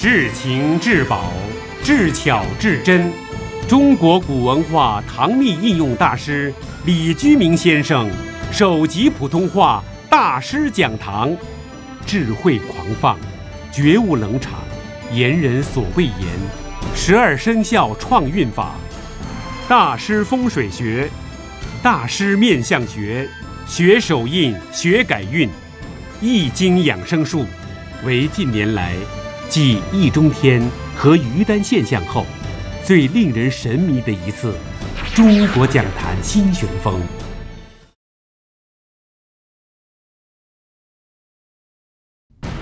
至情至宝，至巧至真。中国古文化唐密应用大师李居明先生，首席普通话大师讲堂，智慧狂放，觉悟冷场，言人所未言。十二生肖创运法，大师风水学，大师面相学，学手印，学改运，易经养生术，为近年来。继易中天和于丹现象后，最令人神迷的一次中国讲坛新旋风。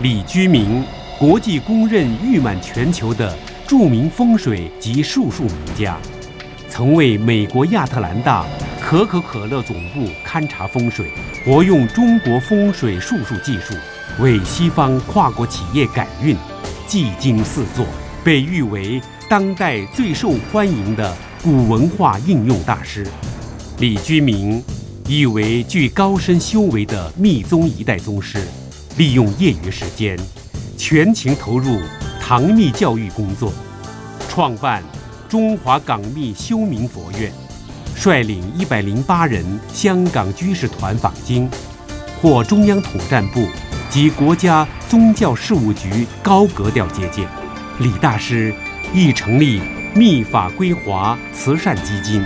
李居明，国际公认誉满全球的著名风水及术数名家，曾为美国亚特兰大可口可乐总部勘察风水，活用中国风水术数技术，为西方跨国企业改运。技经四座，被誉为当代最受欢迎的古文化应用大师。李居明，一为具高深修为的密宗一代宗师，利用业余时间，全情投入唐密教育工作，创办中华港密修明佛院，率领一百零八人香港居士团访京，获中央统战部。及国家宗教事务局高格调接见，李大师亦成立密法归华慈善基金，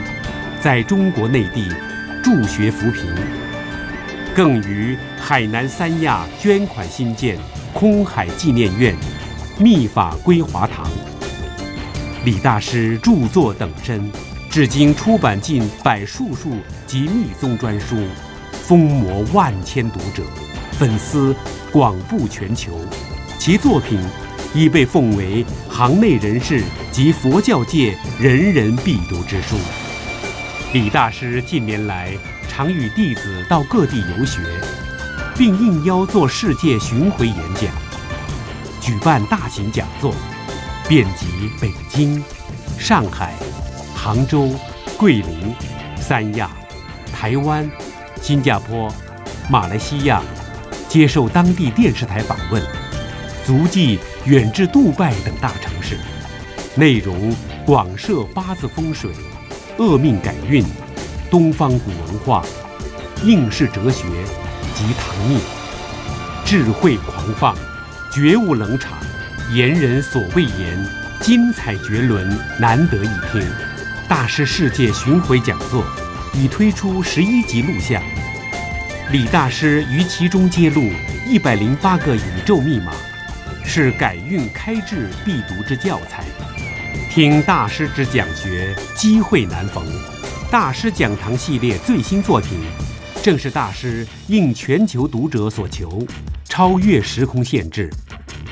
在中国内地助学扶贫，更于海南三亚捐款新建空海纪念院、密法归华堂。李大师著作等身，至今出版近百数数及密宗专书，风魔万千读者，粉丝。广布全球，其作品已被奉为行内人士及佛教界人人必读之书。李大师近年来常与弟子到各地游学，并应邀做世界巡回演讲，举办大型讲座，遍及北京、上海、杭州、桂林、三亚、台湾、新加坡、马来西亚。接受当地电视台访问，足迹远至杜拜等大城市，内容广涉八字风水、厄命改运、东方古文化、应世哲学及唐密，智慧狂放，觉悟冷场，言人所未言，精彩绝伦，难得一听。大师世界巡回讲座已推出十一集录像。李大师于其中揭露一百零八个宇宙密码，是改运开智必读之教材。听大师之讲学，机会难逢。大师讲堂系列最新作品，正是大师应全球读者所求，超越时空限制。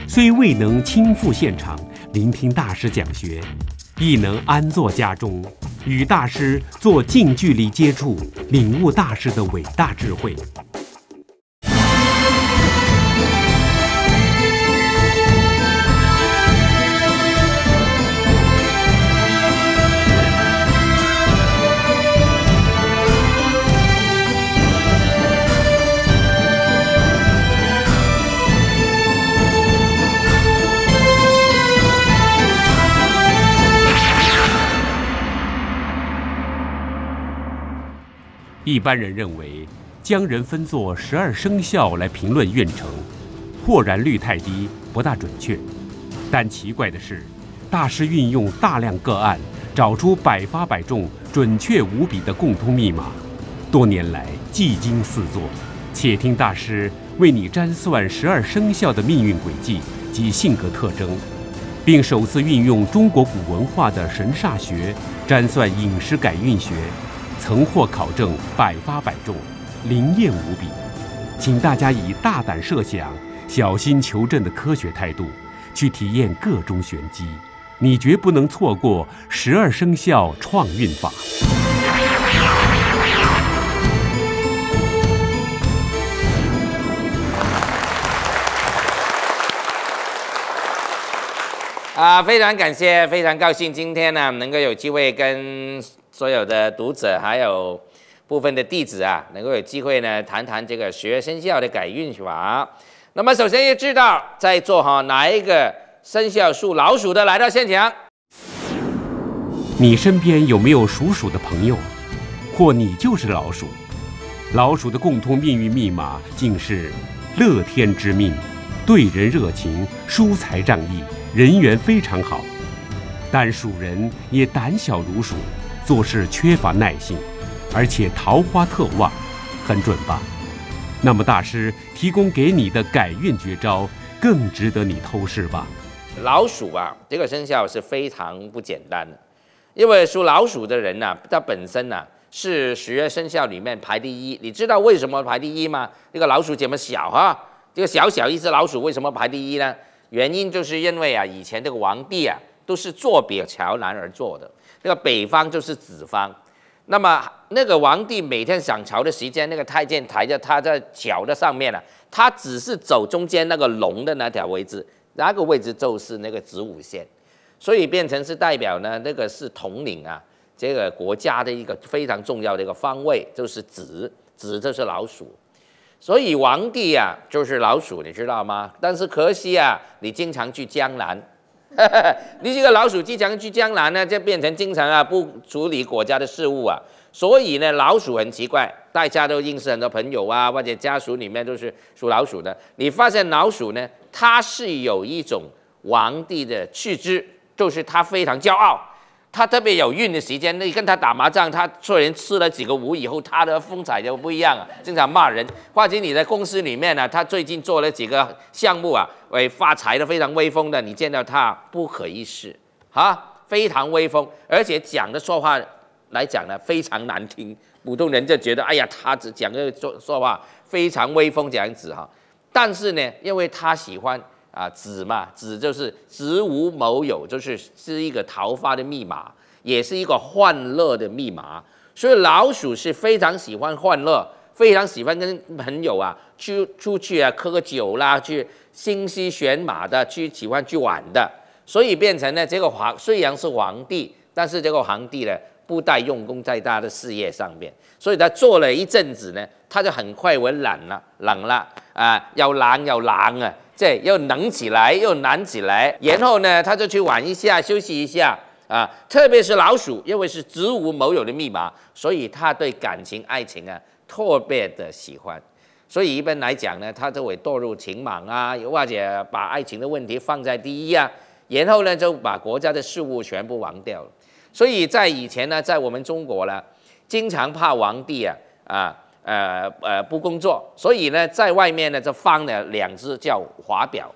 虽未能亲赴现场聆听大师讲学，亦能安坐家中。与大师做近距离接触，领悟大师的伟大智慧。一般人认为，将人分作十二生肖来评论运程，豁然率太低，不大准确。但奇怪的是，大师运用大量个案，找出百发百中、准确无比的共通密码，多年来技惊四座。且听大师为你占算十二生肖的命运轨迹及性格特征，并首次运用中国古文化的神煞学，占算饮食改运学。曾获考证，百发百中，灵验无比。请大家以大胆设想、小心求证的科学态度，去体验各中玄机。你绝不能错过十二生肖创运法。啊，非常感谢，非常高兴，今天呢能够有机会跟。所有的读者还有部分的弟子啊，能够有机会呢谈谈这个十二生肖的改运法。那么首先要知道在座哈哪一个生肖属老鼠的来到现场。你身边有没有属鼠的朋友，或你就是老鼠？老鼠的共同命运密码竟是乐天之命，对人热情，疏财仗义，人缘非常好。但鼠人也胆小如鼠。做事缺乏耐性，而且桃花特旺，很准吧？那么大师提供给你的改运绝招，更值得你偷师吧？老鼠啊，这个生肖是非常不简单的，因为属老鼠的人呢，他本身呢是十月生肖里面排第一。你知道为什么排第一吗？这个老鼠怎么小哈？这个小小一只老鼠为什么排第一呢？原因就是因为啊，以前这个皇帝啊都是坐别朝南而坐的。那个北方就是子方，那么那个皇帝每天上朝的时间，那个太监抬着他在脚的上面了，他只是走中间那个龙的那条位置，那个位置就是那个子午线，所以变成是代表呢，那个是统领啊，这个国家的一个非常重要的一个方位，就是子子就是老鼠，所以皇帝啊，就是老鼠，你知道吗？但是可惜啊，你经常去江南。你这个老鼠经常去江南呢，就变成经常啊不处理国家的事务啊，所以呢老鼠很奇怪，大家都认识很多朋友啊，或者家属里面都是属老鼠的。你发现老鼠呢，它是有一种皇帝的气质，就是它非常骄傲。他特别有运的时间，你跟他打麻将，他虽然吃了几个五以后，他的风采就不一样了。经常骂人。或者你在公司里面呢？他最近做了几个项目啊，哎，发财的非常威风的，你见到他不可一世，哈，非常威风，而且讲的说话来讲呢非常难听，普通人就觉得哎呀，他只讲这个说说话非常威风这样子哈。但是呢，因为他喜欢。啊，子嘛，子就是子无谋友，就是是一个桃花的密码，也是一个欢乐的密码。所以老鼠是非常喜欢欢乐，非常喜欢跟朋友啊去出去啊喝个酒啦，去心思玄马的，去喜欢去玩的。所以变成呢，这个皇虽然是皇帝，但是这个皇帝呢不带用功在他的事业上面，所以他做了一阵子呢，他就很快稳懒了，懒了啊，要懒要懒啊。这又冷起来，又难起来，然后呢，他就去玩一下，休息一下啊。特别是老鼠，因为是植无某有的密码，所以他对感情、爱情啊特别的喜欢。所以一般来讲呢，他就会堕入情网啊，或者把爱情的问题放在第一啊，然后呢就把国家的事物全部忘掉了。所以在以前呢，在我们中国呢，经常怕皇帝啊啊。呃呃，不工作，所以呢，在外面呢，就放了两只叫华表。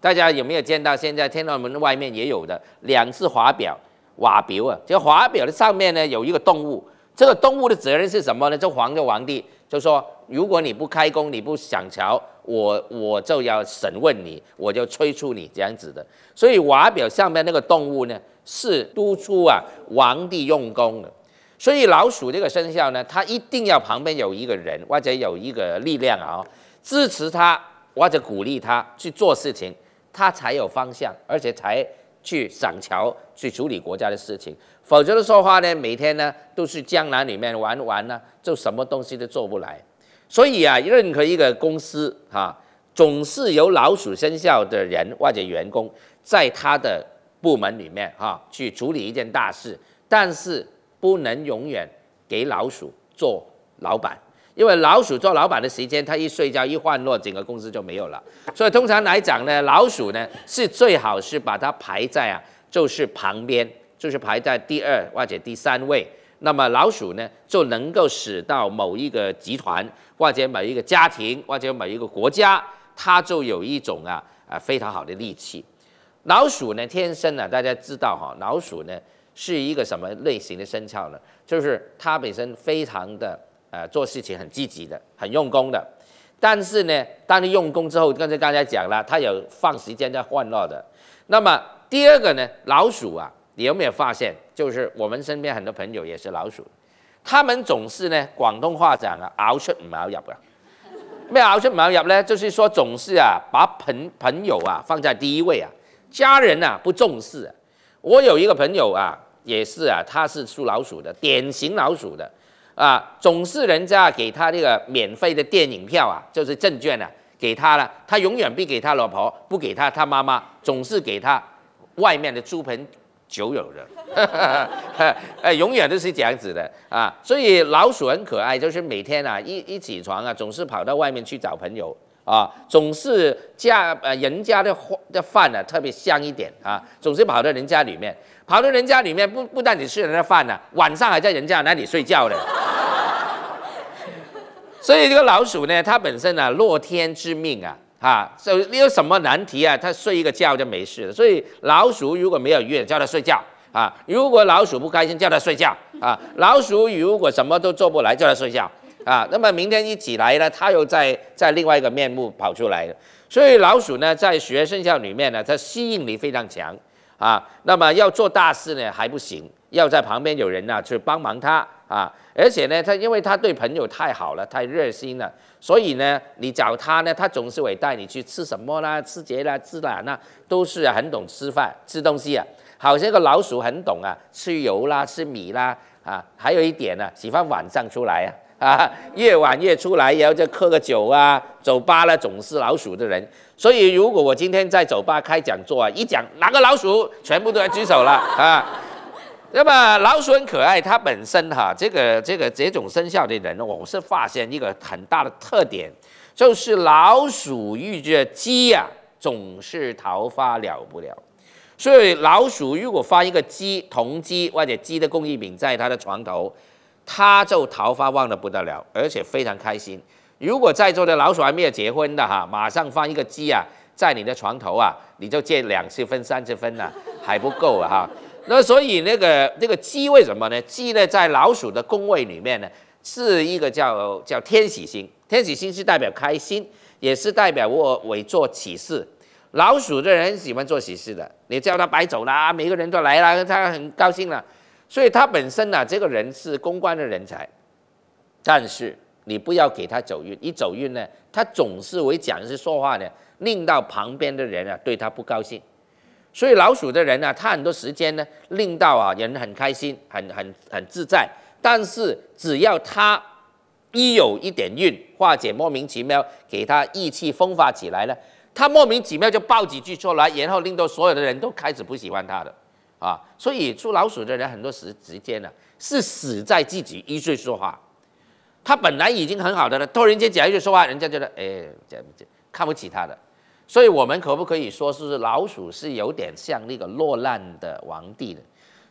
大家有没有见到？现在天安门外面也有的两只华表、瓦表啊。这华表的上面呢，有一个动物。这个动物的责任是什么呢？这皇帝皇帝就说：如果你不开工，你不想瞧我我就要审问你，我就催促你这样子的。所以瓦表上面那个动物呢，是督促啊皇帝用功的。所以老鼠这个生肖呢，它一定要旁边有一个人或者有一个力量啊，支持它或者鼓励它去做事情，它才有方向，而且才去上桥去处理国家的事情。否则的话呢，每天呢都是江南里面玩玩呢，就什么东西都做不来。所以啊，任何一个公司哈，总是有老鼠生肖的人或者员工，在他的部门里面哈，去处理一件大事，但是。不能永远给老鼠做老板，因为老鼠做老板的时间，它一睡觉一换落，整个公司就没有了。所以通常来讲呢，老鼠呢是最好是把它排在啊，就是旁边，就是排在第二或者第三位。那么老鼠呢就能够使到某一个集团或者某一个家庭或者某一个国家，它就有一种啊啊非常好的力气。老鼠呢天生呢，大家知道哈，老鼠呢。是一个什么类型的生肖呢？就是他本身非常的呃做事情很积极的，很用功的。但是呢，当你用功之后，刚才刚才讲了，他有放时间在欢乐的。那么第二个呢，老鼠啊，你有没有发现？就是我们身边很多朋友也是老鼠，他们总是呢，广东话讲啊，熬出唔熬入啊。咩熬出唔熬入呢？就是说总是啊，把朋朋友啊放在第一位啊，家人啊不重视。我有一个朋友啊。也是啊，他是属老鼠的典型老鼠的，啊，总是人家给他这个免费的电影票啊，就是证券啊，给他了，他永远不给他老婆，不给他他妈妈，总是给他外面的猪朋酒友的，哎，永远都是这样子的啊，所以老鼠很可爱，就是每天啊一一起床啊，总是跑到外面去找朋友。啊，总是家呃人家的饭的饭呢，特别香一点啊。总是跑到人家里面，跑到人家里面，不不但你吃人家饭呢，晚上还在人家那里睡觉呢。所以这个老鼠呢，它本身呢，落天之命啊，啊，有有什么难题啊，它睡一个觉就没事了。所以老鼠如果没有月，叫它睡觉啊；如果老鼠不开心，叫它睡觉啊；老鼠如果什么都做不来，叫它睡觉。啊，那么明天一起来呢，他又在在另外一个面目跑出来了。所以老鼠呢，在学生校里面呢，它吸引力非常强啊。那么要做大事呢还不行，要在旁边有人呢去帮忙它啊。而且呢，它因为它对朋友太好了，太热心了，所以呢，你找它呢，它总是会带你去吃什么啦，吃节啦，吃哪啦，都是很懂吃饭吃东西啊。好像个老鼠很懂啊，吃油啦，吃米啦啊。还有一点呢，喜欢晚上出来啊。啊，越晚越出来，然后就喝个酒啊，酒吧呢总是老鼠的人。所以如果我今天在酒吧开讲座啊，一讲哪个老鼠，全部都要举手了啊。那么老鼠很可爱，它本身哈，这个这个这种生肖的人，我是发现一个很大的特点，就是老鼠遇着鸡啊，总是桃花了不了。所以老鼠如果发一个鸡，同鸡或者鸡的工艺品在它的床头。他就桃花旺的不得了，而且非常开心。如果在座的老鼠还没有结婚的哈，马上放一个鸡啊，在你的床头啊，你就见两次分、三次分了，还不够啊哈。那所以那个那个鸡为什么呢？鸡呢，在老鼠的宫位里面呢，是一个叫叫天喜星。天喜星是代表开心，也是代表我为做喜事。老鼠的人喜欢做喜事的，你叫他白走了啊，每个人都来了，他很高兴了。所以他本身呢，这个人是公关的人才，但是你不要给他走运，一走运呢，他总是为讲些说话呢，令到旁边的人啊对他不高兴。所以老鼠的人呢，他很多时间呢令到啊人很开心，很很很自在。但是只要他一有一点运，化解莫名其妙，给他意气风发起来了，他莫名其妙就爆几句出来，然后令到所有的人都开始不喜欢他了。啊，所以出老鼠的人很多时时间呢，是死在自己一句说话。他本来已经很好的了，突然间讲一句说话，人家觉得哎，讲看不起他的。所以，我们可不可以说是老鼠是有点像那个落难的皇帝的？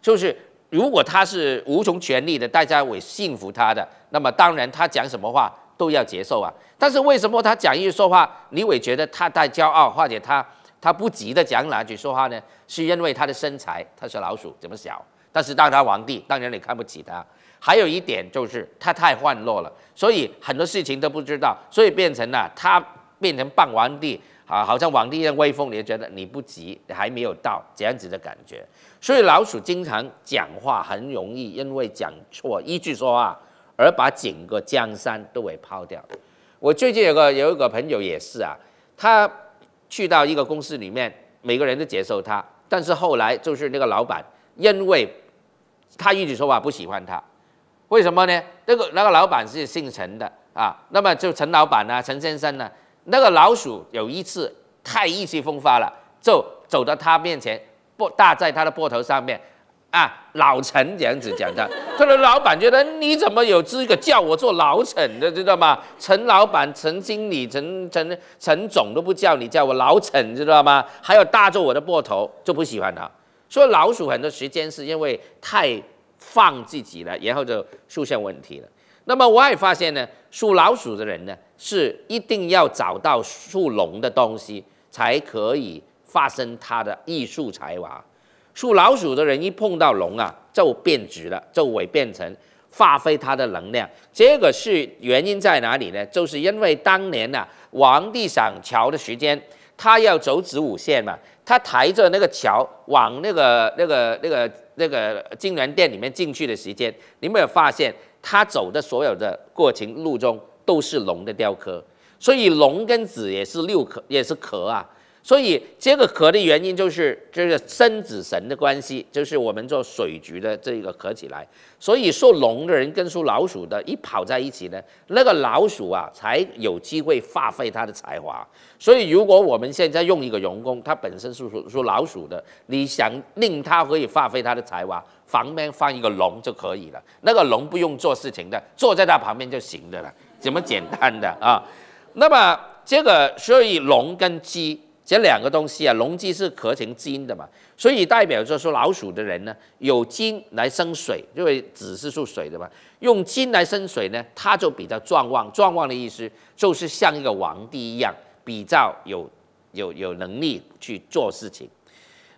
就是如果他是无穷权力的，大家会信服他的，那么当然他讲什么话都要接受啊。但是为什么他讲一句说话，你会觉得他太骄傲，或者他？他不急的讲哪句说话呢？是因为他的身材，他是老鼠，怎么小？但是当他皇帝，当然你看不起他。还有一点就是他太欢乐了，所以很多事情都不知道，所以变成了他变成半皇帝啊，好像皇帝一样威风，你就觉得你不急，你还没有到这样子的感觉。所以老鼠经常讲话很容易因为讲错一句说话而把整个江山都给抛掉。我最近有个有一个朋友也是啊，他。去到一个公司里面，每个人都接受他，但是后来就是那个老板，因为他一直说话不喜欢他，为什么呢？那个那个老板是姓陈的啊，那么就陈老板呢，陈先生呢，那个老鼠有一次太意气风发了，就走到他面前，不搭在他的膊头上面。啊，老陈这样子讲的，他的老板觉得你怎么有资格叫我做老陈的，知道吗？陈老板、陈经理、陈陈陈总都不叫你叫我老陈，知道吗？还有搭着我的波头就不喜欢他，所以老鼠很多时间是因为太放自己了，然后就出现问题了。那么我也发现呢，属老鼠的人呢，是一定要找到属龙的东西才可以发生他的艺术才华。属老鼠的人一碰到龙啊，就变直了，就尾变成发挥它的能量。这个是原因在哪里呢？就是因为当年啊，皇帝上桥的时间，他要走子午线嘛，他抬着那个桥往那个那个那个那个金銮殿里面进去的时间，你没有发现他走的所有的过程路中都是龙的雕刻，所以龙跟子也是六壳，也是壳啊。所以这个壳的原因就是这个生子神的关系，就是我们做水局的这个壳起来。所以属龙的人跟属老鼠的一跑在一起呢，那个老鼠啊才有机会发挥他的才华。所以如果我们现在用一个员工，他本身是属属老鼠的，你想令他可以发挥他的才华，旁边放一个龙就可以了。那个龙不用做事情的，坐在他旁边就行的了，怎么简单的啊？那么这个所以龙跟鸡。这两个东西啊，龙鸡是合成金的嘛，所以代表着说老鼠的人呢，有金来生水，因为子是属水的嘛，用金来生水呢，他就比较壮旺。壮旺的意思就是像一个皇帝一样，比较有有有能力去做事情。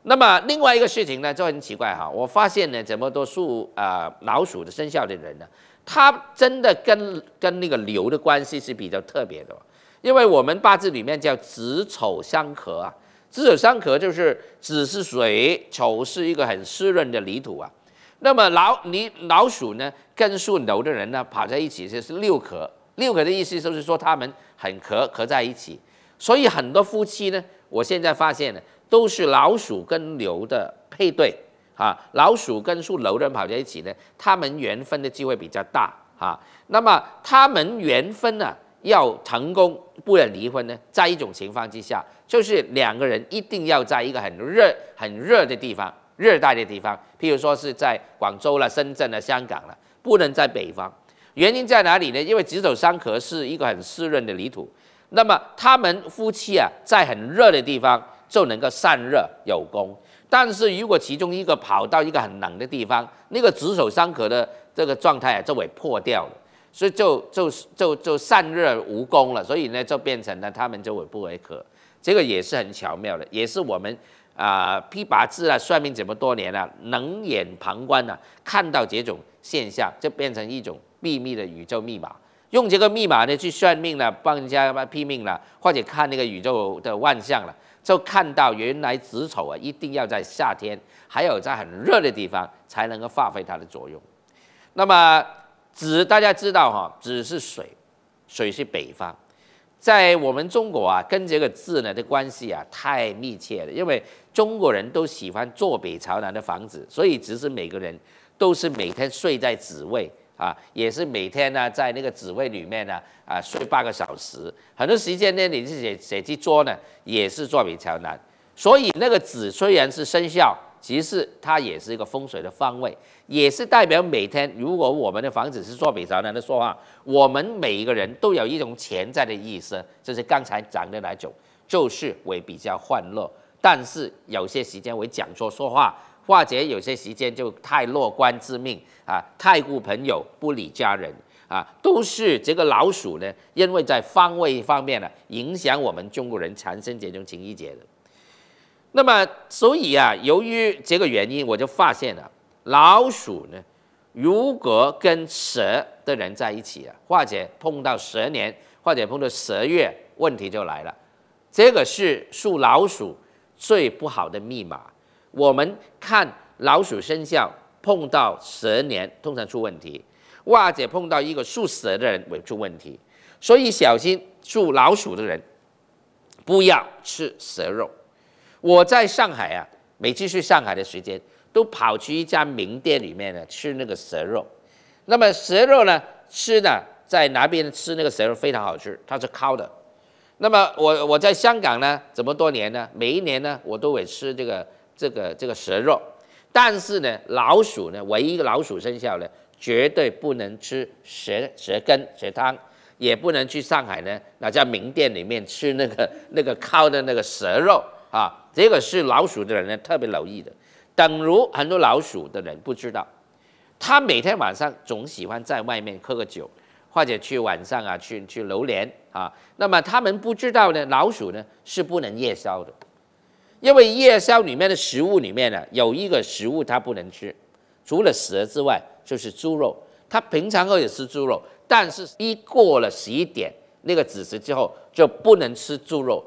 那么另外一个事情呢，就很奇怪哈，我发现呢，这么多属啊老鼠的生肖的人呢，他真的跟跟那个牛的关系是比较特别的。因为我们八字里面叫子丑相合啊，子丑相合就是子是水，丑是一个很湿润的泥土啊。那么老你老鼠呢，跟属牛的人呢跑在一起就是六合，六合的意思就是说他们很合合在一起。所以很多夫妻呢，我现在发现了都是老鼠跟牛的配对啊，老鼠跟属牛的人跑在一起呢，他们缘分的机会比较大啊。那么他们缘分呢？要成功，不能离婚呢。在一种情况之下，就是两个人一定要在一个很热、很热的地方，热带的地方，譬如说是在广州了、深圳了、香港了，不能在北方。原因在哪里呢？因为紫手山壳是一个很湿润的泥土，那么他们夫妻啊，在很热的地方就能够散热有功。但是如果其中一个跑到一个很冷的地方，那个紫手山壳的这个状态啊，就会破掉了。所以就就就就散热无功了，所以呢就变成了他们就会不为可，这个也是很巧妙的，也是我们啊批八字啊算命这么多年了，冷眼旁观呢，看到这种现象就变成一种秘密的宇宙密码，用这个密码呢去算命了，帮人家批命了，或者看那个宇宙的万象了，就看到原来子丑啊一定要在夏天，还有在很热的地方才能够发挥它的作用，那么。子大家知道哈，子是水，水是北方，在我们中国啊，跟这个字呢的关系啊太密切了，因为中国人都喜欢坐北朝南的房子，所以子是每个人都是每天睡在子位啊，也是每天呢在那个子位里面呢啊睡八个小时，很多时间呢你是写写去桌呢，也是坐北朝南，所以那个子虽然是生肖。其实它也是一个风水的方位，也是代表每天。如果我们的房子是坐北朝南的说话，我们每一个人都有一种潜在的意思，就是刚才讲的那种，就是会比较欢乐。但是有些时间会讲错说话，或者有些时间就太乐观致命啊，太顾朋友不理家人啊，都是这个老鼠呢，因为在方位方面呢，影响我们中国人产生这种情义结的。那么，所以啊，由于这个原因，我就发现了老鼠呢，如果跟蛇的人在一起啊，或者碰到蛇年，或者碰到蛇月，问题就来了。这个是属老鼠最不好的密码。我们看老鼠生肖碰到蛇年，通常出问题；或者碰到一个属蛇的人，会出问题。所以，小心属老鼠的人不要吃蛇肉。我在上海啊，每次去上海的时间，都跑去一家名店里面呢吃那个蛇肉。那么蛇肉呢吃呢，在那边吃那个蛇肉非常好吃，它是烤的。那么我我在香港呢，这么多年呢？每一年呢，我都会吃这个这个这个蛇肉。但是呢，老鼠呢，唯一老鼠生肖呢，绝对不能吃蛇蛇根蛇汤，也不能去上海呢那家名店里面吃那个那个烤的那个蛇肉。啊，这个是老鼠的人呢特别留意的。等如很多老鼠的人不知道，他每天晚上总喜欢在外面喝个酒，或者去晚上啊去去榴莲啊。那么他们不知道呢，老鼠呢是不能夜宵的，因为夜宵里面的食物里面呢有一个食物它不能吃，除了蛇之外就是猪肉。它平常可以吃猪肉，但是一过了十一点那个子时之后就不能吃猪肉。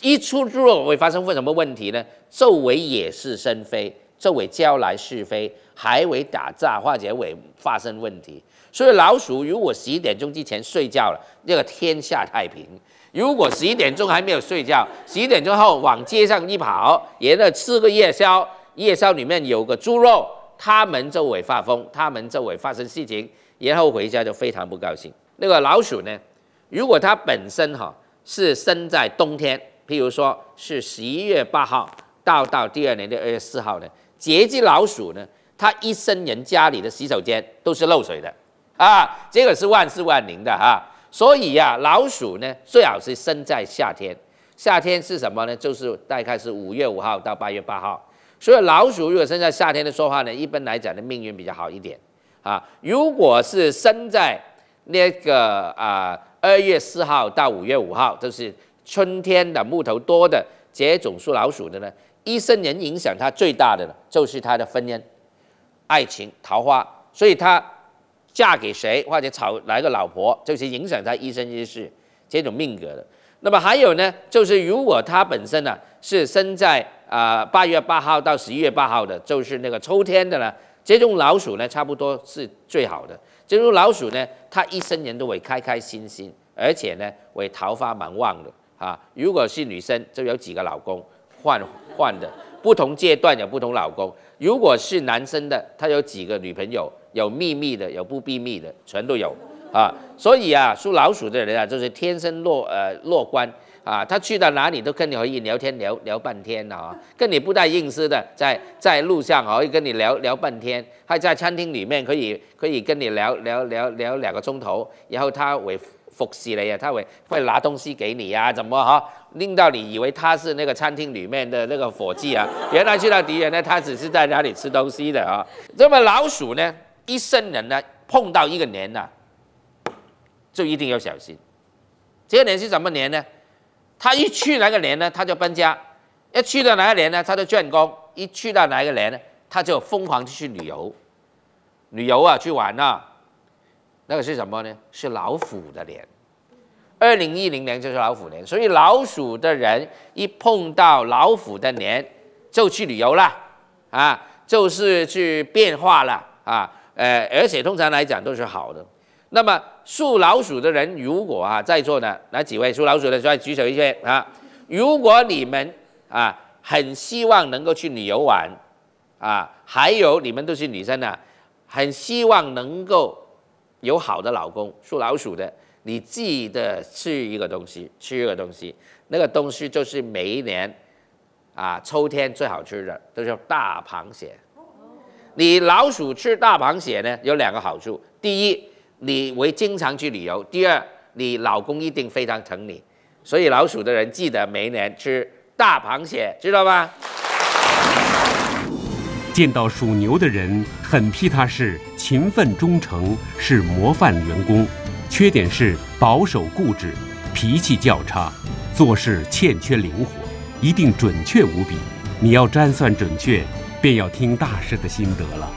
一出猪肉会发生什么问题呢？周围惹是生非，周围交来是非，还为打架，化解为发生问题。所以老鼠如果十一点钟之前睡觉了，那个天下太平；如果十一点钟还没有睡觉，十一点钟后往街上一跑，沿着吃个夜宵，夜宵里面有个猪肉，他们周围发疯，他们周围发生事情，然后回家就非常不高兴。那个老鼠呢，如果它本身哈是生在冬天。譬如说，是十一月八号到到第二年的二月四号呢，几只老鼠呢？它一生人家里的洗手间都是漏水的啊，这个是万事万灵的哈。所以呀，老鼠呢，最好是生在夏天。夏天是什么呢？就是大概是五月五号到八月八号。所以老鼠如果生在夏天的说话呢，一般来讲的命运比较好一点啊。如果是生在那个啊二月四号到五月五号，就是。春天的木头多的这种属老鼠的呢，一生人影响他最大的呢，就是他的婚姻、爱情、桃花。所以他嫁给谁或者找来个老婆，就是影响他一生一世这种命格的。那么还有呢，就是如果他本身呢是生在啊八月八号到十一月八号的，就是那个秋天的呢，这种老鼠呢，差不多是最好的。这种老鼠呢，他一生人都会开开心心，而且呢会桃花满旺的。啊，如果是女生，就有几个老公换换的，不同阶段有不同老公。如果是男生的，他有几个女朋友，有秘密的，有不秘密的，全都有啊。所以啊，属老鼠的人啊，就是天生落呃乐观啊，他去到哪里都跟你可以聊天聊聊半天啊，跟你不带硬丝的在在路上以跟你聊聊半天，还在餐厅里面可以可以跟你聊聊聊聊两个钟头，然后他为服气了呀，他会会拿东西给你呀，怎么哈？令到你以为他是那个餐厅里面的那个伙计啊，原来去到敌人呢，他只是在那里吃东西的啊。那么老鼠呢，一生人呢，碰到一个年呢，就一定要小心。这个年是什么年呢？他一去哪个年呢，他就搬家；一去到哪个年呢，他就转工；一去到哪个年呢，他就疯狂去旅游，旅游啊，去玩啊。那个是什么呢？是老虎的脸。二零一零年就是老虎年，所以老鼠的人一碰到老虎的年，就去旅游了啊，就是去变化了啊，呃，而且通常来讲都是好的。那么属老鼠的人，如果啊在座的哪几位属老鼠的，再举手一下啊。如果你们啊很希望能够去旅游玩啊，还有你们都是女生呢，很希望能够有好的老公，属老鼠的。你记得吃一个东西，吃一个东西，那个东西就是每一年，啊，秋天最好吃的，都叫大螃蟹。你老鼠吃大螃蟹呢，有两个好处：第一，你会经常去旅游；第二，你老公一定非常疼你。所以，老鼠的人记得每一年吃大螃蟹，知道吗？见到属牛的人，很批他是勤奋忠诚，是模范员工。缺点是保守固执，脾气较差，做事欠缺灵活，一定准确无比。你要占算准确，便要听大师的心得了。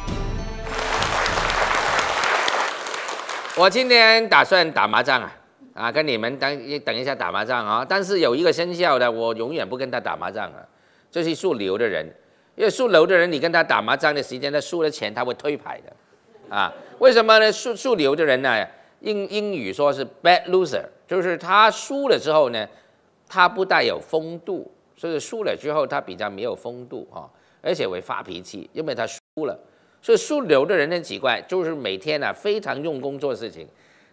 我今天打算打麻将啊，啊，跟你们等一等一下打麻将啊。但是有一个生肖的，我永远不跟他打麻将啊，就是属牛的人，因为属牛的人，你跟他打麻将的时间，他输了钱他会推牌的，啊，为什么呢？属属牛的人呢？英英语说是 bad loser，就是他输了之后呢，他不带有风度，所以输了之后他比较没有风度啊，而且会发脾气，因为他输了，所以输牛的人很奇怪，就是每天呢非常用功做事情。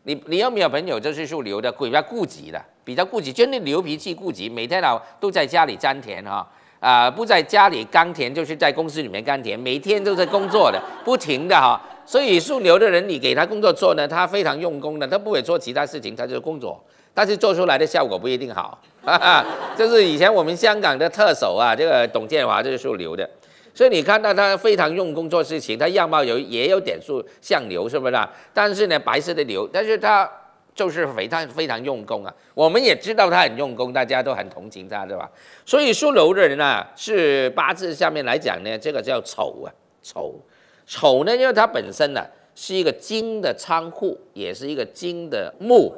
你你有没有朋友就是输牛的，比较顾执的，比较顾执，就那牛脾气顾执，每天老都在家里粘田啊，啊不在家里耕田，就是在公司里面耕田，每天都在工作的，不停的哈。所以属牛的人，你给他工作做呢，他非常用功的，他不会做其他事情，他就是工作，但是做出来的效果不一定好。这是以前我们香港的特首啊，这个董建华就是属牛的，所以你看到他非常用功做事情，他样貌有也有点数像牛，是不是？但是呢，白色的牛，但是他就是非常非常用功啊。我们也知道他很用功，大家都很同情他，对吧？所以属牛的人呢，是八字下面来讲呢，这个叫丑啊，丑。丑呢，因为它本身呢是一个金的仓库，也是一个金的木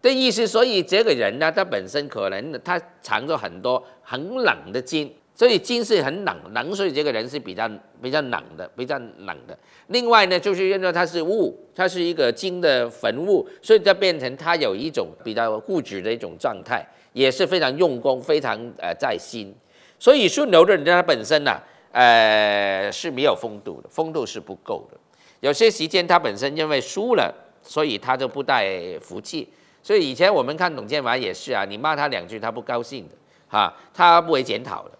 的意思，所以这个人呢，他本身可能他藏着很多很冷的金，所以金是很冷，冷，所以这个人是比较比较冷的，比较冷的。另外呢，就是因为它是物，它是一个金的坟墓，所以它变成他有一种比较固执的一种状态，也是非常用功，非常呃在心。所以顺流的人他本身呢。呃，是没有风度的，风度是不够的。有些时间他本身因为输了，所以他就不带服气。所以以前我们看董建华也是啊，你骂他两句，他不高兴的，哈，他不会检讨的。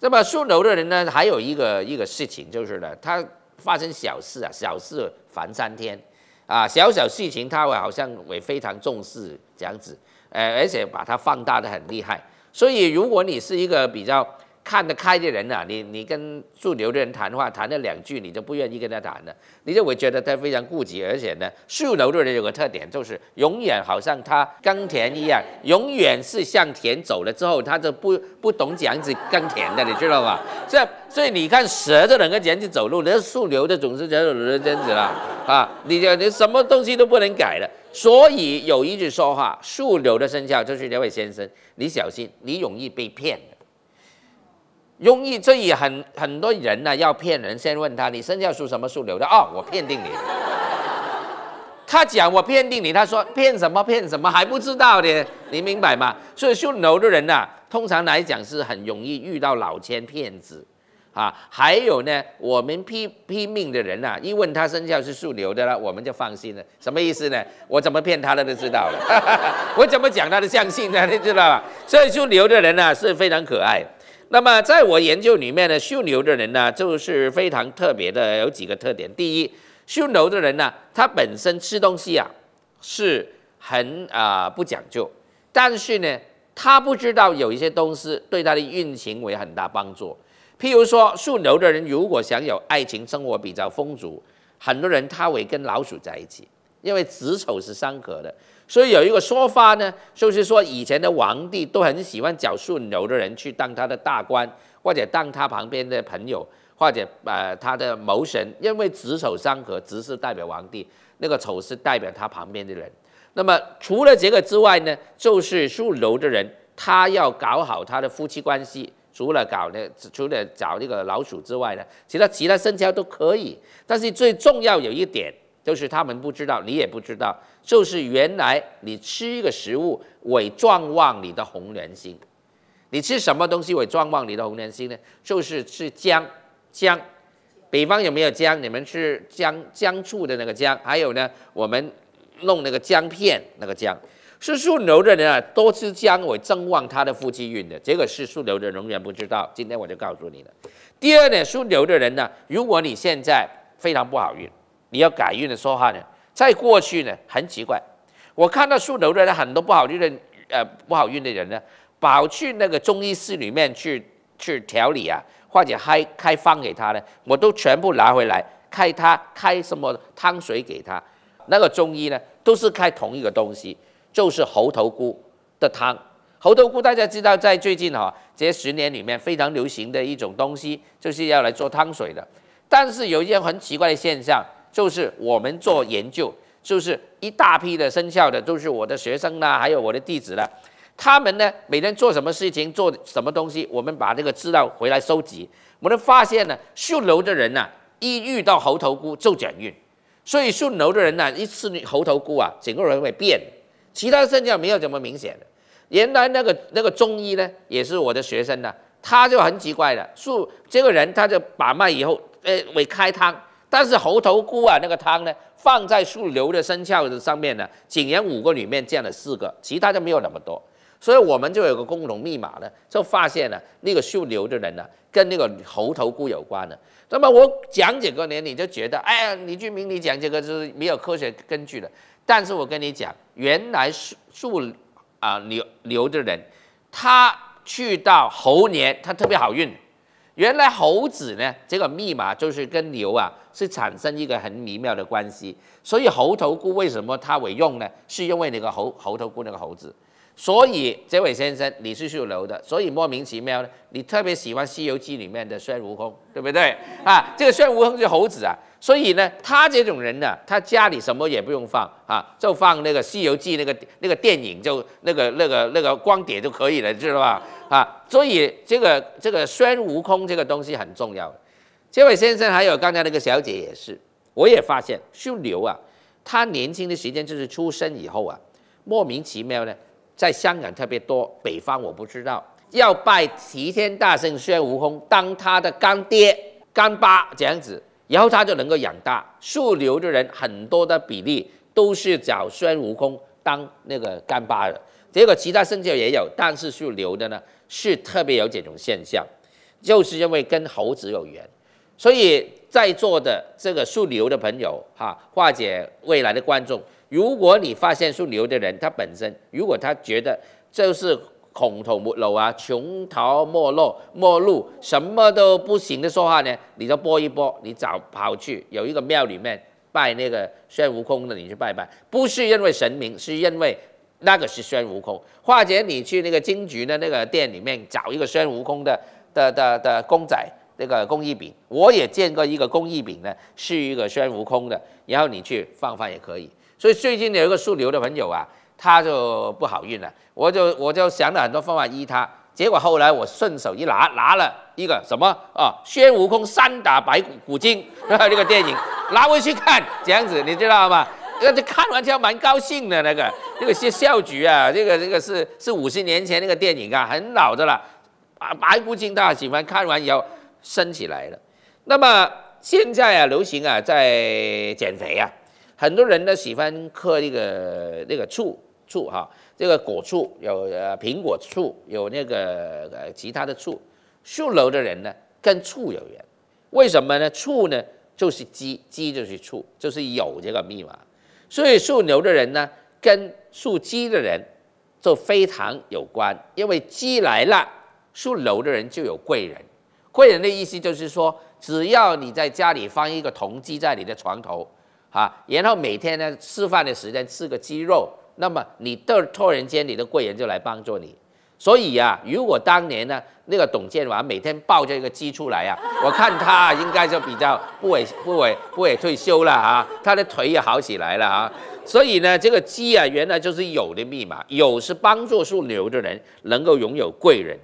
那么输楼的人呢，还有一个一个事情就是呢，他发生小事啊，小事烦三天，啊，小小事情他会好像也非常重视这样子，呃，而且把它放大的很厉害。所以如果你是一个比较，看得开的人啊，你你跟属牛的人谈话，谈了两句，你就不愿意跟他谈了。你就会觉得他非常顾忌。而且呢，属牛的人有个特点，就是永远好像他耕田一样，永远是向田走了之后，他就不不懂怎样子耕田的，你知道吗？这所以你看蛇这两个怎样子走路，那属牛的总是这样子样子了啊？你就你什么东西都不能改的。所以有一句说话，属牛的生肖就是这位先生，你小心，你容易被骗的。容易，这也很很多人呢，要骗人，先问他你生肖属什么属牛的哦，我骗定你。他讲我骗定你，他说骗什么骗什么还不知道呢？你明白吗？所以属牛的人呢，通常来讲是很容易遇到老千骗子啊。还有呢，我们拼拼命的人呢，一问他生肖是属牛的了，我们就放心了。什么意思呢？我怎么骗他的都知道了，我怎么讲他都相信的，你知道吧？所以属牛的人呢是非常可爱。那么，在我研究里面呢，属牛的人呢，就是非常特别的，有几个特点。第一，属牛的人呢，他本身吃东西啊，是很啊不讲究，但是呢，他不知道有一些东西对他的运行为很大帮助。譬如说，属牛的人如果想有爱情生活比较丰足，很多人他会跟老鼠在一起，因为子丑是相合的。所以有一个说法呢，就是说以前的皇帝都很喜欢找顺流的人去当他的大官，或者当他旁边的朋友，或者呃他的谋臣，因为子丑相合，子是代表皇帝，那个丑是代表他旁边的人。那么除了这个之外呢，就是顺流的人他要搞好他的夫妻关系，除了搞那，除了找那个老鼠之外呢，其他其他生肖都可以，但是最重要有一点。就是他们不知道，你也不知道。就是原来你吃一个食物会壮旺你的红莲心。你吃什么东西会壮旺你的红莲心呢？就是吃姜，姜。北方有没有姜？你们吃姜姜醋的那个姜。还有呢，我们弄那个姜片，那个姜。是属牛的人啊，多吃姜会增旺他的夫妻运的。结果是属牛的人永远不知道。今天我就告诉你了。第二点，属牛的人呢，如果你现在非常不好运。你要改运的说话呢？在过去呢，很奇怪，我看到树头的很多不好运的呃不好运的人呢，跑去那个中医室里面去去调理啊，或者开开方给他呢，我都全部拿回来开他开什么汤水给他，那个中医呢都是开同一个东西，就是猴头菇的汤。猴头菇大家知道，在最近哈这十年里面非常流行的一种东西，就是要来做汤水的。但是有一件很奇怪的现象。就是我们做研究，就是一大批的生肖的，都是我的学生啦，还有我的弟子了。他们呢每天做什么事情，做什么东西，我们把这个资料回来收集。我们发现呢，瘦牛的人呢，一遇到猴头菇就转运，所以瘦牛的人呢，一吃猴头菇啊，整个人会变，其他生肖没有这么明显的。原来那个那个中医呢，也是我的学生呢，他就很奇怪的，树这个人他就把脉以后，呃，为开汤。但是猴头菇啊，那个汤呢，放在树瘤的生肖的上面呢，仅然五个里面见了四个，其他就没有那么多，所以我们就有个共同密码呢，就发现了那个树瘤的人呢，跟那个猴头菇有关的。那么我讲解过年，你就觉得，哎呀，李俊明，你讲这个是没有科学根据的。但是我跟你讲，原来树树啊牛牛的人，他去到猴年，他特别好运。原来猴子呢，这个密码就是跟牛啊是产生一个很微妙的关系，所以猴头菇为什么它会用呢？是因为那个猴猴头菇那个猴子，所以这位先生你是属牛的，所以莫名其妙呢，你特别喜欢《西游记》里面的孙悟空，对不对啊？这个孙悟空是猴子啊。所以呢，他这种人呢，他家里什么也不用放啊，就放那个《西游记》那个那个电影，就那个那个那个光碟就可以了，知道吧？啊，所以这个这个孙悟空这个东西很重要。这位先生还有刚才那个小姐也是，我也发现姓刘啊，他年轻的时间就是出生以后啊，莫名其妙呢，在香港特别多，北方我不知道，要拜齐天大圣孙悟空当他的干爹干爸这样子。然后他就能够养大树牛的人很多的比例都是找孙悟空当那个干爸的，结果其他生肖也有，但是树牛的呢是特别有这种现象，就是因为跟猴子有缘，所以在座的这个树牛的朋友哈，化解未来的观众，如果你发现树牛的人他本身如果他觉得就是。穷途末路啊，穷途末路，末路，什么都不行的说话呢？你就播一播，你找跑去有一个庙里面拜那个孙悟空的，你去拜拜。不是因为神明，是因为那个是孙悟空。或者你去那个金局的那个店里面找一个孙悟空的的的的公仔，那个工艺品，我也见过一个工艺品呢，是一个孙悟空的，然后你去放放也可以。所以最近有一个属流的朋友啊。他就不好运了，我就我就想了很多方法医他，结果后来我顺手一拿，拿了一个什么啊？孙悟空三打白骨骨精，这个电影拿回去看，这样子你知道吗？那就看完之后蛮高兴的那个，那个是笑菊啊，这个这个是是五十年前那个电影啊，很老的了。啊，白骨精大家喜欢看完以后升起来了。那么现在啊，流行啊在减肥啊，很多人呢喜欢喝那个那个醋。醋哈，这个果醋有呃苹果醋，有那个呃其他的醋。属楼的人呢跟醋有缘，为什么呢？醋呢就是鸡，鸡就是醋，就是有这个密码。所以属牛的人呢跟属鸡的人就非常有关，因为鸡来了，属楼的人就有贵人。贵人的意思就是说，只要你在家里放一个铜鸡在你的床头啊，然后每天呢吃饭的时间吃个鸡肉。那么你的突然间你的贵人就来帮助你，所以呀，如果当年呢，那个董建华每天抱着一个鸡出来啊，我看他应该就比较不委不委不委退休了啊，他的腿也好起来了啊，所以呢，这个鸡啊，原来就是有的密码，有是帮助属牛的人能够拥有贵人。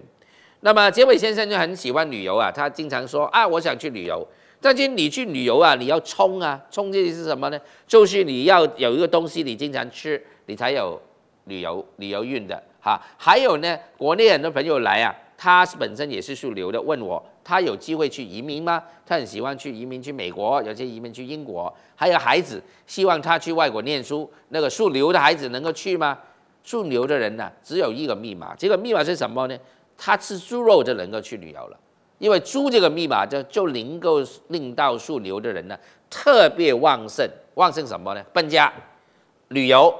那么结尾先生就很喜欢旅游啊，他经常说啊，我想去旅游。但是你去旅游啊，你要冲啊，冲这些是什么呢？就是你要有一个东西，你经常吃，你才有旅游旅游运的哈。还有呢，国内很多朋友来啊，他本身也是属牛的，问我他有机会去移民吗？他很喜欢去移民，去美国，有些移民去英国，还有孩子希望他去外国念书，那个属牛的孩子能够去吗？属牛的人呢，只有一个密码，这个密码是什么呢？他吃猪肉就能够去旅游了。因为猪这个密码，就就能够令到属牛的人呢特别旺盛，旺盛什么呢？搬家、旅游，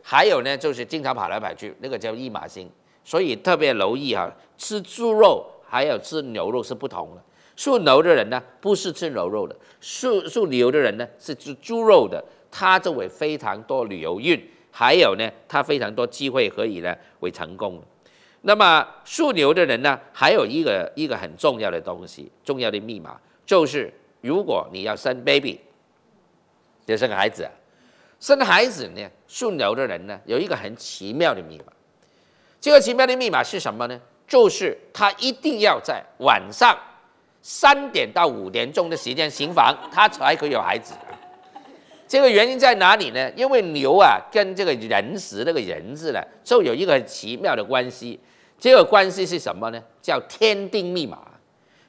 还有呢就是经常跑来跑去，那个叫驿马星，所以特别留意哈。吃猪肉还有吃牛肉是不同的。属牛的人呢不是吃牛肉的，属属牛的人呢是吃猪肉的。他周围非常多旅游运，还有呢他非常多机会可以呢为成功。那么属牛的人呢，还有一个一个很重要的东西，重要的密码，就是如果你要生 baby，要生个孩子，生孩子呢，属牛的人呢，有一个很奇妙的密码。这个奇妙的密码是什么呢？就是他一定要在晚上三点到五点钟的时间行房，他才可以有孩子。这个原因在哪里呢？因为牛啊，跟这个人时这个人字呢，就有一个奇妙的关系。这个关系是什么呢？叫天定密码。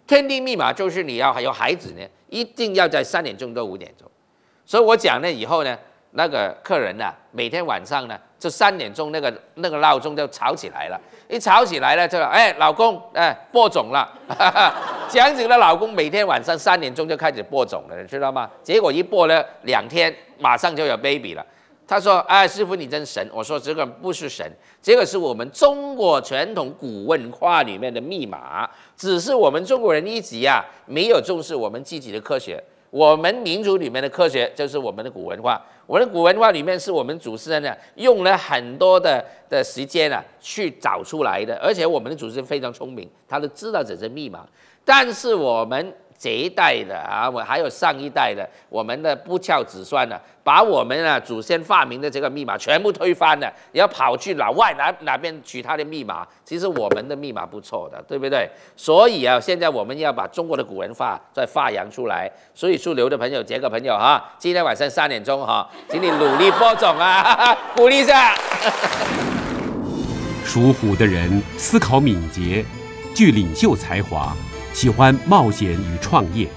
天定密码就是你要有孩子呢，一定要在三点钟到五点钟。所以我讲了以后呢，那个客人呢，每天晚上呢，就三点钟那个那个闹钟就吵起来了。一吵起来了，就哎，老公，哎，播种了。讲起了老公每天晚上三点钟就开始播种了，你知道吗？结果一播了两天，马上就有 baby 了。他说：“哎，师傅，你真神！”我说：“这个不是神，这个是我们中国传统古文化里面的密码。只是我们中国人一直呀没有重视我们自己的科学，我们民族里面的科学就是我们的古文化。我们的古文化里面是我们祖人呢用了很多的的时间啊去找出来的，而且我们的祖人非常聪明，他都知道这些密码。但是我们。”这一代的啊，我还有上一代的，我们的不翘子孙呢，把我们啊祖先发明的这个密码全部推翻了。你要跑去老外哪哪边取他的密码，其实我们的密码不错的，对不对？所以啊，现在我们要把中国的古文化再发扬出来。所以属牛的朋友，杰哥朋友啊，今天晚上三点钟哈，请你努力播种啊，鼓励一下。属虎的人思考敏捷，具领袖才华。喜欢冒险与创业，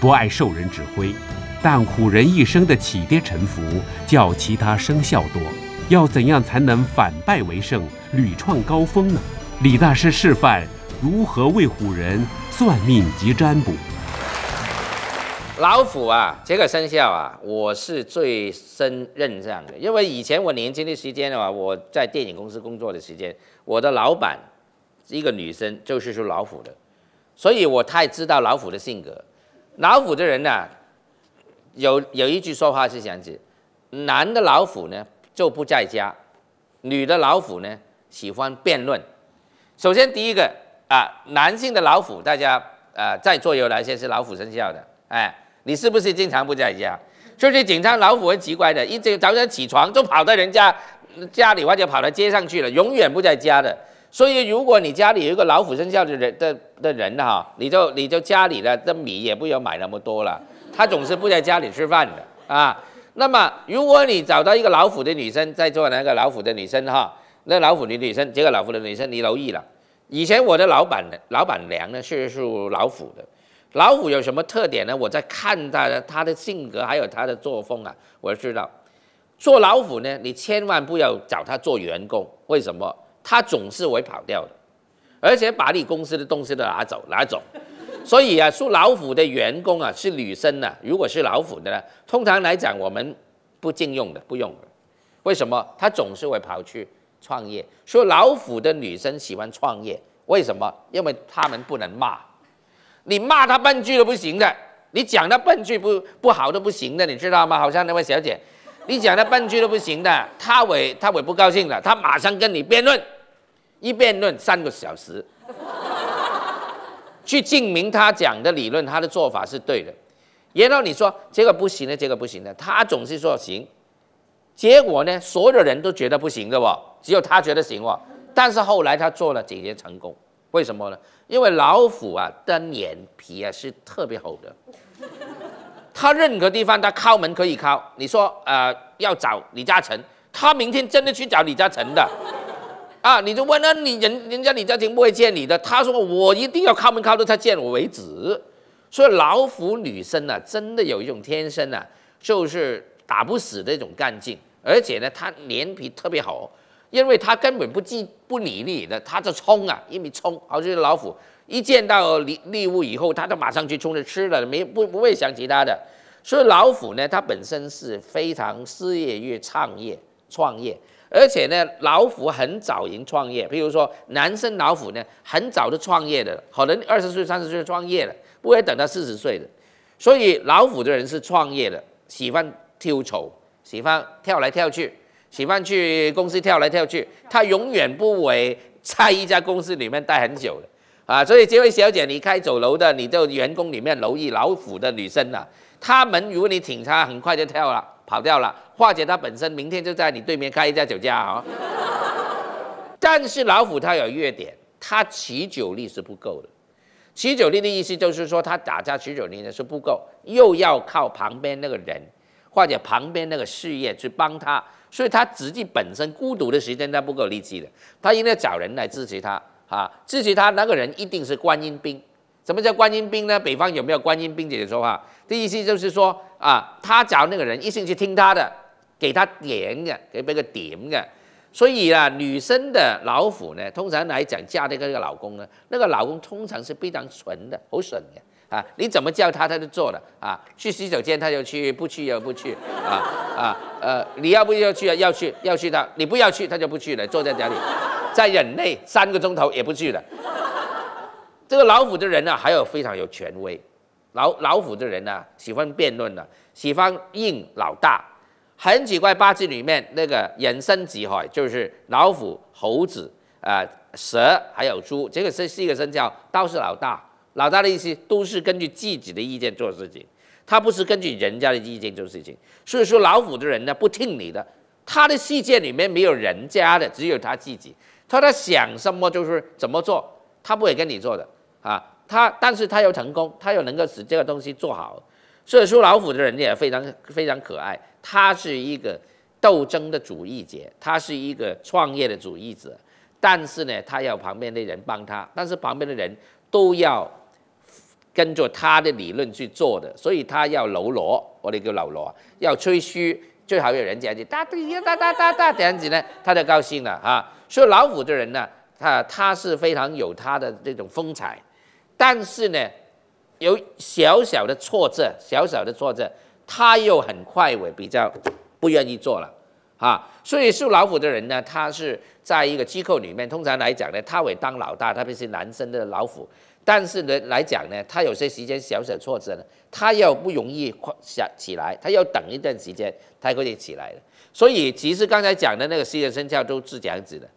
不爱受人指挥，但虎人一生的起跌沉浮，较其他生肖多。要怎样才能反败为胜，屡创高峰呢？李大师示范如何为虎人算命及占卜。老虎啊，这个生肖啊，我是最深认这样的，因为以前我年轻的时间的话，我在电影公司工作的时间，我的老板一个女生，就是属老虎的。所以我太知道老虎的性格，老虎的人呢，有有一句说话是这样子，男的老虎呢就不在家，女的老虎呢喜欢辩论。首先第一个啊，男性的老虎，大家啊在座有哪些是老虎生肖的？哎，你是不是经常不在家？就是经常老虎很奇怪的，一直早上起床就跑到人家家里或者跑到街上去了，永远不在家的？所以，如果你家里有一个老虎生肖的人的的人哈，你就你就家里的的米也不要买那么多了，他总是不在家里吃饭的啊。那么，如果你找到一个老虎的女生在做那个老虎的女生哈，那老虎的女生，这个老虎的女生你留意了。以前我的老板老板娘呢是属老虎的，老虎有什么特点呢？我在看她的她的性格，还有她的作风啊，我知道，做老虎呢，你千万不要找他做员工，为什么？他总是会跑掉的，而且把你公司的东西都拿走，拿走。所以啊，属老虎的员工啊是女生呢。如果是老虎的呢，通常来讲我们不禁用的，不用的。为什么？他总是会跑去创业。说老虎的女生喜欢创业，为什么？因为她们不能骂，你骂她半句都不行的，你讲她半句不不好都不行的，你知道吗？好像那位小姐。你讲他半句都不行的，他伟他伟不高兴了，他马上跟你辩论，一辩论三个小时，去证明他讲的理论，他的做法是对的。然后你说这个不行的，这个不行的，他总是说行。结果呢，所有人都觉得不行的哦，只有他觉得行哦。但是后来他做了，解决成功，为什么呢？因为老虎啊的脸皮啊是特别厚的。他任何地方他敲门可以敲，你说呃要找李嘉诚，他明天真的去找李嘉诚的，啊，你就问，那你人人家李嘉诚不会见你的，他说我一定要敲门敲到他见我为止。所以老虎女生呢，真的有一种天生啊，就是打不死的一种干劲，而且呢，她脸皮特别厚，因为她根本不记不理你的，她就冲啊，一米冲，好就是老虎。一见到猎猎物以后，他都马上去冲着吃了，没不不会想其他的。所以老虎呢，它本身是非常事业欲、创业、创业，而且呢，老虎很早经创业。比如说，男生老虎呢，很早就创业的，可能二十岁、三十岁创业了，不会等到四十岁的。所以老虎的人是创业的，喜欢跳槽，喜欢跳来跳去，喜欢去公司跳来跳去，他永远不为在一家公司里面待很久的。啊，所以这位小姐，你开酒楼的，你就员工里面容易老虎的女生啊。他们如果你挺她，很快就跳了，跑掉了。或者她本身明天就在你对面开一家酒家啊。但是老虎它有弱点，它持久力是不够的。持久力的意思就是说，它打架持久力呢是不够，又要靠旁边那个人或者旁边那个事业去帮他，所以他自己本身孤独的时间他不够力气的，他应该找人来支持他。啊，支持他那个人一定是观音兵，什么叫观音兵呢？北方有没有观音兵？姐姐说话的意思就是说啊，他找那个人一心去听他的，给他点的，给别个点的。所以啊，女生的老虎呢，通常来讲嫁那个老公呢，那个老公通常是非常纯的，好损的啊。你怎么叫他，他就做了啊？去洗手间他就去，不去又不去啊啊呃，你要不要去啊？要去要去他，你不要去他就不去了，坐在家里。在忍耐三个钟头也不去了。这个老虎的人呢，还有非常有权威。老老虎的人呢，喜欢辩论的，喜欢硬老大。很奇怪，八字里面那个人生几何就是老虎、猴子、啊蛇还有猪，这个是四个生肖都是老大。老大的意思都是根据自己的意见做事情，他不是根据人家的意见做事情。所以说老虎的人呢，不听你的，他的世界里面没有人家的，只有他自己。他在想什么，就是怎么做，他不会跟你做的啊。他，但是他又成功，他又能够使这个东西做好。所说老虎的人也非常非常可爱，他是一个斗争的主义者，他是一个创业的主义者。但是呢，他要旁边的人帮他，但是旁边的人都要跟着他的理论去做的，所以他要喽罗，我哋叫老罗，要吹嘘。最好有人家你哒对哒哒哒打打，这样子呢，他就高兴了啊。所以老虎的人呢，他他是非常有他的这种风采，但是呢，有小小的挫折，小小的挫折，他又很快会比较不愿意做了啊。所以属老虎的人呢，他是在一个机构里面，通常来讲呢，他会当老大，特别是男生的老虎。但是呢，来讲呢，他有些时间小小挫折呢，他又不容易快想起来，他要等一段时间，他可以起来的。所以其实刚才讲的那个四个生肖都是这样子的，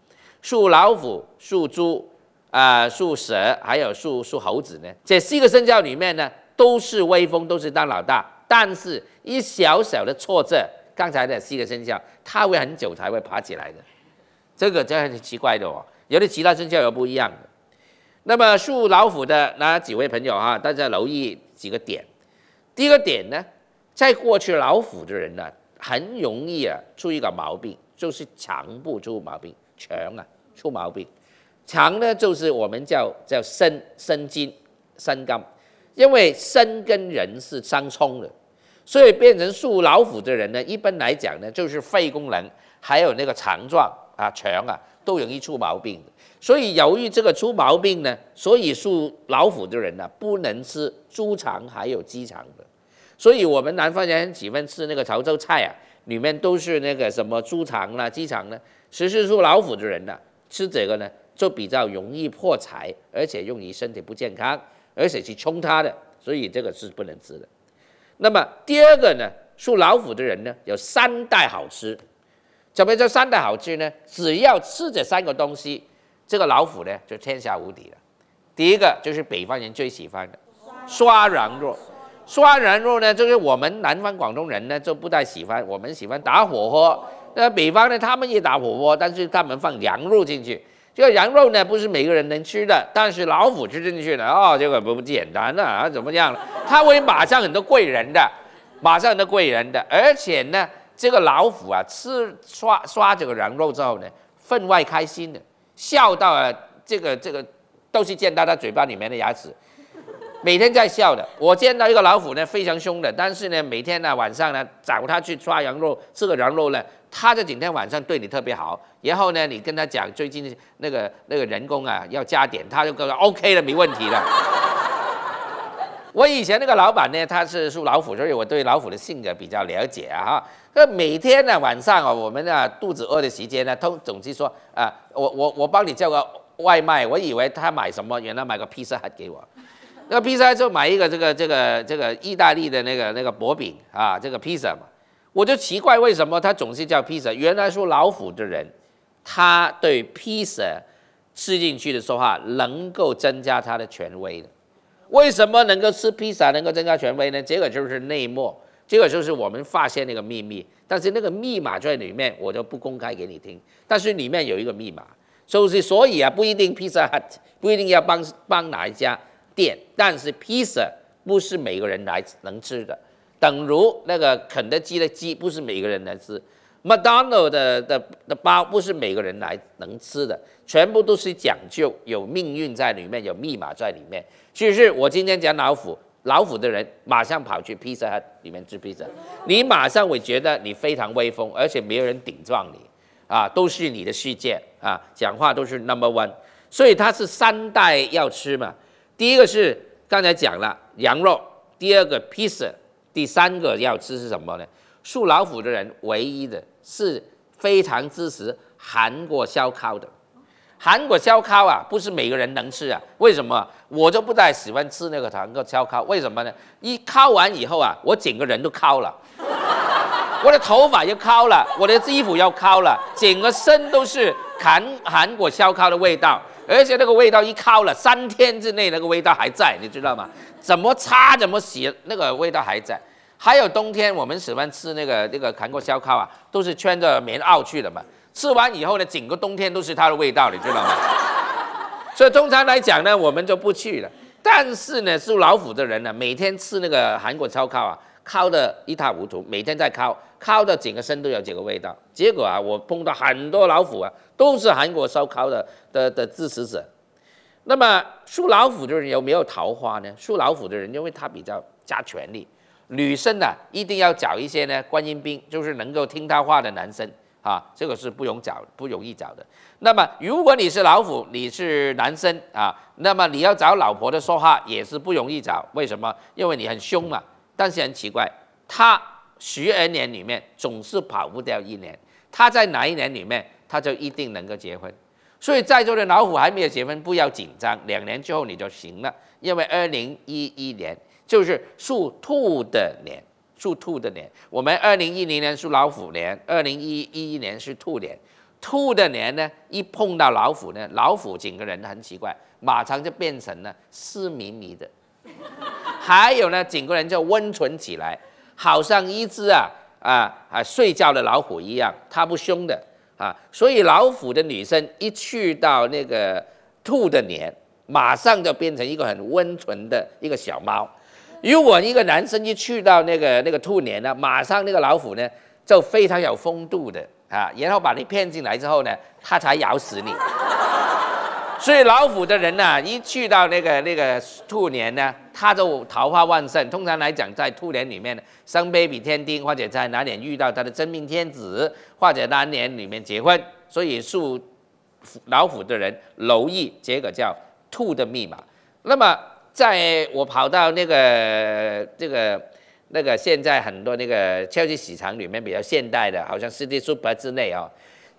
属老虎、属猪啊、属蛇，还有属属猴子呢。这四个生肖里面呢，都是威风，都是当老大，但是一小小的挫折，刚才的四个生肖，它会很久才会爬起来的。这个真的很奇怪的哦，有的其他生肖有不一样的。那么属老虎的那几位朋友哈，大家留意几个点。第一个点呢，在过去老虎的人呢，很容易啊出一个毛病，就是肠不出毛病，肠啊出毛病。肠呢就是我们叫叫升生津生肝，因为升跟人是相冲的，所以变成属老虎的人呢，一般来讲呢，就是肺功能还有那个肠状啊肠啊都容易出毛病。所以由于这个出毛病呢，所以属老虎的人呢不能吃猪肠还有鸡肠的。所以我们南方人喜欢吃那个潮州菜啊，里面都是那个什么猪肠啦、鸡肠呢。其实属老虎的人呢吃这个呢就比较容易破财，而且用于身体不健康，而且去冲它的，所以这个是不能吃的。那么第二个呢，属老虎的人呢有三代好吃，怎么叫三代好吃呢？只要吃这三个东西。这个老虎呢，就天下无敌了。第一个就是北方人最喜欢的涮羊肉。涮羊肉呢，就是我们南方广东人呢就不太喜欢，我们喜欢打火锅。那北方呢，他们也打火锅，但是他们放羊肉进去。这个羊肉呢，不是每个人能吃的，但是老虎吃进去了哦，这个不简单呐啊，怎么样了？他会马上很多贵人的，马上很多贵人的。而且呢，这个老虎啊，吃刷刷这个羊肉之后呢，分外开心的。笑到啊，这个这个都是见到他嘴巴里面的牙齿，每天在笑的。我见到一个老虎呢，非常凶的，但是呢，每天呢晚上呢找他去抓羊肉，这个羊肉呢，他就整天晚上对你特别好。然后呢，你跟他讲最近那个那个人工啊要加点，他就说 OK 了，没问题了。我以前那个老板呢，他是属老虎，所以我对老虎的性格比较了解啊。哈，那每天呢晚上哦，我们啊肚子饿的时间呢，都总是说啊，我我我帮你叫个外卖。我以为他买什么，原来买个披萨给我。那个披萨就买一个这个这个这个意大利的那个那个薄饼啊，这个披萨嘛，我就奇怪为什么他总是叫披萨。原来说老虎的人，他对披萨吃进去的说法能够增加他的权威的。为什么能够吃披萨能够增加权威呢？这个就是内幕，这个就是我们发现那个秘密，但是那个密码在里面，我就不公开给你听。但是里面有一个密码，就是所以啊，不一定披萨不一定要帮帮哪一家店，但是披萨不是每个人来能吃的，等如那个肯德基的鸡不是每个人能吃，麦当劳的的的包不是每个人来能吃的，全部都是讲究，有命运在里面，有密码在里面。就是我今天讲老虎，老虎的人马上跑去披萨里面吃披萨，你马上会觉得你非常威风，而且没有人顶撞你，啊，都是你的世界啊，讲话都是 number one，所以他是三代要吃嘛，第一个是刚才讲了羊肉，第二个披萨，第三个要吃是什么呢？树老虎的人唯一的是非常支持韩国烧烤的。韩国烧烤啊，不是每个人能吃啊。为什么？我就不太喜欢吃那个韩国烧烤，为什么呢？一烤完以后啊，我整个人都烤了，我的头发又烤了，我的衣服要烤了，整个身都是韩韩国烧烤的味道。而且那个味道一烤了，三天之内那个味道还在，你知道吗？怎么擦怎么洗，那个味道还在。还有冬天我们喜欢吃那个那个韩国烧烤啊，都是穿着棉袄去的嘛。吃完以后呢，整个冬天都是它的味道，你知道吗？所以通常来讲呢，我们就不去了。但是呢，属老虎的人呢，每天吃那个韩国烧烤啊，烤得一塌糊涂，每天在烤，烤的整个身都有这个味道。结果啊，我碰到很多老虎啊，都是韩国烧烤的的的支持者。那么属老虎的人有没有桃花呢？属老虎的人，因为他比较加权力，女生呢一定要找一些呢观音兵，就是能够听他话的男生。啊，这个是不容找，不容易找的。那么，如果你是老虎，你是男生啊，那么你要找老婆的说话也是不容易找。为什么？因为你很凶嘛。但是很奇怪，他十二年里面总是跑不掉一年。他在哪一年里面，他就一定能够结婚。所以在座的老虎还没有结婚，不要紧张，两年之后你就行了，因为二零一一年就是属兔的年。属兔的年，我们二零一零年属老虎年，二零一一一年是兔年。兔的年呢，一碰到老虎呢，老虎整个人很奇怪，马上就变成了湿迷迷的。还有呢，整个人就温存起来，好像一只啊啊啊睡觉的老虎一样，它不凶的啊。所以老虎的女生一去到那个兔的年，马上就变成一个很温存的一个小猫。如果一个男生一去到那个那个兔年呢，马上那个老虎呢就非常有风度的啊，然后把你骗进来之后呢，他才咬死你。所以老虎的人呢，一去到那个那个兔年呢，他就桃花旺盛。通常来讲，在兔年里面呢，a b y 天丁，或者在哪年遇到他的真命天子，或者哪年里面结婚，所以属老虎的人容易这个叫兔的密码。那么。在我跑到那个这个那个现在很多那个超级市场里面比较现代的，好像四 y Super 之内哦，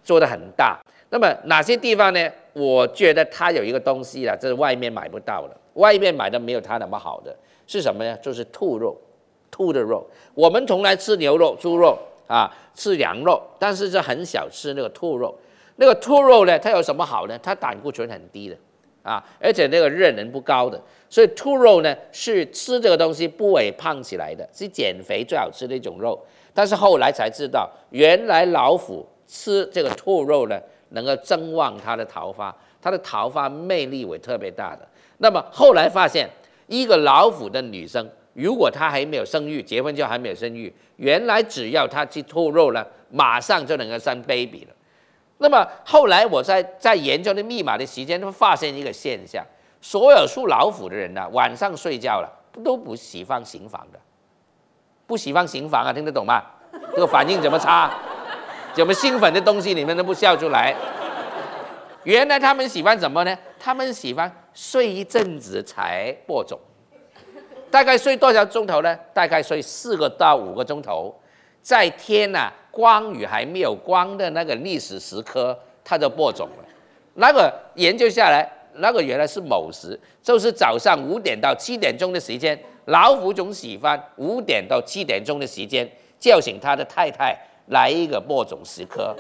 做的很大。那么哪些地方呢？我觉得它有一个东西啊，这是外面买不到的，外面买的没有它那么好的。是什么呢？就是兔肉，兔的肉。我们从来吃牛肉、猪肉啊，吃羊肉，但是这很少吃那个兔肉。那个兔肉呢，它有什么好呢？它胆固醇很低的。啊，而且那个热能不高的，所以兔肉呢是吃这个东西不会胖起来的，是减肥最好吃的一种肉。但是后来才知道，原来老虎吃这个兔肉呢，能够增旺它的桃花，它的桃花魅力会特别大的。那么后来发现，一个老虎的女生，如果她还没有生育，结婚就还没有生育，原来只要她吃兔肉呢，马上就能够生 baby 了。那么后来我在在研究的密码的时间，就发现一个现象：所有属老虎的人呢，晚上睡觉了都不喜欢行房的，不喜欢行房啊，听得懂吗？这个反应怎么差？怎么兴奋的东西你们都不笑出来？原来他们喜欢什么呢？他们喜欢睡一阵子才播种，大概睡多少钟头呢？大概睡四个到五个钟头。在天呐，光与还没有光的那个历史时刻，他就播种了。那个研究下来，那个原来是某时，就是早上五点到七点钟的时间，老虎总喜欢五点到七点钟的时间叫醒他的太太来一个播种时刻，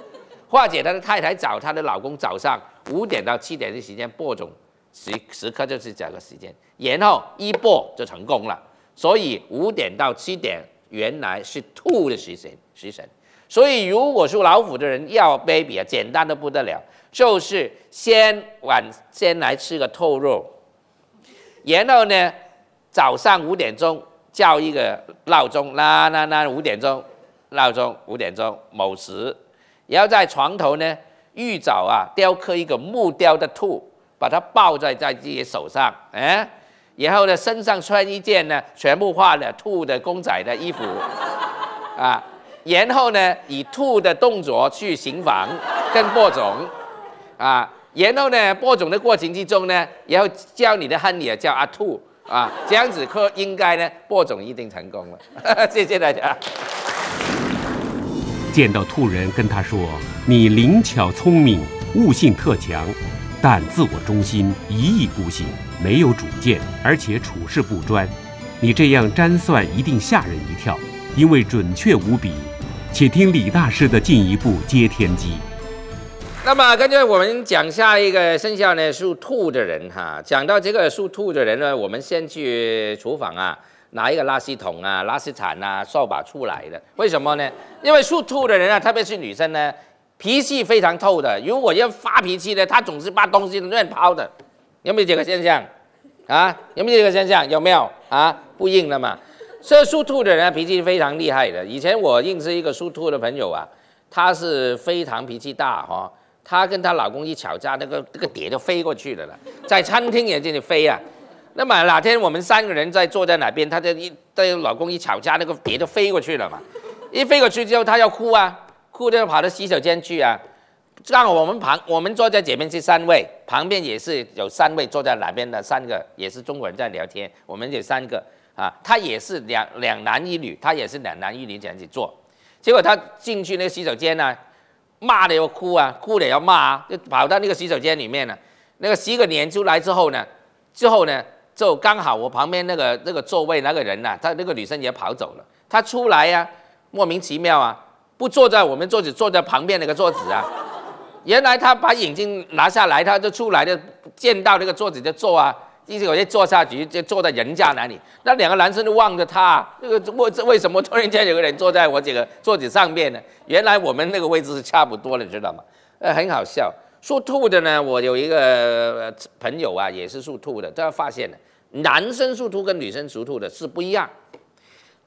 化解他的太太找他的老公早上五点到七点的时间播种时时刻就是这个时间，然后一播就成功了。所以五点到七点。原来是兔的食神，食神。所以，如果是老虎的人要 baby 啊，简单的不得了，就是先晚先来吃个兔肉，然后呢，早上五点钟叫一个闹钟，啦啦啦，五点钟，闹钟五点钟某时，然后在床头呢，玉藻啊，雕刻一个木雕的兔，把它抱在在自己手上，哎。然后呢，身上穿一件呢，全部画了兔的公仔的衣服，啊，然后呢，以兔的动作去行房跟播种，啊，然后呢，播种的过程之中呢，然后叫你的汉 e 叫阿兔，啊，这样子可应该呢，播种一定成功了，谢谢大家。见到兔人，跟他说：“你灵巧聪明，悟性特强，但自我中心，一意孤行。”没有主见，而且处事不专。你这样占算一定吓人一跳，因为准确无比。且听李大师的进一步接天机。那么，根据我们讲下一个生肖呢，属兔的人哈，讲到这个属兔的人呢，我们先去厨房啊，拿一个垃圾桶啊、垃圾铲啊、扫把出来的。为什么呢？因为属兔的人啊，特别是女生呢，脾气非常透的。如果要发脾气呢，她总是把东西乱抛的。有没有这个现象，啊？有没有这个现象？有没有啊？不硬了嘛？以属兔的人脾气非常厉害的。以前我认识一个属兔的朋友啊，他是非常脾气大哈。他跟她老公一吵架，那个那个碟就飞过去了了，在餐厅眼睛里飞啊。那么哪天我们三个人在坐在哪边，他就一对老公一吵架，那个碟就飞过去了嘛。一飞过去之后，她要哭啊，哭就要跑到洗手间去啊。让我们旁，我们坐在这边这三位，旁边也是有三位坐在哪边的三个，也是中国人在聊天。我们这三个啊，他也是两两男一女，他也是两男一女这样子坐。结果他进去那个洗手间呢，骂的要哭啊，哭的要骂啊，就跑到那个洗手间里面了。那个洗个脸出来之后呢，之后呢，就刚好我旁边那个那个座位那个人呐，他那个女生也跑走了。他出来呀，莫名其妙啊，不坐在我们桌子，坐在旁边那个桌子啊。原来他把眼镜拿下来，他就出来的，见到那个桌子就坐啊，一直有些坐下去，就坐在人家那里。那两个男生都望着他，那个为为什么突然间有个人坐在我这个桌子上面呢？原来我们那个位置是差不多的，你知道吗？呃，很好笑。属兔的呢，我有一个朋友啊，也是属兔的，他发现了男生属兔跟女生属兔的是不一样，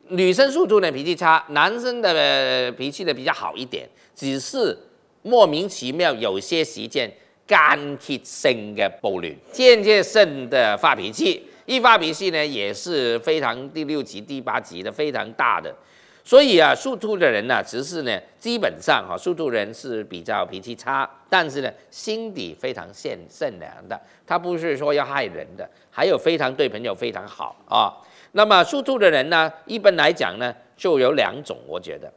女生属兔呢脾气差，男生的脾气呢比较好一点，只是。莫名其妙，有些时间间歇性的暴乱，间接性的发脾气，一发脾气呢，也是非常第六级、第八级的非常大的。所以啊，属兔的人呢，其实呢，基本上哈，属兔人是比较脾气差，但是呢，心底非常善善良的，他不是说要害人的，还有非常对朋友非常好啊。那么属兔的人呢，一般来讲呢，就有两种，我觉得。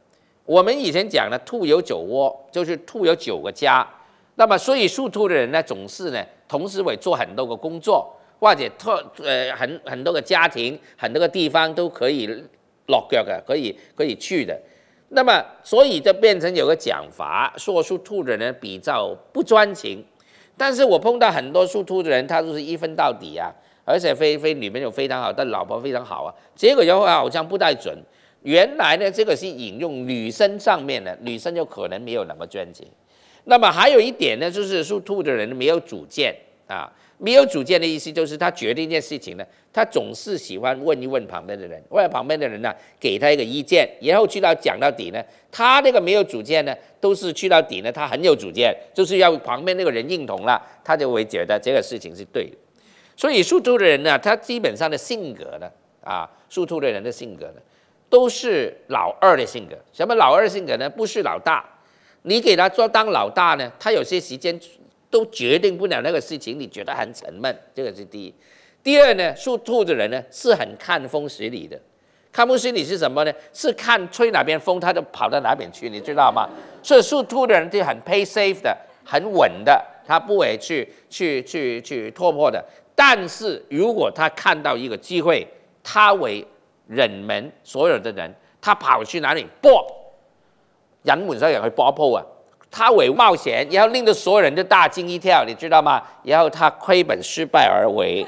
我们以前讲呢，兔有九窝，就是兔有九个家。那么，所以属兔的人呢，总是呢，同时会做很多个工作，或者特呃很很多个家庭、很多个地方都可以落脚的，可以可以去的。那么，所以就变成有个讲法，属兔的人比较不专情。但是我碰到很多属兔的人，他都是一分到底啊，而且非非女朋友非常好，但老婆非常好啊，结果又好像不太准。原来呢，这个是引用女生上面的，女生就可能没有那么专情。那么还有一点呢，就是属兔的人没有主见啊，没有主见的意思就是他决定一件事情呢，他总是喜欢问一问旁边的人，问旁边的人呢，给他一个意见，然后去到讲到底呢，他那个没有主见呢，都是去到底呢，他很有主见，就是要旁边那个人认同了，他就会觉得这个事情是对的。所以属兔的人呢，他基本上的性格呢，啊，属兔的人的性格呢。都是老二的性格，什么老二性格呢？不是老大，你给他做当老大呢，他有些时间都决定不了那个事情，你觉得很沉闷，这个是第一。第二呢，属兔的人呢是很看风使雨的，看风使雨是什么呢？是看吹哪边风，他就跑到哪边去，你知道吗？所以属兔的人就很 pay safe 的，很稳的，他不会去去去去突破的。但是如果他看到一个机会，他为人们所有的人，他跑去哪里？爆！人们上也去爆破啊。他为冒险，然后令到所有人都大惊一跳，你知道吗？然后他亏本失败而为。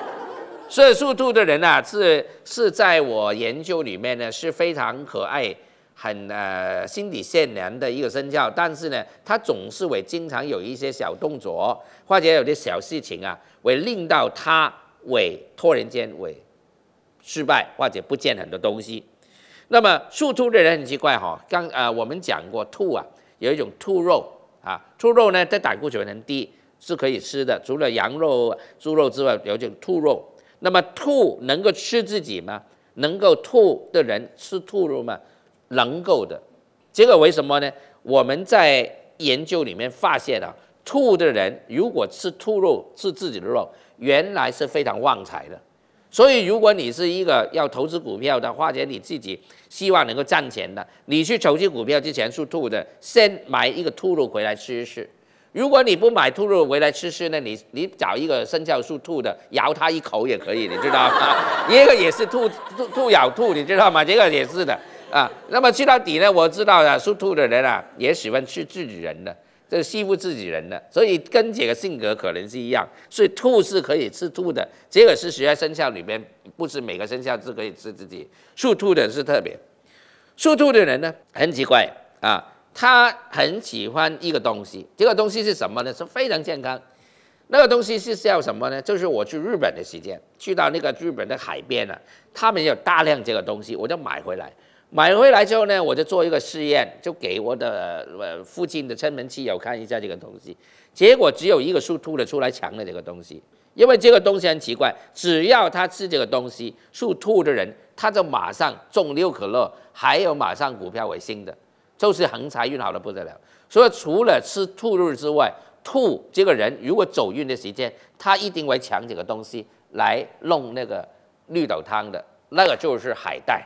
所以速度的人啊，是是在我研究里面呢，是非常可爱、很呃心底善良的一个生肖。但是呢，他总是会经常有一些小动作，或者有些小事情啊，会令到他委拖人间委。失败或者不见很多东西，那么素兔的人很奇怪哈。刚呃，我们讲过兔啊，有一种兔肉啊，兔肉呢在胆固醇很低，是可以吃的，除了羊肉、猪肉之外，有一种兔肉。那么兔能够吃自己吗？能够吐的人吃兔肉吗？能够的。结果为什么呢？我们在研究里面发现了，吐的人如果吃兔肉吃自己的肉，原来是非常旺财的。所以，如果你是一个要投资股票的，或者你自己希望能够赚钱的，你去筹集股票之前，属兔的先买一个兔肉回来吃吃。如果你不买兔肉回来吃吃呢，你你找一个生肖属兔的，咬它一口也可以，你知道吗？这 个也是兔兔兔咬兔，你知道吗？这个也是的啊。那么去到底呢？我知道的，属兔的人啊，也喜欢吃自己人的。这是欺负自己人的，所以跟姐的性格可能是一样。所以兔是可以吃兔的，结果是十二生肖里边不是每个生肖是可以吃自己。属兔的人是特别，属兔的人呢很奇怪啊，他很喜欢一个东西，这个东西是什么呢？是非常健康，那个东西是叫什么呢？就是我去日本的时间，去到那个日本的海边了，他们有大量这个东西，我就买回来。买回来之后呢，我就做一个试验，就给我的呃附近的村民亲友看一下这个东西。结果只有一个树吐了出来，抢了这个东西。因为这个东西很奇怪，只要他吃这个东西，树吐的人，他就马上中六可乐，还有马上股票为新的，就是横财运好的不得了。所以除了吃兔肉之外，吐这个人如果走运的时间，他一定会抢这个东西来弄那个绿豆汤的，那个就是海带。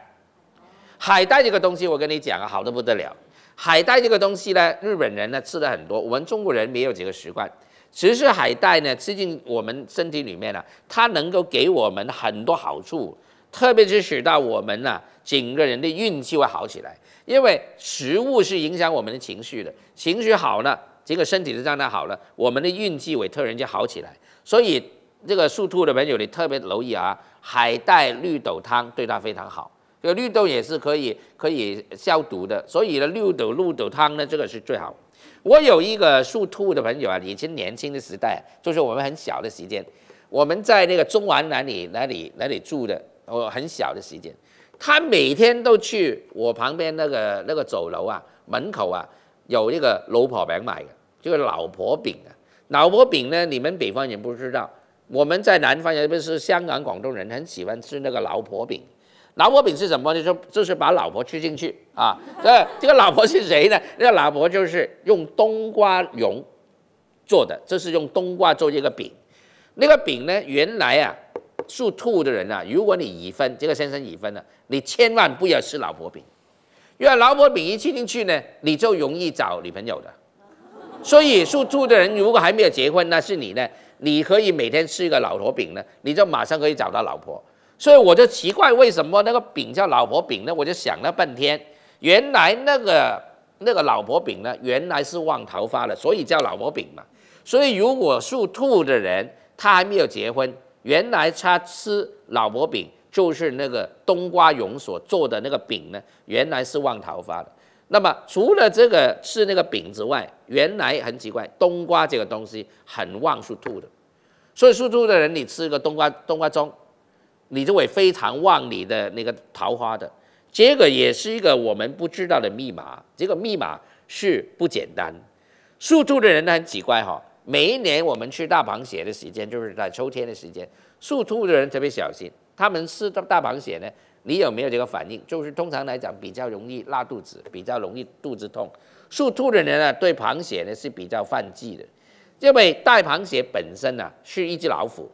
海带这个东西，我跟你讲啊，好的不得了。海带这个东西呢，日本人呢吃的很多，我们中国人也有这个习惯。其实海带呢，吃进我们身体里面呢，它能够给我们很多好处，特别是使到我们呢整个人的运气会好起来。因为食物是影响我们的情绪的，情绪好了，这个身体的状态好了，我们的运气会特人就好起来。所以这个属兔的朋友，你特别留意啊，海带绿豆汤对他非常好。这个绿豆也是可以可以消毒的，所以呢，绿豆绿豆汤呢，这个是最好。我有一个属兔的朋友啊，以前年轻的时代，就是我们很小的时间，我们在那个中环哪里哪里哪里住的，我很小的时间，他每天都去我旁边那个那个酒楼啊，门口啊有一个老婆饼买的，就是老婆饼啊。老婆饼呢，你们北方人不知道，我们在南方特别是香港广东人很喜欢吃那个老婆饼。老婆饼是什么呢？就是把老婆吃进去啊！这这个老婆是谁呢？那个老婆就是用冬瓜蓉做的，这是用冬瓜做一个饼。那个饼呢，原来啊，属兔的人啊，如果你已婚，这个先生已婚了，你千万不要吃老婆饼，因为老婆饼一吃进去呢，你就容易找女朋友的。所以属兔的人如果还没有结婚，那是你呢，你可以每天吃一个老婆饼呢，你就马上可以找到老婆。所以我就奇怪为什么那个饼叫老婆饼呢？我就想了半天，原来那个那个老婆饼呢，原来是旺桃花的，所以叫老婆饼嘛。所以如果属兔的人他还没有结婚，原来他吃老婆饼就是那个冬瓜蓉所做的那个饼呢，原来是旺桃花的。那么除了这个是那个饼之外，原来很奇怪，冬瓜这个东西很旺属兔的，所以属兔的人你吃一个冬瓜冬瓜盅。你宗伟非常旺你的那个桃花的，这个也是一个我们不知道的密码。这个密码是不简单。属兔的人呢很奇怪哈，每一年我们吃大螃蟹的时间就是在秋天的时间。属兔的人特别小心，他们吃到大螃蟹呢，你有没有这个反应？就是通常来讲比较容易拉肚子，比较容易肚子痛。属兔的人呢对螃蟹呢是比较犯忌的，因为大螃蟹本身呢是一只老虎。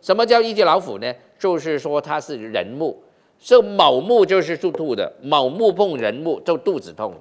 什么叫一只老虎呢？就是说它是人木，这卯木就是属兔的，卯木碰人木就肚子痛了。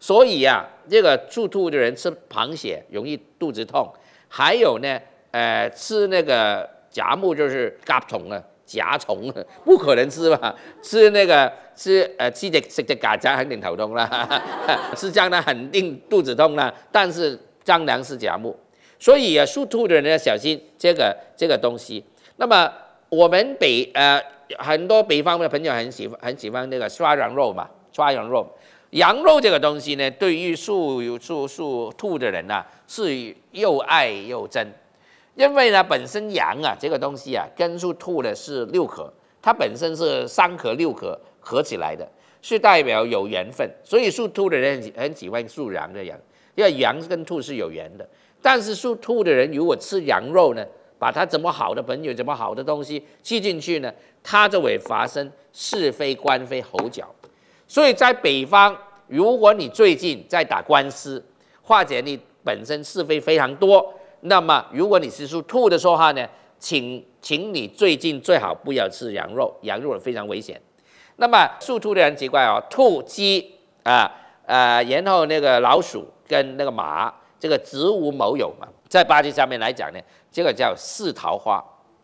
所以呀，这个属兔的人吃螃蟹容易肚子痛，还有呢，呃，吃那个甲木就是甲虫啊，甲虫不可能吃吧？吃那个吃呃吃的吃的甲甲肯定头痛了，吃蟑呢肯定肚子痛啦。但是蟑螂是甲木，所以啊，属兔的人要小心这个这个东西。那么。我们北呃很多北方的朋友很喜欢很喜欢那个涮羊肉嘛，涮羊肉。羊肉这个东西呢，对于属属属兔的人呢是又爱又憎，因为呢本身羊啊这个东西啊跟属兔的是六合，它本身是三合六合合起来的，是代表有缘分。所以属兔的人很很喜欢属羊的人，因为羊跟兔是有缘的。但是属兔的人如果吃羊肉呢？把他怎么好的朋友，怎么好的东西寄进去呢？他就会发生是非官非猴脚。所以在北方，如果你最近在打官司，或者你本身是非非常多，那么如果你是属兔的说话呢，请请你最近最好不要吃羊肉，羊肉非常危险。那么属兔的人奇怪哦，兔鸡啊，呃，然后那个老鼠跟那个马，这个子午卯酉嘛，在八字上面来讲呢。这个叫“四桃花”，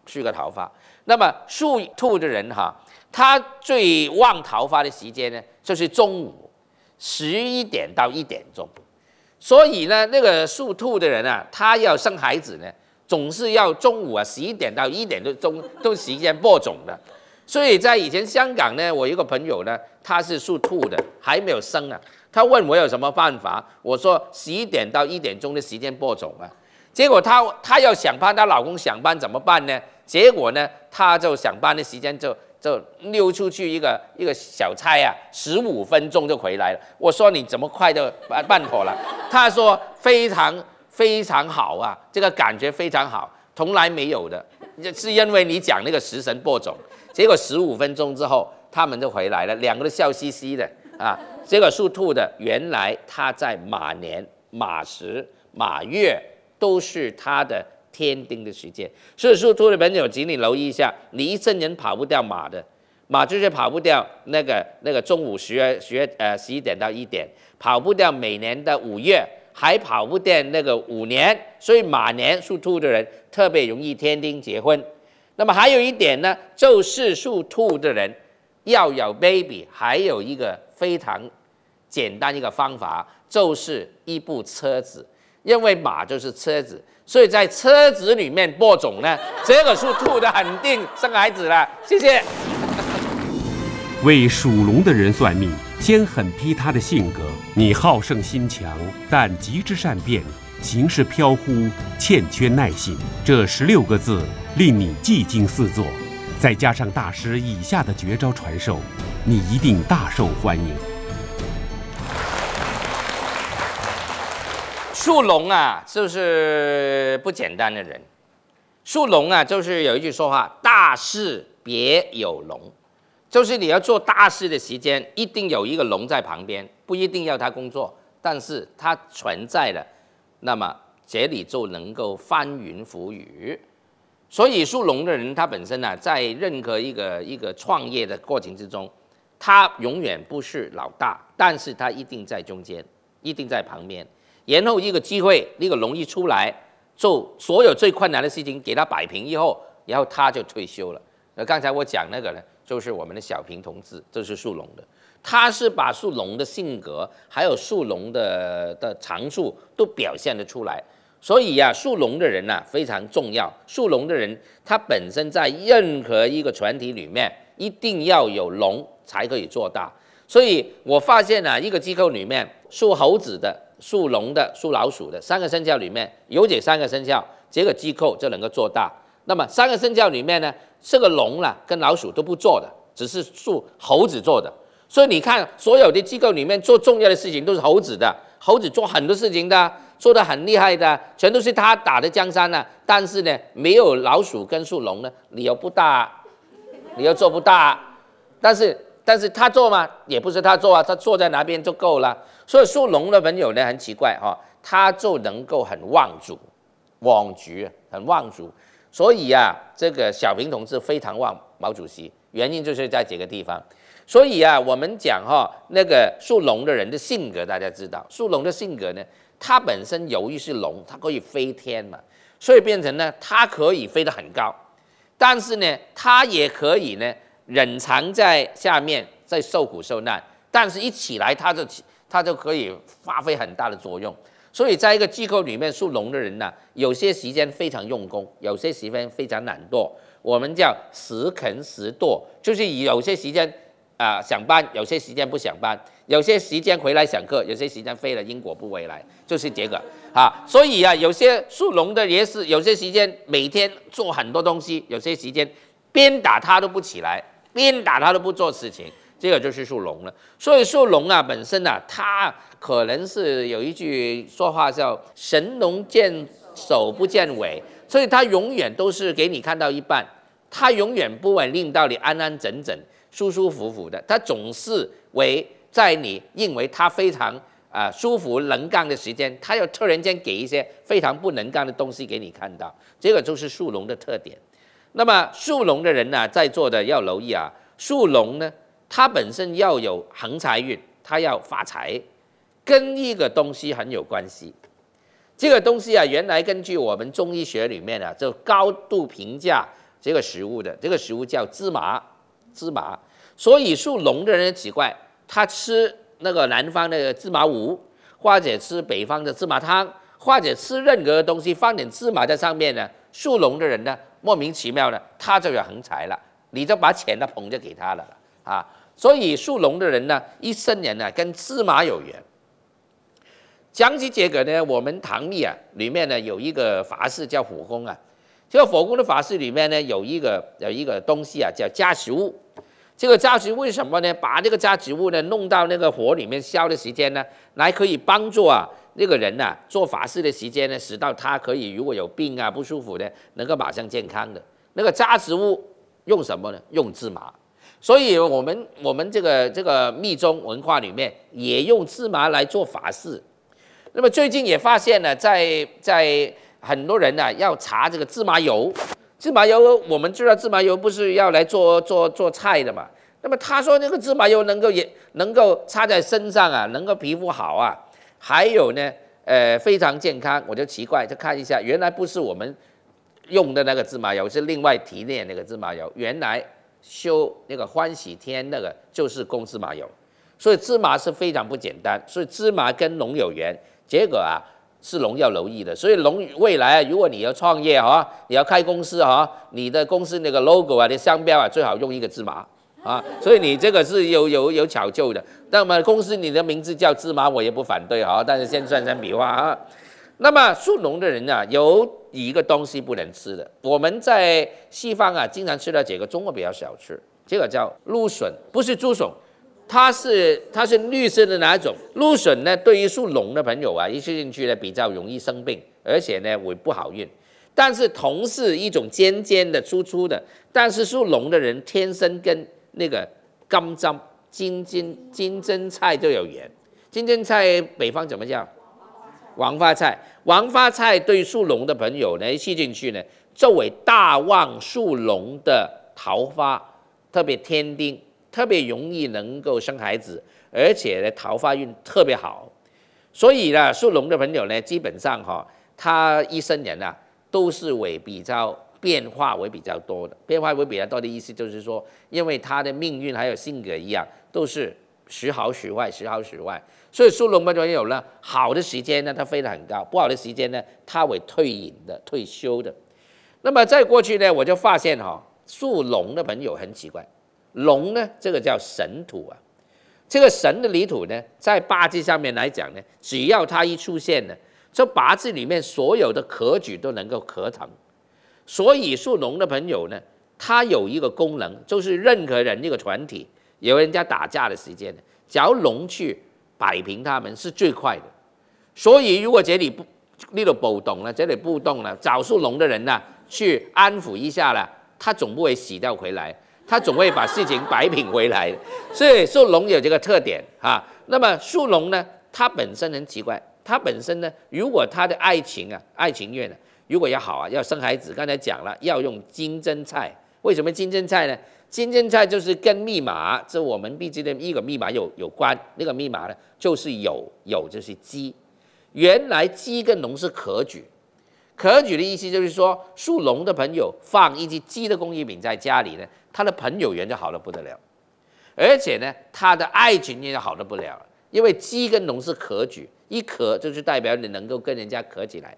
四个桃花。那么属兔的人哈，他最旺桃花的时间呢，就是中午十一点到一点钟。所以呢，那个属兔的人啊，他要生孩子呢，总是要中午啊十一点到一点的钟都时间播种的。所以在以前香港呢，我一个朋友呢，他是属兔的，还没有生啊。他问我有什么办法，我说十一点到一点钟的时间播种啊。结果她她要想办，她老公想办怎么办呢？结果呢，她就想办的时间就就溜出去一个一个小差啊，十五分钟就回来了。我说你怎么快就办办妥了？她说非常非常好啊，这个感觉非常好，从来没有的。这是因为你讲那个食神播种，结果十五分钟之后他们就回来了，两个都笑嘻嘻的啊。结果属兔的原来他在马年马时马月。都是他的天丁的时间，所以属兔的朋友，请你留意一下，你一生人跑不掉马的，马就是跑不掉那个那个中午十二、十呃十一点到一点跑不掉，每年的五月还跑不掉那个五年，所以马年属兔的人特别容易天丁结婚。那么还有一点呢，就是属兔的人要有 baby，还有一个非常简单一个方法，就是一部车子。因为马就是车子，所以在车子里面播种呢，这个是吐的，肯定生孩子了。谢谢。为属龙的人算命，先狠批他的性格：你好胜心强，但极之善变，行事飘忽，欠缺耐心。这十六个字令你技惊四座，再加上大师以下的绝招传授，你一定大受欢迎。树龙啊，就是不简单的人。树龙啊，就是有一句说话：“大事别有龙”，就是你要做大事的时间，一定有一个龙在旁边，不一定要他工作，但是他存在的，那么这里就能够翻云覆雨。所以树龙的人，他本身呢，在任何一个一个创业的过程之中，他永远不是老大，但是他一定在中间，一定在旁边。然后一个机会，那个龙一出来，就所有最困难的事情给他摆平以后，然后他就退休了。那刚才我讲那个呢，就是我们的小平同志，这是属龙的，他是把属龙的性格还有属龙的的长处都表现得出来。所以呀，属龙的人呢非常重要。属龙的人，他本身在任何一个团体里面，一定要有龙才可以做大。所以我发现啊，一个机构里面属猴子的。属龙的、属老鼠的三个生肖里面，有这三个生肖，这个机构就能够做大。那么三个生肖里面呢，这个龙啦跟老鼠都不做的，只是属猴子做的。所以你看，所有的机构里面做重要的事情都是猴子的，猴子做很多事情的，做的很厉害的，全都是他打的江山呢。但是呢，没有老鼠跟属龙的，理由不大，你由做不大。但是。但是他做嘛，也不是他做啊，他坐在哪边就够了。所以属龙的朋友呢，很奇怪哈，他就能够很旺主，旺局、很旺主。所以呀，这个小平同志非常旺毛主席，原因就是在这个地方。所以啊，我们讲哈，那个属龙的人的性格，大家知道，属龙的性格呢，他本身由于是龙，他可以飞天嘛，所以变成呢，他可以飞得很高，但是呢，他也可以呢。忍藏在下面，在受苦受难，但是一起来，他就起，他就可以发挥很大的作用。所以，在一个机构里面属龙的人呢，有些时间非常用功，有些时间非常懒惰。我们叫时肯时惰，就是有些时间啊想搬，有些时间不想搬，有些时间回来想课，有些时间飞了因果不回来，就是这个啊。所以啊，有些属龙的也是有些时间每天做很多东西，有些时间鞭打他都不起来。鞭打他都不做事情，这个就是属龙了。所以属龙啊，本身啊，它可能是有一句说话叫“神龙见首不见尾”，所以它永远都是给你看到一半，它永远不稳定，到你安安整整、舒舒服服的，它总是为在你认为它非常啊舒服能干的时间，它又突然间给一些非常不能干的东西给你看到，这个就是属龙的特点。那么属龙的人呢，在座的要留意啊！属龙呢，他本身要有横财运，他要发财，跟一个东西很有关系。这个东西啊，原来根据我们中医学里面啊，就高度评价这个食物的。这个食物叫芝麻，芝麻。所以属龙的人奇怪，他吃那个南方的芝麻糊，或者吃北方的芝麻汤，或者吃任何东西，放点芝麻在上面呢。属龙的人呢，莫名其妙呢，他就有横财了，你就把钱呢捧着给他了啊。所以属龙的人呢，一生人呢跟芝麻有缘。讲起这个呢，我们唐密啊，里面呢有一个法事叫火公啊。这个火公的法事里面呢，有一个有一个东西啊，叫加持物。这个加持为什么呢？把这个加持物呢弄到那个火里面烧的时间呢，来可以帮助啊。那个人呐，做法事的时间呢，使到他可以如果有病啊不舒服的，能够马上健康的。那个扎植物用什么呢？用芝麻。所以，我们我们这个这个密宗文化里面也用芝麻来做法事。那么最近也发现了，在在很多人呢要查这个芝麻油。芝麻油我们知道，芝麻油不是要来做做做菜的嘛？那么他说那个芝麻油能够也能够擦在身上啊，能够皮肤好啊。还有呢，呃，非常健康，我就奇怪，就看一下，原来不是我们用的那个芝麻油，是另外提炼那个芝麻油。原来修那个欢喜天那个就是公芝麻油，所以芝麻是非常不简单，所以芝麻跟龙有缘，结果啊是龙要留意的。所以龙未来，如果你要创业哈，你要开公司哈，你的公司那个 logo 啊、你商标啊，最好用一个芝麻。啊，所以你这个是有有有巧救的。那么公司你的名字叫芝麻，我也不反对哈。但是先算算笔话啊。那么属龙的人呢，有一个东西不能吃的。我们在西方啊经常吃到这个，中国比较少吃。这个叫芦笋，不是竹笋，它是它是绿色的那一种？芦笋呢，对于属龙的朋友啊，一吃进去呢比较容易生病，而且呢会不好运。但是同是一种尖尖的、粗粗的，但是属龙的人天生跟那个甘脏、金金金针菜都有缘。金针菜北方怎么叫？王花菜。王花菜对属龙的朋友呢，吸进去呢，作为大旺属龙的桃花，特别天丁，特别容易能够生孩子，而且呢，桃花运特别好。所以呢，属龙的朋友呢，基本上哈，他一生人啊，都是为比较。变化为比较多的，变化为比较多的意思就是说，因为他的命运还有性格一样，都是时好时坏，时好时坏。所以属龙的就有呢，好的时间呢，他飞得很高；不好的时间呢，他会退隐的、退休的。那么在过去呢，我就发现哈，属龙的朋友很奇怪，龙呢，这个叫神土啊，这个神的泥土呢，在八字上面来讲呢，只要它一出现呢，这八字里面所有的科举都能够可腾，所以属龙的朋友呢，他有一个功能，就是任何人一个团体有人家打架的时间只要龙去摆平他们是最快的。所以如果这里不那个不懂了，这里不懂了，找属龙的人呢去安抚一下了，他总不会死掉回来，他总会把事情摆平回来。所以属龙有这个特点啊。那么属龙呢，他本身很奇怪，他本身呢，如果他的爱情啊，爱情怨呢。如果要好啊，要生孩子，刚才讲了要用金针菜。为什么金针菜呢？金针菜就是跟密码，这我们必须的一个密码有有关。那个密码呢，就是有有就是鸡。原来鸡跟龙是可举，可举的意思就是说，属龙的朋友放一只鸡的工艺品在家里呢，他的朋友缘就好的不得了，而且呢，他的爱情也好的不了。因为鸡跟龙是可举，一可就是代表你能够跟人家可起来。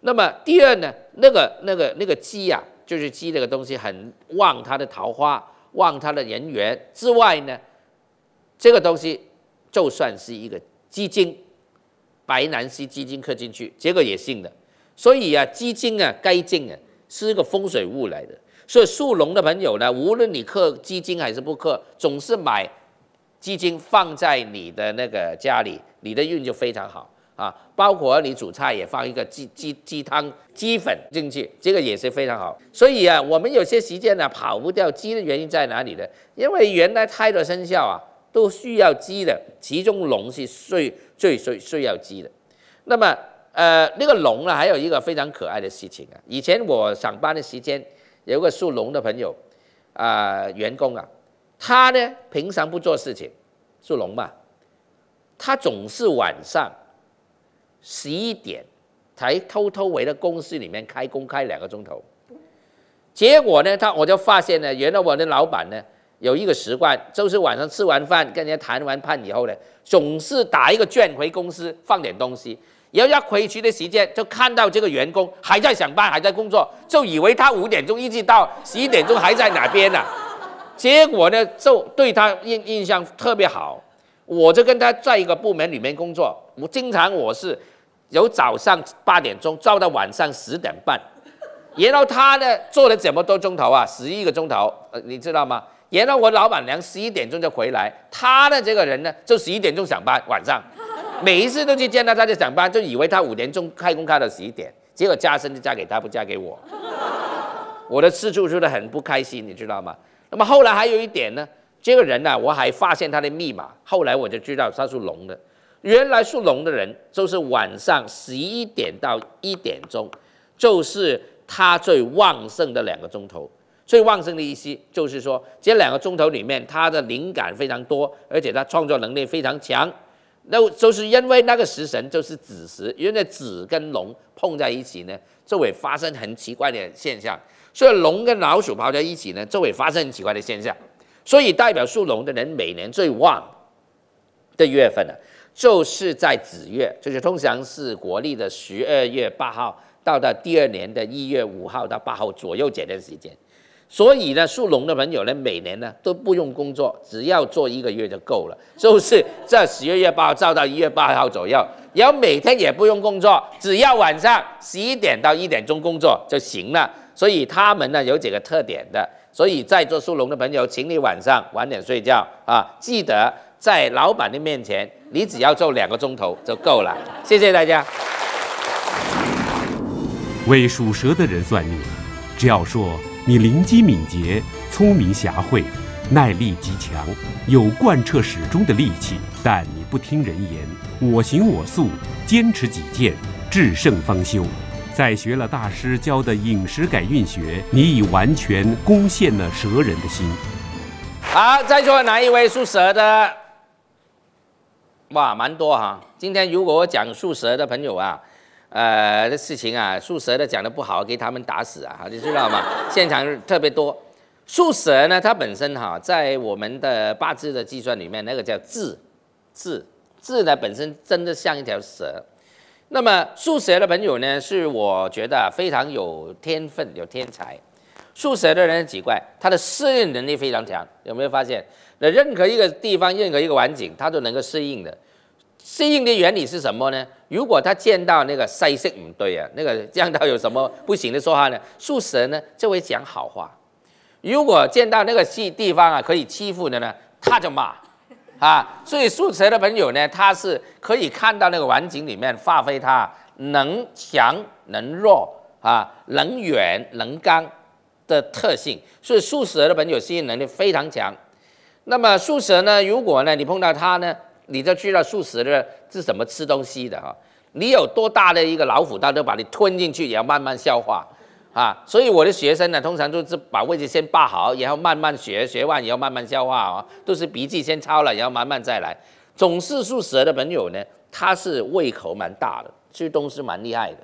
那么第二呢，那个那个那个鸡呀，就是鸡这个东西很旺它的桃花、旺它的人缘之外呢，这个东西就算是一个鸡精，白南溪鸡精刻进去，结果也信的。所以啊，鸡精啊、该进啊，是一个风水物来的。所以属龙的朋友呢，无论你刻鸡精还是不刻，总是买鸡精放在你的那个家里，你的运就非常好。啊，包括你煮菜也放一个鸡鸡鸡汤鸡粉进去，这个也是非常好。所以啊，我们有些时间呢跑不掉鸡的原因在哪里呢？因为原来太多生肖啊都需要鸡的，其中龙是最最最需要鸡的。那么呃，那个龙啊，还有一个非常可爱的事情啊，以前我上班的时间有个属龙的朋友啊，员工啊，他呢平常不做事情，属龙嘛，他总是晚上。十一点才偷偷回到公司里面开工，开两个钟头，结果呢，他我就发现呢，原来我的老板呢有一个习惯，就是晚上吃完饭跟人家谈完判以后呢，总是打一个卷回公司放点东西，然后要回去的时间就看到这个员工还在上班，还在工作，就以为他五点钟一直到十一点钟还在哪边呢，结果呢就对他印印象特别好。我就跟他在一个部门里面工作，我经常我是由早上八点钟做到晚上十点半，然后他呢做了这么多钟头啊，十一个钟头，呃，你知道吗？然后我老板娘十一点钟就回来，他的这个人呢就十一点钟上班，晚上每一次都去见到他就上班，就以为他五点钟开工开到十一点，结果加薪就嫁给他不嫁给我，我的事处处的很不开心，你知道吗？那么后来还有一点呢。这个人呢，我还发现他的密码。后来我就知道他是龙的。原来属龙的人，就是晚上十一点到一点钟，就是他最旺盛的两个钟头。最旺盛的意思就是说，这两个钟头里面，他的灵感非常多，而且他创作能力非常强。那就是因为那个食神就是子时，因为子跟龙碰在一起呢，就会发生很奇怪的现象。所以龙跟老鼠跑在一起呢，就会发生很奇怪的现象。所以代表属龙的人，每年最旺的月份呢，就是在子月，就是通常是国历的十二月八号到到第二年的一月五号到八号左右这段时间。所以呢，属龙的朋友呢，每年呢都不用工作，只要做一个月就够了。就是这十二月八号照到一月八号左右，然后每天也不用工作，只要晚上十一点到一点钟工作就行了。所以他们呢有几个特点的。所以，在做属龙的朋友，请你晚上晚点睡觉啊！记得在老板的面前，你只要做两个钟头就够了。谢谢大家。为属蛇的人算命，只要说你灵机敏捷、聪明侠慧、耐力极强，有贯彻始终的力气，但你不听人言，我行我素，坚持己见，至胜方休。在学了大师教的饮食改运学，你已完全攻陷了蛇人的心。好，在座哪一位属蛇的？哇，蛮多哈。今天如果我讲属蛇的朋友啊，呃，的事情啊，属蛇的讲的不好，给他们打死啊，好，你知道吗？现场特别多。属蛇呢，它本身哈，在我们的八字的计算里面，那个叫“字”，字字呢本身真的像一条蛇。那么数蛇的朋友呢，是我觉得非常有天分、有天才。数蛇的人很奇怪，他的适应能力非常强。有没有发现？那任何一个地方、任何一个环境，他都能够适应的。适应的原理是什么呢？如果他见到那个塞色不对啊，那个向到有什么不行的说话呢？数蛇呢就会讲好话。如果见到那个欺地方啊可以欺负的呢，他就骂。啊，所以素食的朋友呢，他是可以看到那个环境里面发挥他能强能弱啊，能远能刚的特性。所以素食的朋友适应能力非常强。那么素食呢，如果呢你碰到他呢，你就知道素食呢是怎么吃东西的哈。你有多大的一个老虎，它都把你吞进去，也要慢慢消化。啊，所以我的学生呢，通常都是把位置先霸好，然后慢慢学，学完以后慢慢消化啊，都是笔记先抄了，然后慢慢再来。总是属蛇的朋友呢，他是胃口蛮大的，吃东西蛮厉害的，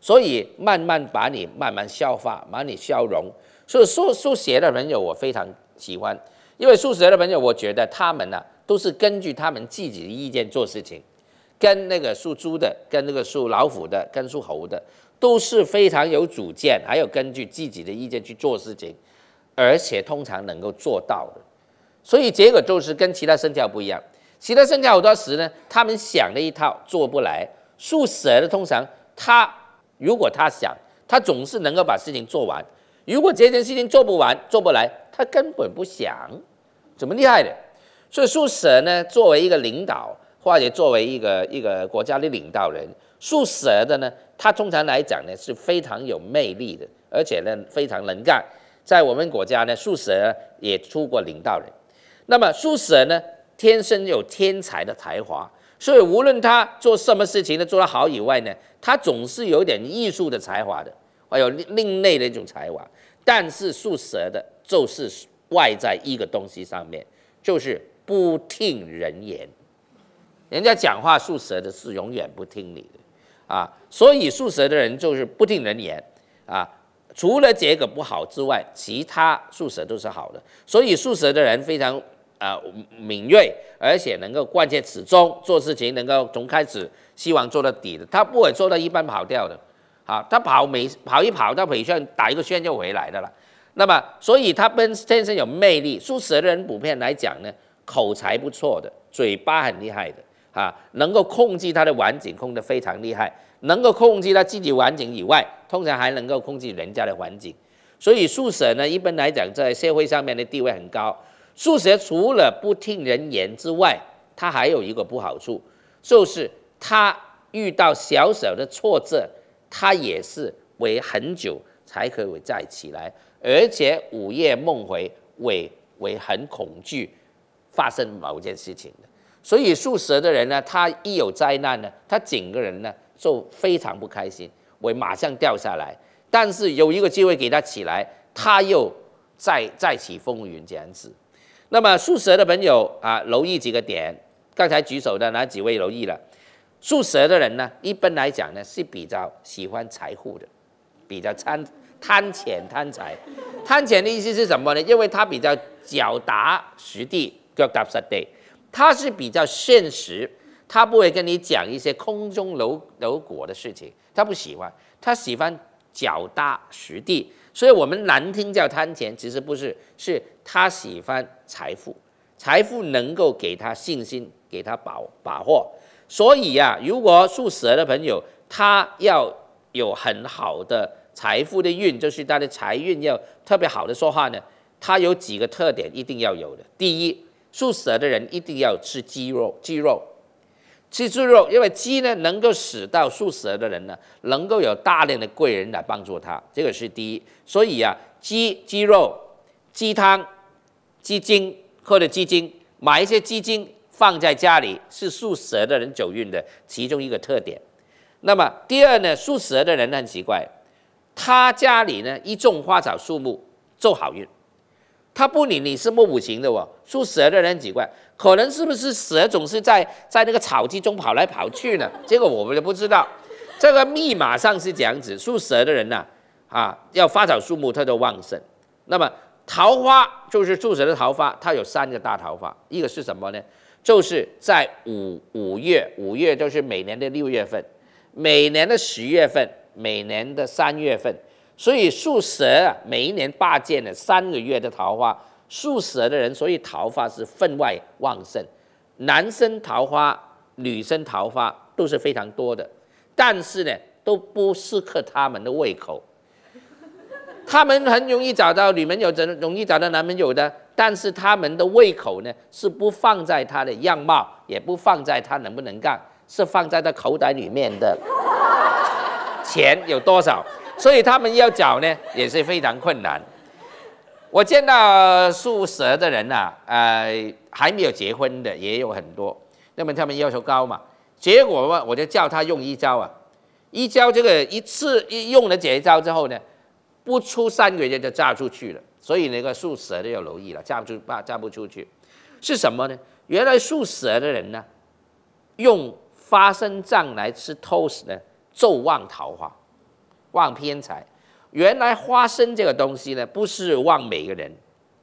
所以慢慢把你慢慢消化，把你消融。所以属属蛇的朋友我非常喜欢，因为属蛇的朋友我觉得他们呢，都是根据他们自己的意见做事情，跟那个属猪的，跟那个属老虎的，跟属猴的。都是非常有主见，还有根据自己的意见去做事情，而且通常能够做到的，所以结果就是跟其他生肖不一样。其他生肖好多时呢，他们想的一套做不来。属蛇的通常他如果他想，他总是能够把事情做完。如果这件事情做不完、做不来，他根本不想。怎么厉害的？所以属蛇呢，作为一个领导，或者作为一个一个国家的领导人。树蛇的呢，他通常来讲呢是非常有魅力的，而且呢非常能干。在我们国家呢，树蛇也出过领导人。那么树蛇呢，天生有天才的才华，所以无论他做什么事情呢，做得好以外呢，他总是有点艺术的才华的，还有另另类的一种才华。但是树蛇的就是外在一个东西上面，就是不听人言，人家讲话，树蛇的是永远不听你的。啊，所以素食的人就是不听人言，啊，除了结果不好之外，其他素食都是好的。所以素食的人非常啊敏锐，而且能够贯彻始终，做事情能够从开始希望做到底的，他不会做到一半跑掉的。好，他跑每跑一跑到北圈打一个圈就回来的了。那么，所以他们天生有魅力，素食的人普遍来讲呢，口才不错的，嘴巴很厉害的。啊，能够控制他的环境，控得非常厉害；能够控制他自己环境以外，通常还能够控制人家的环境。所以，宿舍呢，一般来讲，在社会上面的地位很高。宿舍除了不听人言之外，他还有一个不好处，就是他遇到小小的挫折，他也是为很久才可以再起来，而且午夜梦回，为为很恐惧发生某件事情的。所以属蛇的人呢，他一有灾难呢，他整个人呢就非常不开心，会马上掉下来。但是有一个机会给他起来，他又再再起风云这样子。那么属蛇的朋友啊，留意几个点。刚才举手的哪几位留意了？属蛇的人呢，一般来讲呢是比较喜欢财富的，比较贪贪钱贪财。贪钱的意思是什么呢？因为他比较脚踏实地，脚踏实地。他是比较现实，他不会跟你讲一些空中楼楼阁的事情，他不喜欢，他喜欢脚踏实地。所以，我们难听叫贪钱，其实不是，是他喜欢财富，财富能够给他信心，给他把把握。所以呀，如果属蛇的朋友，他要有很好的财富的运，就是他的财运要特别好的说话呢，他有几个特点一定要有的，第一。属蛇的人一定要吃鸡肉，鸡肉吃猪肉，因为鸡呢能够使到属蛇的人呢能够有大量的贵人来帮助他，这个是第一。所以啊，鸡、鸡肉、鸡汤、鸡精或者鸡精，买一些鸡精放在家里，是属蛇的人走运的其中一个特点。那么第二呢，属蛇的人很奇怪，他家里呢一种花草树木，就好运。他不理你，是木五行的哦，属蛇的很几怪，可能是不是蛇总是在在那个草地中跑来跑去呢？结 果我们就不知道。这个密码上是这样子，属蛇的人呐，啊，要发草树木它就旺盛。那么桃花就是属蛇的桃花，它有三个大桃花，一个是什么呢？就是在五五月，五月就是每年的六月份，每年的十月份，每年的三月份。所以树蛇每一年霸占了三个月的桃花，树蛇的人，所以桃花是分外旺盛。男生桃花、女生桃花都是非常多的，但是呢，都不适合他们的胃口。他们很容易找到女朋友，怎容易找到男朋友的，但是他们的胃口呢，是不放在他的样貌，也不放在他能不能干，是放在他口袋里面的钱有多少。所以他们要找呢也是非常困难。我见到数蛇的人呐，呃，还没有结婚的也有很多。那么他们要求高嘛？结果嘛，我就叫他用一招啊，一招这个一次一用了这一招之后呢，不出三个月就嫁出去了。所以那个数蛇的就容易了，嫁不出嫁嫁不出去，是什么呢？原来数蛇的人呢，用花生酱来吃 toast 呢，咒望桃花。望偏财，原来花生这个东西呢，不是望每个人，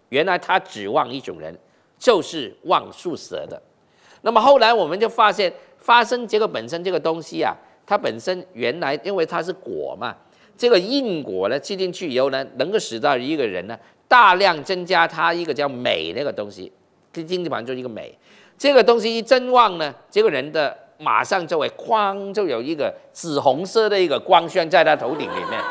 原来它指望一种人，就是望素蛇的。那么后来我们就发现，花生这个本身这个东西啊，它本身原来因为它是果嘛，这个硬果呢吃进去以后呢，能够使到一个人呢大量增加他一个叫美那个东西，经济版上一个美。这个东西一增旺呢，这个人的。马上就会哐，就有一个紫红色的一个光圈在他头顶里面。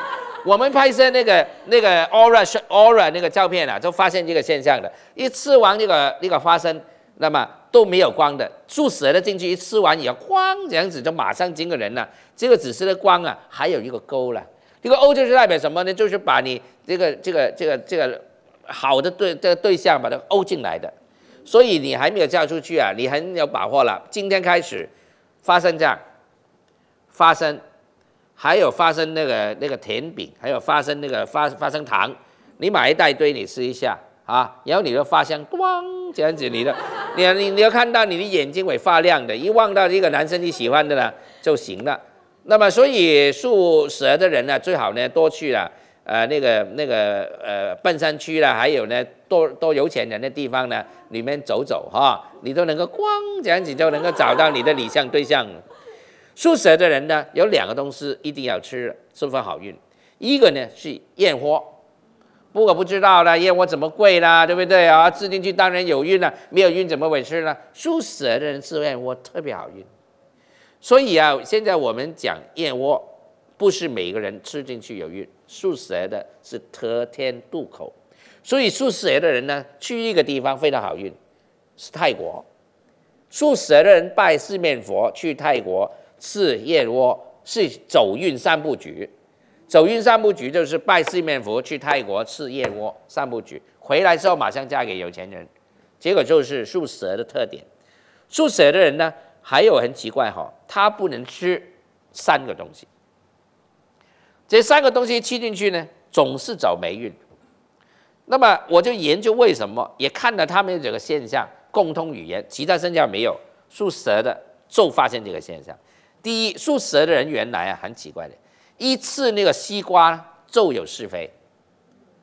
我们拍摄那个那个 aura aura 那个照片啊，就发现这个现象的。一吃完那个那个花生，那么都没有光的。注射了进去，一吃完以后，哐这样子就马上进个人了。这个紫色的光啊，还有一个勾了。这个 O 就是代表什么呢？就是把你这个这个这个这个好的对这个对象把它 O 进来的。所以你还没有叫出去啊，你很有把握了。今天开始。花生酱，花生，还有花生那个那个甜饼，还有花生那个发花生糖，你买一大堆，你试一下啊，然后你就发现咣这样子，你的你你你要看到你的眼睛会发亮的，一望到一个男生你喜欢的呢就行了。那么所以属蛇的人呢，最好呢多去了。呃，那个那个呃，半山区啦，还有呢，多多有钱人的地方呢，里面走走哈，你都能够光这样子就能够找到你的理想对象。属蛇的人呢，有两个东西一定要吃，十分好运。一个呢是燕窝，不过不知道啦，燕窝怎么贵啦，对不对啊？吃进去当然有运了，没有运怎么回事呢？属蛇的人吃燕窝特别好运。所以啊，现在我们讲燕窝，不是每个人吃进去有运。属蛇的是特天渡口，所以属蛇的人呢，去一个地方非常好运，是泰国。属蛇的人拜四面佛去泰国吃燕窝是走运三部局，走运三部局就是拜四面佛去泰国吃燕窝三部局，回来之后马上嫁给有钱人，结果就是属蛇的特点。属蛇的人呢，还有很奇怪哈，他不能吃三个东西。这三个东西吃进去呢，总是走霉运。那么我就研究为什么，也看到他们几个现象共通语言，其他生肖没有，属蛇的就发现这个现象。第一，属蛇的人原来啊很奇怪的，一吃那个西瓜就有是非。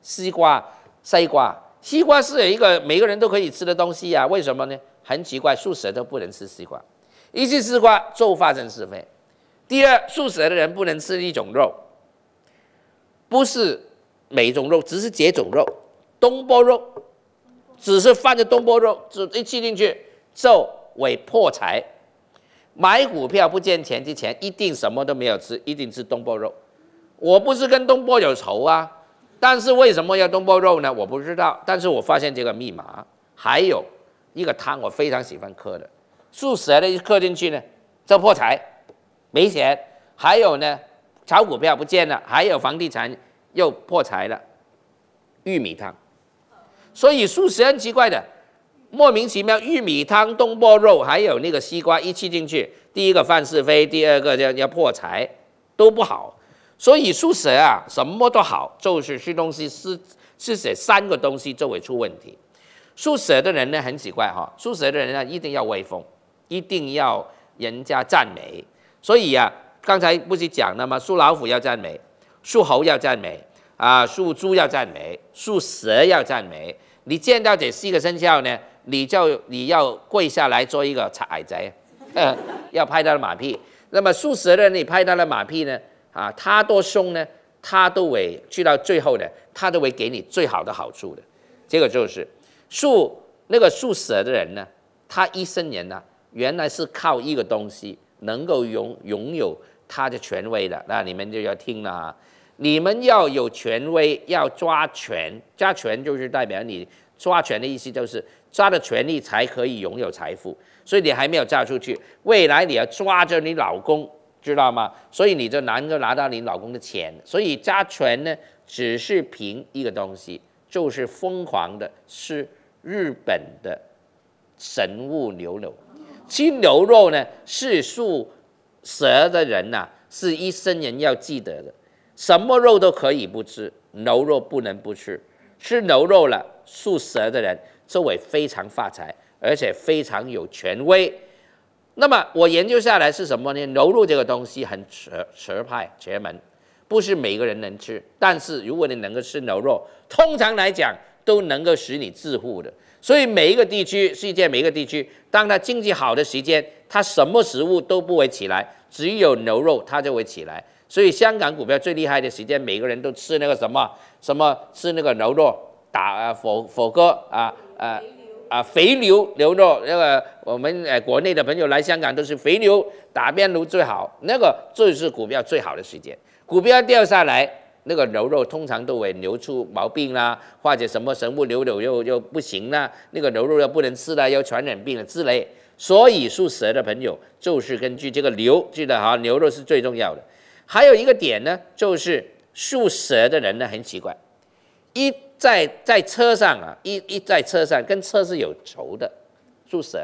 西瓜、西瓜、西瓜是有一个每个人都可以吃的东西呀，为什么呢？很奇怪，属蛇都不能吃西瓜，一吃西瓜就发生是非。第二，属蛇的人不能吃一种肉。不是每一种肉，只是几种肉，东坡肉，只是放着东坡肉，只一吃进去，就为破财。买股票不见钱之前，一定什么都没有吃，一定吃东坡肉。我不是跟东坡有仇啊，但是为什么要东坡肉呢？我不知道。但是我发现这个密码，还有一个汤，我非常喜欢喝的。素食的喝进去呢，就破财，没钱。还有呢。炒股票不见了，还有房地产又破财了，玉米汤，所以素食很奇怪的，莫名其妙，玉米汤、东坡肉还有那个西瓜一起进去，第一个犯是非，第二个要要破财，都不好。所以素食啊，什么都好，就是吃东西是是写三个东西就会出问题。素食的人呢很奇怪哈，素食的人呢一定要威风，一定要人家赞美，所以呀。刚才不是讲了吗？属老虎要赞美，属猴要赞美，啊，属猪要赞美，属蛇要赞美。你见到这四个生肖呢，你就你要跪下来做一个踩贼，要拍他的马屁。那么属蛇的你拍他的马屁呢？啊，他多凶呢？他都会去到最后的，他都会给你最好的好处的。结果就是属那个属蛇的人呢，他一生人呢，原来是靠一个东西能够拥拥有。他的权威的，那你们就要听了。你们要有权威，要抓权，抓权就是代表你抓权的意思，就是抓的权利才可以拥有财富。所以你还没有嫁出去，未来你要抓着你老公，知道吗？所以你就能够拿到你老公的钱，所以抓权呢，只是凭一个东西，就是疯狂的，是日本的神物牛肉，吃牛肉呢是素。蛇的人呐，是一生人要记得的，什么肉都可以不吃，牛肉不能不吃。吃牛肉了，属蛇的人周围非常发财，而且非常有权威。那么我研究下来是什么呢？牛肉这个东西很蛇蛇派邪门，不是每个人能吃。但是如果你能够吃牛肉，通常来讲都能够使你致富的。所以每一个地区，世界每一个地区，当它经济好的时间。它什么食物都不会起来，只有牛肉它就会起来。所以香港股票最厉害的时间，每个人都吃那个什么什么吃那个牛肉打啊火火锅啊啊啊肥牛牛肉那个我们呃国内的朋友来香港都是肥牛打边炉最好，那个最是股票最好的时间。股票掉下来，那个牛肉通常都会流出毛病啦，或者什么神么牛肉又又不行啦，那个牛肉又不能吃了，又传染病了之类。所以属蛇的朋友就是根据这个牛，记得哈，牛肉是最重要的。还有一个点呢，就是属蛇的人呢很奇怪，一在在车上啊，一一在车上跟车是有仇的，属蛇。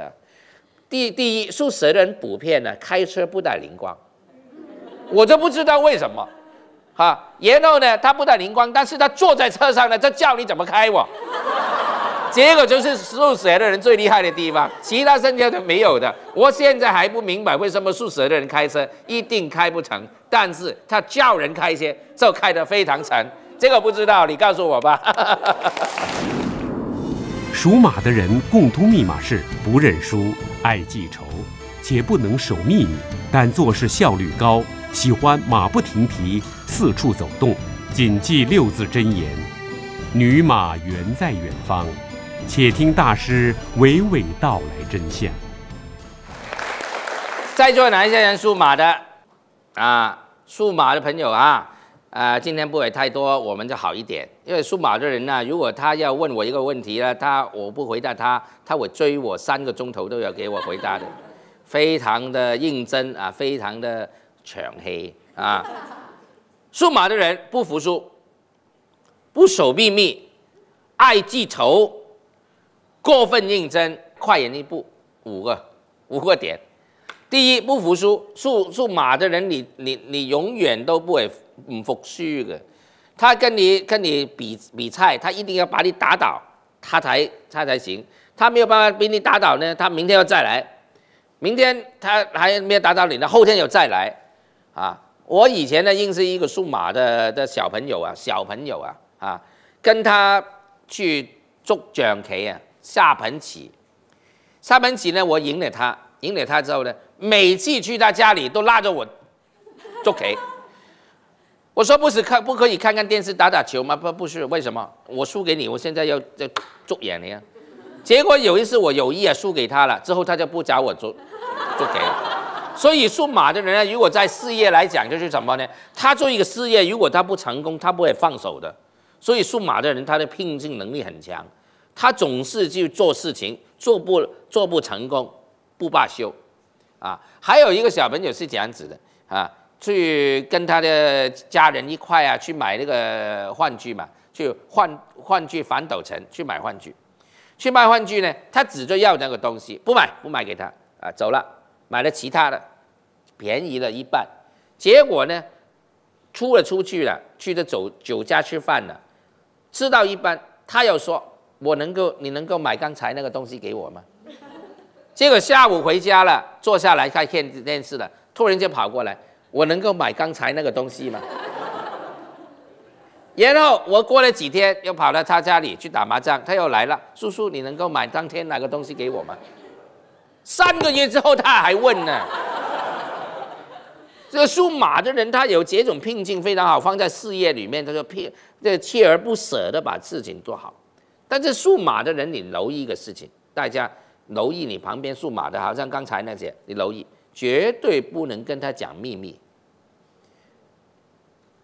第第一，属蛇的人普遍呢开车不带灵光，我都不知道为什么，哈。然后呢，他不带灵光，但是他坐在车上呢，这叫你怎么开我？结果就是素食的人最厉害的地方，其他生肖都没有的。我现在还不明白为什么素食的人开车一定开不成，但是他叫人开些，就开得非常成。这个不知道，你告诉我吧。属马的人共通密码是不认输，爱记仇，且不能守秘密，但做事效率高，喜欢马不停蹄四处走动。谨记六字真言：女马原在远方。且听大师娓娓道来真相。在座哪一些人数码的啊？数码的朋友啊，啊，今天不会太多，我们就好一点。因为数码的人呢，如果他要问我一个问题呢，他我不回答他，他会追我三个钟头都要给我回答的，非常的认真啊，非常的抢黑啊。数码的人不服输，不守秘密，爱记仇。过分认真，快人一步五个五个点，第一不服输，数数马的人，你你你永远都不会不服输的。他跟你跟你比比菜，他一定要把你打倒，他才他才行。他没有办法把你打倒呢，他明天要再来，明天他还没有打倒你呢，后天又再来，啊！我以前呢，认识一个数马的的小朋友啊，小朋友啊啊，跟他去捉象棋啊。下盘棋，下盘棋呢？我赢了他，赢了他之后呢？每次去他家里都拉着我做给。我说不是看，不可以看看电视、打打球吗？不，不是，为什么？我输给你，我现在要要做眼了呀。结果有一次我有意啊输给他了，之后他就不找我做做给。了。所以，数马的人呢，如果在事业来讲，就是什么呢？他做一个事业，如果他不成功，他不会放手的。所以，数马的人他的拼劲能力很强。他总是去做事情做不做不成功不罢休，啊，还有一个小朋友是这样子的啊，去跟他的家人一块啊去买那个幻具嘛，去换换具反斗城去买幻具，去卖幻具呢，他指着要那个东西不买不买给他啊走了，买了其他的，便宜了一半，结果呢，出了出去了，去的酒酒家吃饭了，吃到一半，他又说。我能够，你能够买刚才那个东西给我吗？结果下午回家了，坐下来看电电视了，突然就跑过来，我能够买刚才那个东西吗？然后我过了几天又跑到他家里去打麻将，他又来了，叔叔，你能够买当天那个东西给我吗？三个月之后他还问呢。这个属马的人，他有几种拼劲非常好，放在事业里面，他说拼，这锲而不舍的把事情做好。但是数码的人，你留意一个事情，大家留意你旁边数码的，好像刚才那些，你留意，绝对不能跟他讲秘密，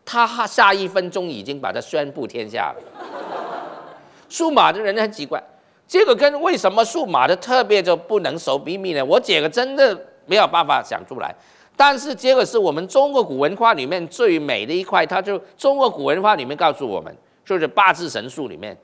他下一分钟已经把它宣布天下了。数码的人很奇怪，这个跟为什么数码的特别就不能守秘密呢？我这个真的没有办法想出来，但是这个是我们中国古文化里面最美的一块，它就中国古文化里面告诉我们，就是八字神术里面。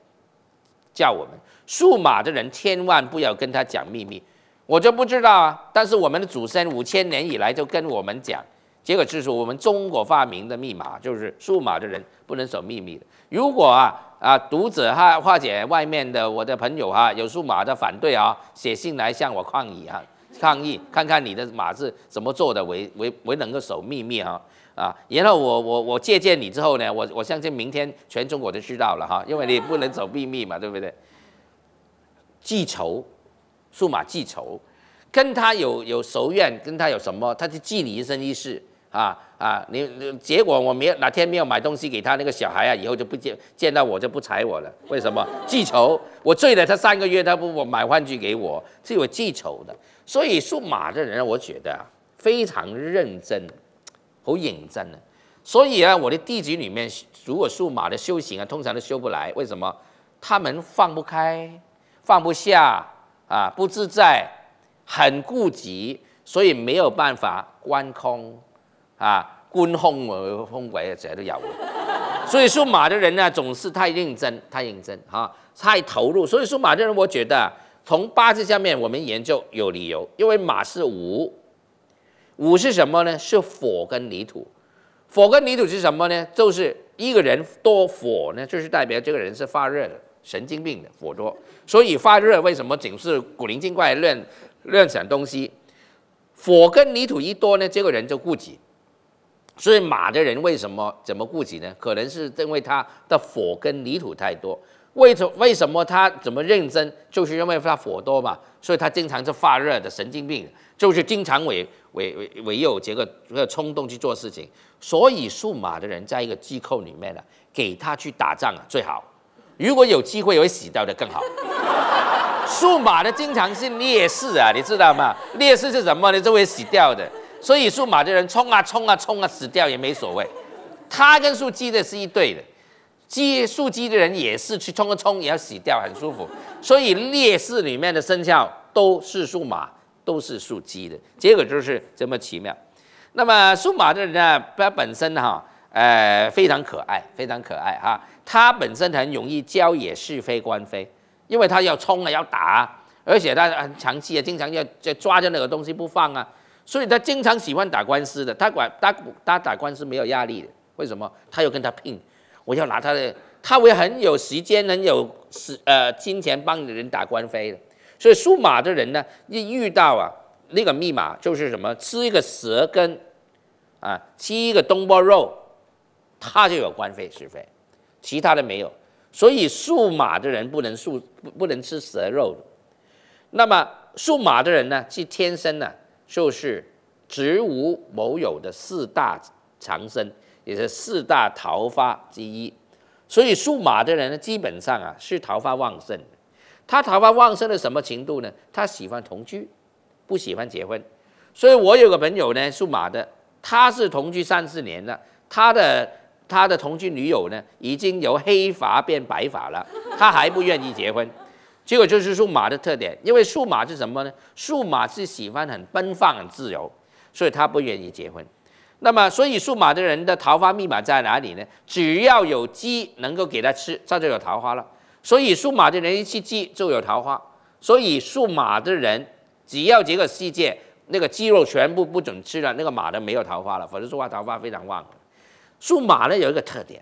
叫我们数码的人千万不要跟他讲秘密，我就不知道啊。但是我们的祖先五千年以来就跟我们讲，结果就是我们中国发明的密码，就是数码的人不能守秘密的。如果啊啊读者哈化解外面的我的朋友哈有数码的反对啊，写信来向我抗议啊，抗议，看看你的码是怎么做的，为为为能够守秘密啊。啊，然后我我我借鉴你之后呢，我我相信明天全中国都知道了哈，因为你不能走秘密嘛，对不对？记仇，数码记仇，跟他有有仇怨，跟他有什么，他就记你一生一世啊啊！你结果我没哪天没有买东西给他那个小孩啊，以后就不见见到我就不睬我了，为什么记仇？我醉了，他三个月他不我买玩具给我，是有记仇的。所以数码的人，我觉得啊、非常认真。好认真，所以啊，我的弟子里面，如果数码的修行啊，通常都修不来。为什么？他们放不开放不下啊，不自在，很顾及，所以没有办法观空啊，观空我空鬼啊，这些都有。所以数码的人呢，总是太认真，太认真啊，太投入。所以数码的人，我觉得从八字下面我们研究有理由，因为马是午。五是什么呢？是火跟泥土。火跟泥土是什么呢？就是一个人多火呢，就是代表这个人是发热的神经病的火多。所以发热为什么总是古灵精怪、乱乱想东西？火跟泥土一多呢，这个人就固执。所以马的人为什么怎么固执呢？可能是因为他的火跟泥土太多。为什为什么他怎么认真？就是因为他火多嘛，所以他经常是发热的神经病。就是经常为为为为有这个这个冲动去做事情，所以数码的人在一个机构里面呢，给他去打仗啊最好。如果有机会会死掉的更好。数码的经常是劣势啊，你知道吗？劣势是什么呢？就会死掉的。所以数码的人冲啊冲啊冲啊，死掉也没所谓。他跟数机的是一对的，机数机的人也是去冲啊冲，也要死掉，很舒服。所以劣势里面的生肖都是数码。都是属鸡的结果就是这么奇妙。那么属马的人呢，他本身哈，呃，非常可爱，非常可爱哈。他本身很容易交也是非官非，因为他要冲啊，要打，而且他长期啊，经常要抓着那个东西不放啊，所以他经常喜欢打官司的。他管他他打官司没有压力的，为什么？他又跟他拼，我要拿他的，他会很有时间，很有时呃金钱帮的人打官非的。所以属马的人呢，一遇到啊那个密码就是什么，吃一个蛇根，啊，吃一个东坡肉，他就有官非是非，其他的没有。所以属马的人不能属不不能吃蛇肉那么属马的人呢，既天生呢就是植无某有的四大长生，也是四大桃花之一。所以属马的人呢，基本上啊是桃花旺盛的。他桃花旺盛到什么程度呢？他喜欢同居，不喜欢结婚，所以我有个朋友呢属马的，他是同居三四年了，他的他的同居女友呢已经由黑发变白发了，他还不愿意结婚，结果就是属马的特点，因为属马是什么呢？属马是喜欢很奔放、很自由，所以他不愿意结婚。那么，所以属马的人的桃花密码在哪里呢？只要有鸡能够给他吃，他就有桃花了。所以，属马的人一去鸡就有桃花。所以，属马的人只要这个世界那个鸡肉全部不准吃了，那个马的没有桃花了。否则，说话桃花非常旺。属马呢有一个特点，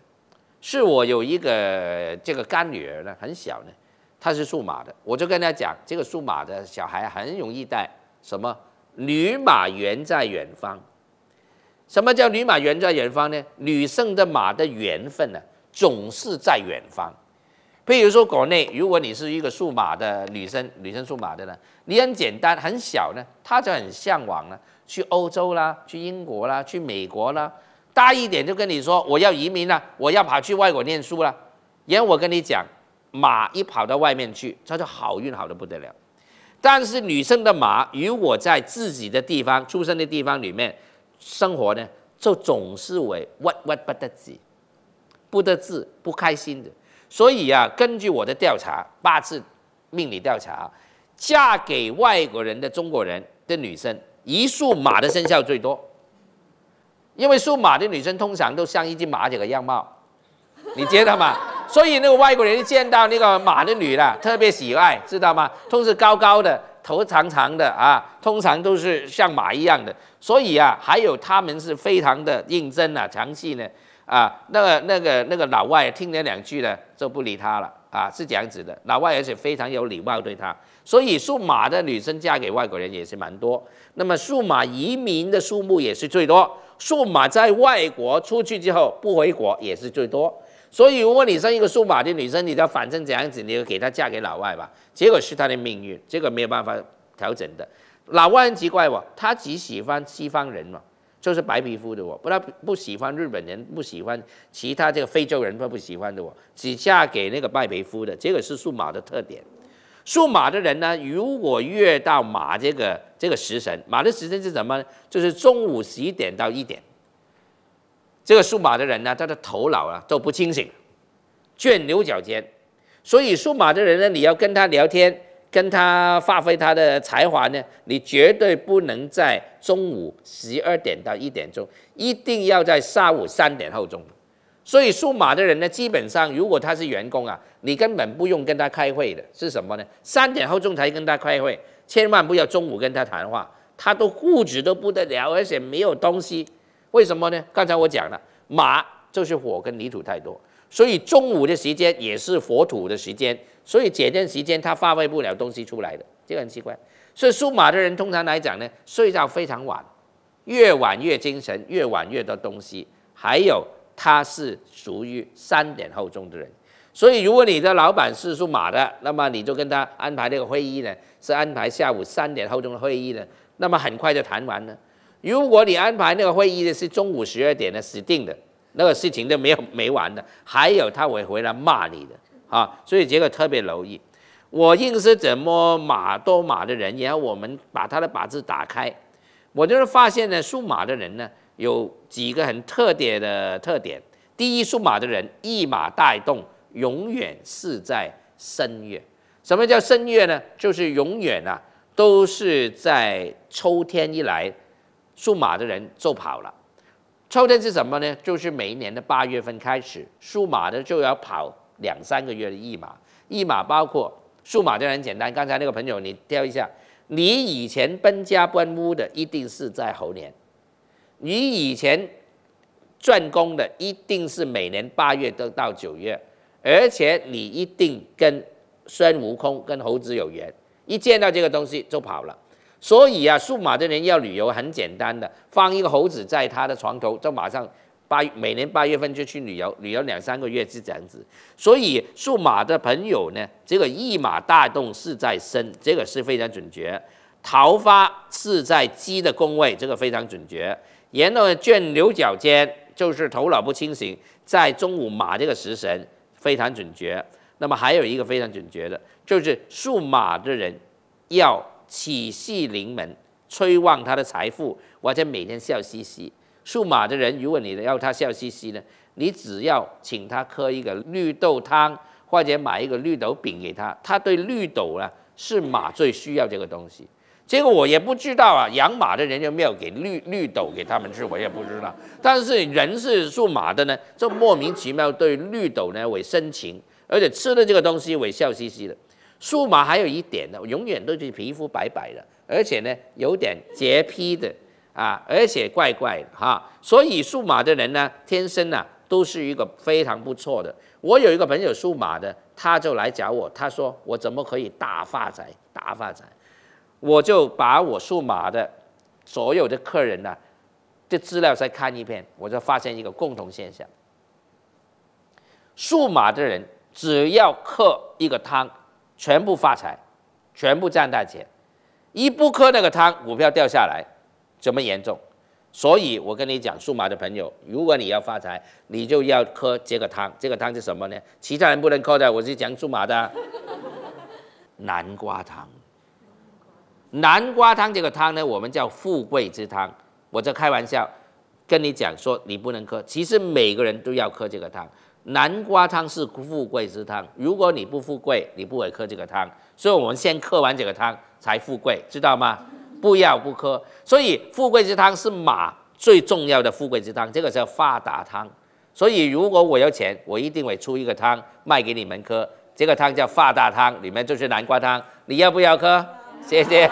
是我有一个这个干女儿呢，很小呢，她是属马的，我就跟她讲，这个属马的小孩很容易带。什么？女马缘在远方。什么叫女马缘在远方呢？女生的马的缘分呢，总是在远方。比如说，国内如果你是一个数码的女生，女生数码的呢，你很简单很小呢，她就很向往呢，去欧洲啦，去英国啦，去美国啦。大一点就跟你说，我要移民了，我要跑去外国念书了，因为我跟你讲，马一跑到外面去，她就好运好的不得了。但是女生的马如果在自己的地方出生的地方里面生活呢，就总是为 what what 不得志，不得志不开心的。所以啊，根据我的调查，八字命理调查，嫁给外国人的中国人的女生，一数马的生肖最多。因为属马的女生通常都像一只马这个样貌，你知道吗？所以那个外国人见到那个马的女的，特别喜爱，知道吗？都是高高的，头长长的啊，通常都是像马一样的。所以啊，还有他们是非常的认真啊，详细呢。啊，那个那个那个老外听了两句呢，就不理他了啊，是这样子的。老外而且非常有礼貌对他，所以数码的女生嫁给外国人也是蛮多。那么数码移民的数目也是最多，数码在外国出去之后不回国也是最多。所以如果你生一个数码的女生，你要反正这样子，你就给她嫁给老外吧。结果是她的命运，结果没有办法调整的。老外很奇怪哦，他只喜欢西方人嘛。就是白皮肤的，我不大不喜欢日本人，不喜欢其他这个非洲人，他不喜欢的。我只嫁给那个白皮肤的，这个是属马的特点。属马的人呢，如果越到马这个这个时辰，马的时辰是什么？呢？就是中午十一点到一点。这个属马的人呢，他的头脑啊都不清醒，倦牛角尖。所以属马的人呢，你要跟他聊天。跟他发挥他的才华呢，你绝对不能在中午十二点到一点钟，一定要在下午三点后钟。所以属马的人呢，基本上如果他是员工啊，你根本不用跟他开会的，是什么呢？三点后钟才跟他开会，千万不要中午跟他谈话，他都固执都不得了，而且没有东西。为什么呢？刚才我讲了，马就是火跟泥土太多，所以中午的时间也是火土的时间。所以解段时间他发挥不了东西出来的，这个很奇怪。所以属马的人通常来讲呢，睡觉非常晚，越晚越精神，越晚越多东西。还有他是属于三点后钟的人，所以如果你的老板是属马的，那么你就跟他安排那个会议呢，是安排下午三点后钟的会议呢，那么很快就谈完了。如果你安排那个会议呢是中午十二点呢，死定的，那个事情就没有没完的，还有他会回来骂你的。啊，所以结果特别容易。我硬是怎么马多马的人，然后我们把他的八字打开，我就是发现呢，属马的人呢有几个很特点的特点。第一，属马的人一马带动，永远是在申月。什么叫申月呢？就是永远啊都是在秋天一来，属马的人就跑了。秋天是什么呢？就是每一年的八月份开始，属马的就要跑。两三个月的一码一码，包括数码就很简单。刚才那个朋友，你挑一下，你以前搬家搬屋的，一定是在猴年；你以前转工的，一定是每年八月都到九月，而且你一定跟孙悟空、跟猴子有缘，一见到这个东西就跑了。所以啊，数码的人要旅游很简单的，放一个猴子在他的床头，就马上。八每年八月份就去旅游，旅游两三个月是这样子。所以属马的朋友呢，这个一马大动是在身，这个是非常准确。桃花是在鸡的宫位，这个非常准确。然后卷牛角尖就是头脑不清醒，在中午马这个食神非常准确。那么还有一个非常准确的，就是属马的人要喜戏临门，催旺他的财富，而且每天笑嘻嘻。属马的人，如果你要他笑嘻嘻呢，你只要请他喝一个绿豆汤，或者买一个绿豆饼给他，他对绿豆呢是马最需要这个东西。这个我也不知道啊，养马的人有没有给绿绿豆给他们吃，我也不知道。但是人是属马的呢，就莫名其妙对绿豆呢为深情，而且吃了这个东西为笑嘻嘻的。属马还有一点呢，永远都是皮肤白白的，而且呢有点洁癖的。啊，而且怪怪的哈，所以数码的人呢，天生呢都是一个非常不错的。我有一个朋友数码的，他就来找我，他说我怎么可以大发财大发财？我就把我数码的所有的客人呢，这资料再看一遍，我就发现一个共同现象：数码的人只要刻一个汤，全部发财，全部赚大钱；一不喝那个汤，股票掉下来。这么严重，所以我跟你讲，数码的朋友，如果你要发财，你就要喝这个汤。这个汤是什么呢？其他人不能喝的，我是讲数码的 南瓜汤。南瓜汤这个汤呢，我们叫富贵之汤。我在开玩笑跟你讲说，你不能喝。其实每个人都要喝这个汤，南瓜汤是富贵之汤。如果你不富贵，你不会喝这个汤。所以我们先喝完这个汤才富贵，知道吗？不要不喝，所以富贵之汤是马最重要的。富贵之汤，这个叫发达汤。所以如果我有钱，我一定会出一个汤卖给你们喝。这个汤叫发大汤，里面就是南瓜汤。你要不要喝？谢谢。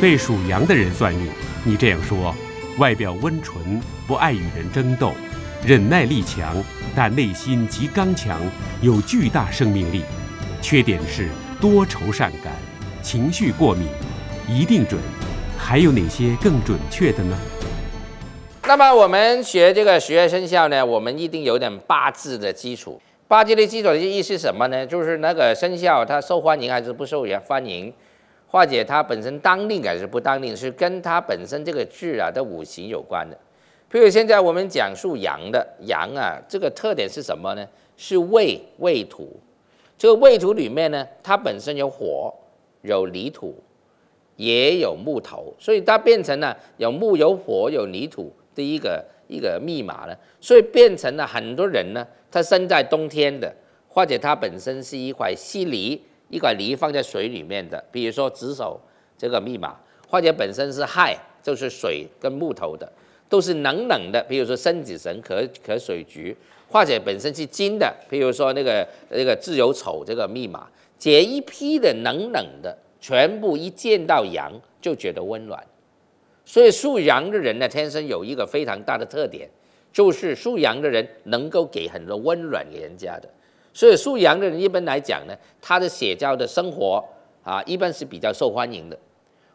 被属羊的人算命，你这样说：外表温纯，不爱与人争斗，忍耐力强，但内心极刚强，有巨大生命力。缺点是多愁善感。情绪过敏一定准，还有哪些更准确的呢？那么我们学这个十二生肖呢，我们一定有点八字的基础。八字的基础意义是什么呢？就是那个生肖它受欢迎还是不受人欢迎，或者它本身当令还是不当令，是跟它本身这个字啊的五行有关的。譬如现在我们讲述羊的羊啊，这个特点是什么呢？是胃胃土，这个胃土里面呢，它本身有火。有泥土，也有木头，所以它变成了有木、有火、有泥土的一个一个密码了。所以变成了很多人呢，他生在冬天的，或者他本身是一块西梨，一块梨放在水里面的，比如说子丑这个密码，或者本身是亥，就是水跟木头的，都是冷冷的，比如说生子神可可水菊，或者本身是金的，比如说那个那个自由丑这个密码。这一批的冷冷的，全部一见到羊就觉得温暖，所以属羊的人呢，天生有一个非常大的特点，就是属羊的人能够给很多温暖给人家的。所以属羊的人一般来讲呢，他的社交的生活啊，一般是比较受欢迎的。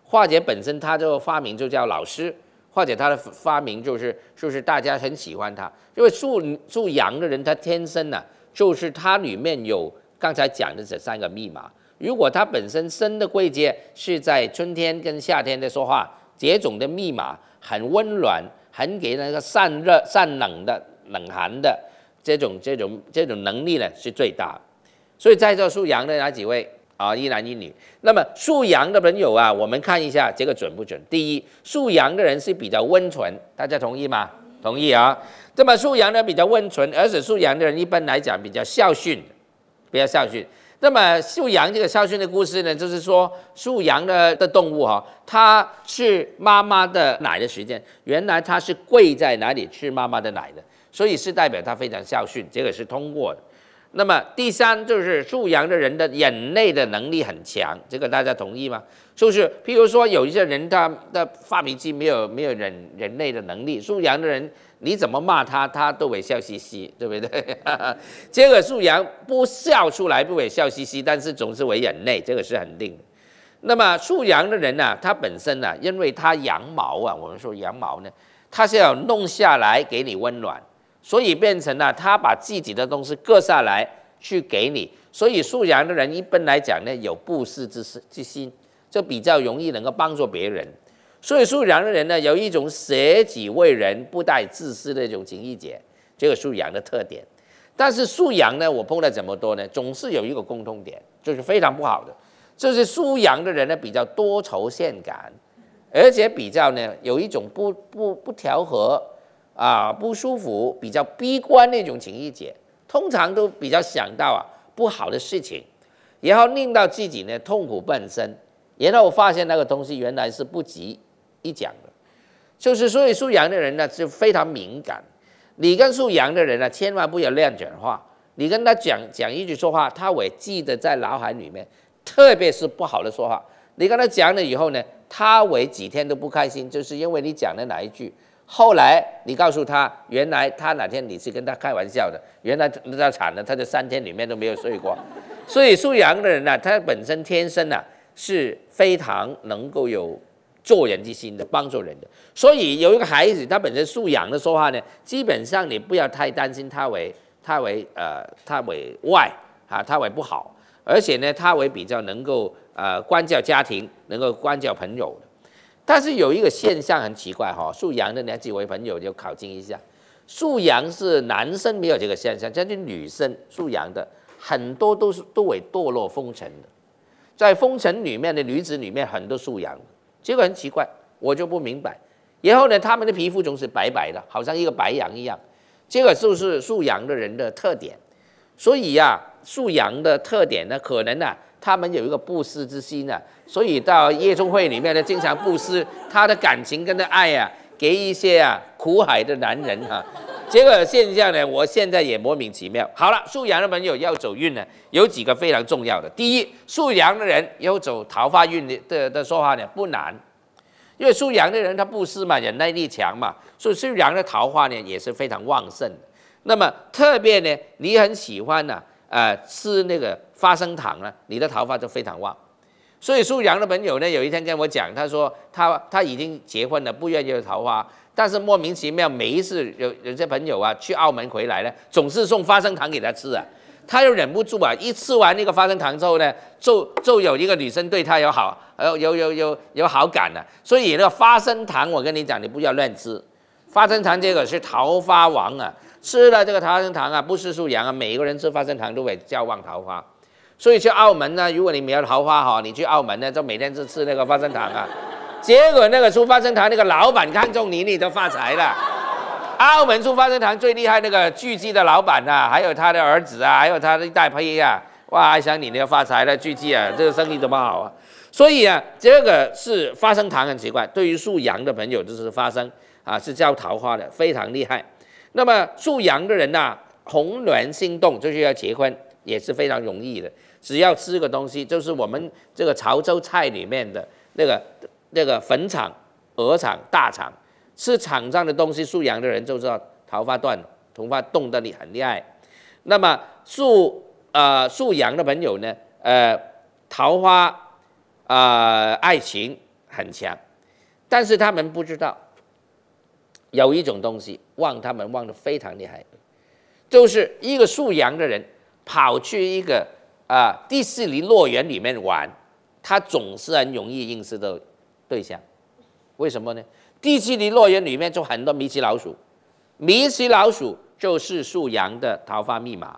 化解本身，他这个发明就叫老师，化解他的发明就是，就是大家很喜欢他，因为属属羊的人，他天生呢，就是他里面有。刚才讲的这三个密码，如果它本身生的贵节是在春天跟夏天的说话，结种的密码很温暖，很给那个散热、散冷的冷寒的这种、这种、这种能力呢是最大。所以，在座属羊的那几位啊，一男一女，那么属羊的朋友啊，我们看一下这个准不准。第一，属羊的人是比较温存，大家同意吗？同意啊。这么属羊的比较温存，而且属羊的人一般来讲比较孝顺。不要孝顺。那么素羊这个孝顺的故事呢，就是说素羊的的动物哈，它是妈妈的奶的时间，原来它是跪在哪里吃妈妈的奶的，所以是代表它非常孝顺，这个是通过的。那么第三就是素羊的人的忍耐的能力很强，这个大家同意吗？是不是？譬如说有一些人他的发脾气没有没有忍忍耐的能力，素羊的人。你怎么骂他，他都会笑嘻嘻，对不对？这个属羊不笑出来，不也笑嘻嘻？但是总是会眼泪，这个是肯定的。那么属羊的人呢，他本身呢，因为他羊毛啊，我们说羊毛呢，他是要弄下来给你温暖，所以变成了他把自己的东西割下来去给你。所以属羊的人一般来讲呢，有布施之是之心，就比较容易能够帮助别人。所以属羊的人呢，有一种舍己为人、不带自私的一种情义节，这个属羊的特点。但是属羊呢，我碰到这么多呢，总是有一个共通点，就是非常不好的。就是属羊的人呢，比较多愁善感，而且比较呢，有一种不不不调和啊，不舒服，比较悲观那种情义节。通常都比较想到啊不好的事情，然后令到自己呢痛苦半生，然后发现那个东西原来是不吉。一讲的，就是所以属羊的人呢就非常敏感，你跟属羊的人呢，千万不要乱讲话。你跟他讲讲一句说话，他会记得在脑海里面，特别是不好的说话。你跟他讲了以后呢，他为几天都不开心，就是因为你讲了哪一句。后来你告诉他，原来他哪天你是跟他开玩笑的，原来那他惨了，他就三天里面都没有睡过。所以属羊的人呢，他本身天生呢是非常能够有。做人之心的，帮助人的，所以有一个孩子，他本身素养的说话呢，基本上你不要太担心他为他为呃他为外啊，他为不好，而且呢，他为比较能够呃关照家庭，能够关照朋友的。但是有一个现象很奇怪哈，属羊的，那几位朋友就考证一下，属羊是男生没有这个现象，将近女生属羊的很多都是都为堕落风尘的，在风尘里面的女子里面很多素养。结果很奇怪，我就不明白。然后呢，他们的皮肤总是白白的，好像一个白羊一样。这个就是素羊的人的特点。所以呀，素羊的特点呢，可能呢，他们有一个不思之心呢。所以到夜总会里面呢，经常不思他的感情跟的爱啊，给一些啊苦海的男人啊。这个现象呢，我现在也莫名其妙。好了，属羊的朋友要走运呢，有几个非常重要的。第一，属羊的人要走桃花运的的的说法呢，不难，因为属羊的人他不湿嘛，忍耐力强嘛，所以属羊的桃花呢也是非常旺盛。那么特别呢，你很喜欢呢，呃，吃那个花生糖呢，你的桃花就非常旺。所以苏阳的朋友呢，有一天跟我讲，他说他他已经结婚了，不愿意桃花，但是莫名其妙每一次有有些朋友啊去澳门回来呢，总是送花生糖给他吃啊，他又忍不住啊，一吃完那个花生糖之后呢，就就有一个女生对他有好有有有有好感了。所以那个花生糖，我跟你讲，你不要乱吃，花生糖这个是桃花王啊，吃了这个花生糖啊，不是苏阳啊，每一个人吃花生糖都会叫旺桃花。所以去澳门呢，如果你没有桃花哈，你去澳门呢，就每天就吃那个花生糖啊。结果那个出花生糖那个老板看中你，你都发财了。澳门出花生糖最厉害，那个巨记的老板啊，还有他的儿子啊，还有他的大批啊，哇，想你你要发财了，巨记啊，这个生意怎么好啊？所以啊，这个是花生糖很奇怪，对于属羊的朋友就是花生啊，是叫桃花的，非常厉害。那么属羊的人呐，红鸾心动，就是要结婚。也是非常容易的，只要吃个东西，就是我们这个潮州菜里面的那个那个粉肠、鹅肠、大肠，吃肠上的东西，属羊的人就知道桃花断了，头发动得你很厉害。那么属呃属羊的朋友呢，呃桃花啊爱情很强，但是他们不知道有一种东西旺，他们旺得非常厉害，就是一个属羊的人。跑去一个啊迪士尼乐园里面玩，他总是很容易认识的对象，为什么呢？迪士尼乐园里面就很多米奇老鼠，米奇老鼠就是属羊的桃花密码，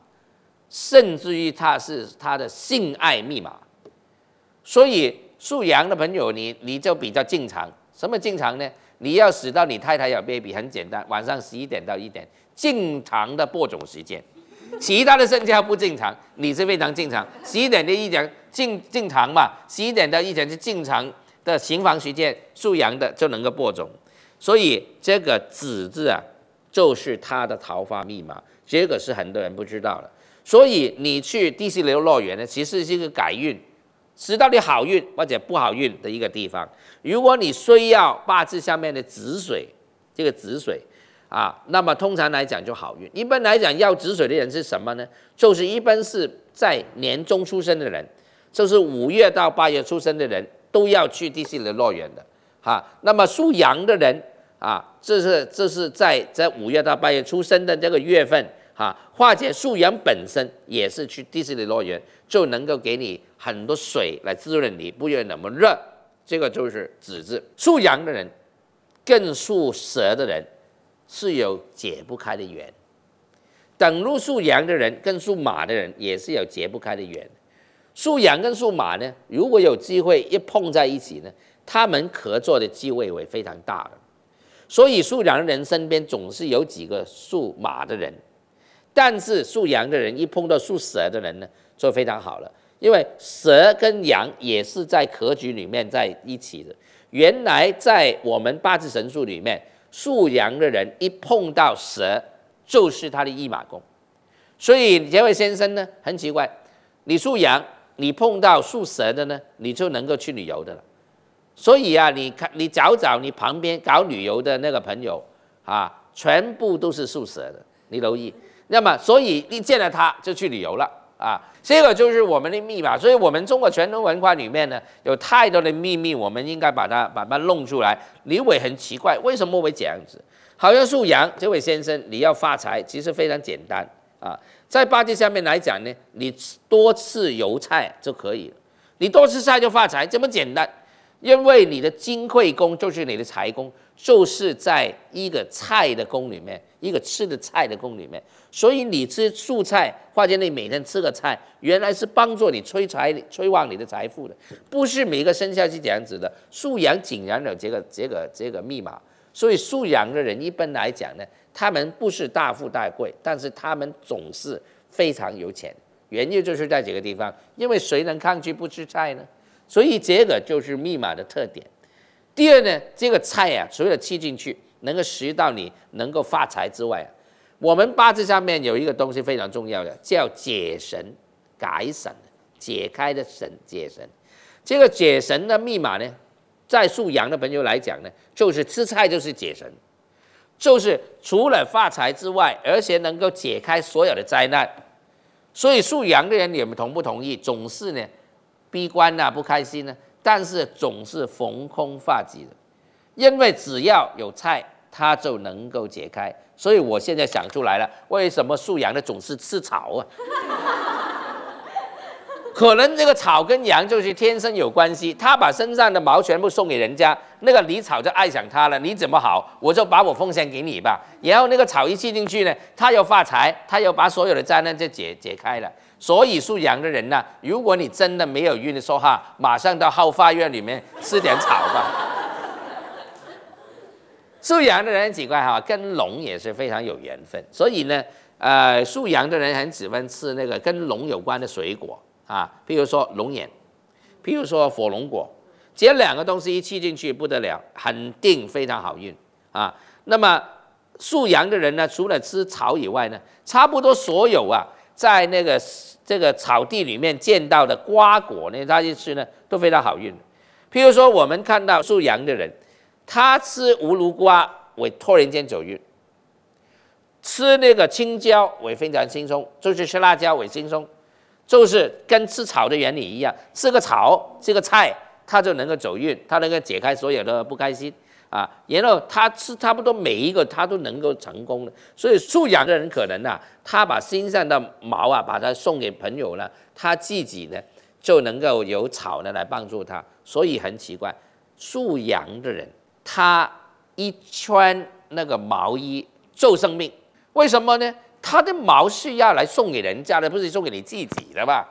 甚至于它是他的性爱密码。所以属羊的朋友，你你就比较正常。什么正常呢？你要使到你太太有 baby，很简单，晚上十一点到一点，正常的播种时间。其他的生肖不正常，你是非常正常。十一点的一讲正正常嘛？十一点到一点是正常的行房时间，属羊的就能够播种。所以这个子字啊，就是它的桃花密码。这个是很多人不知道的。所以你去地势流乐园呢，其实是一个改运，知道你好运或者不好运的一个地方。如果你需要八字下面的子水，这个子水。啊，那么通常来讲就好运。一般来讲，要止水的人是什么呢？就是一般是在年中出生的人，就是五月到八月出生的人都要去迪士尼乐园的。哈，那么属羊的人啊，这是这是在在五月到八月出生的这个月份，哈，化解素羊本身也是去迪士尼乐园，就能够给你很多水来滋润你，不会那么热。这个就是子字。属羊的人，更属蛇的人。是有解不开的缘，等入数羊的人跟数马的人也是有解不开的缘。数羊跟数马呢，如果有机会一碰在一起呢，他们合作的机会会非常大的。所以数羊的人身边总是有几个数马的人，但是数羊的人一碰到数蛇的人呢，就非常好了，因为蛇跟羊也是在格局里面在一起的。原来在我们八字神数里面。属羊的人一碰到蛇，就是他的驿马宫，所以这位先生呢很奇怪，你属羊，你碰到属蛇的呢，你就能够去旅游的了。所以啊，你看你找找你旁边搞旅游的那个朋友啊，全部都是属蛇的，你留意。那么，所以一见了他就去旅游了啊。这个就是我们的密码，所以我们中国传统文化里面呢，有太多的秘密，我们应该把它把它弄出来。李伟很奇怪，为什么会这样子？好，像树阳这位先生，你要发财，其实非常简单啊，在八字下面来讲呢，你多吃油菜就可以了，你多吃菜就发财，这么简单，因为你的金匮宫就是你的财宫。就是在一个菜的宫里面，一个吃的菜的宫里面，所以你吃素菜，或者你每天吃个菜，原来是帮助你催财、催旺你的财富的，不是每个生肖是这样子的。素养井然有这个、这个、这个密码，所以素养的人一般来讲呢，他们不是大富大贵，但是他们总是非常有钱，原因就是在这个地方，因为谁能抗拒不吃菜呢？所以这个就是密码的特点。第二呢，这个菜啊，除了吃进去能够食到你能够发财之外啊，我们八字上面有一个东西非常重要的，叫解神、改神、解开的神解神。这个解神的密码呢，在属羊的朋友来讲呢，就是吃菜就是解神，就是除了发财之外，而且能够解开所有的灾难。所以属羊的人，你们同不同意？总是呢，闭关呐，不开心呢。但是总是逢空发吉的，因为只要有菜，它就能够解开。所以我现在想出来了，为什么素羊呢总是吃草啊？可能这个草跟羊就是天生有关系，它把身上的毛全部送给人家，那个李草就爱上它了。你怎么好，我就把我奉献给你吧。然后那个草一吸进去呢，它又发财，它又把所有的灾难就解解开了。所以属羊的人呢，如果你真的没有运，说哈，马上到后花院里面吃点草吧。属羊的人很奇怪哈，跟龙也是非常有缘分，所以呢，呃，属羊的人很喜欢吃那个跟龙有关的水果啊，譬如说龙眼，譬如说火龙果，这两个东西一吃进去不得了，肯定非常好运啊。那么属羊的人呢，除了吃草以外呢，差不多所有啊。在那个这个草地里面见到的瓜果呢，他就吃呢都非常好运。譬如说，我们看到属羊的人，他吃葫芦瓜为突然间走运，吃那个青椒为非常轻松，就是吃辣椒为轻松，就是跟吃草的原理一样，吃个草，吃个菜，他就能够走运，他能够解开所有的不开心。啊，然后他是差不多每一个他都能够成功的，所以素养的人可能啊，他把身上的毛啊，把它送给朋友了，他自己呢就能够有草呢来帮助他，所以很奇怪，素养的人他一穿那个毛衣救生命，为什么呢？他的毛是要来送给人家的，不是送给你自己的吧？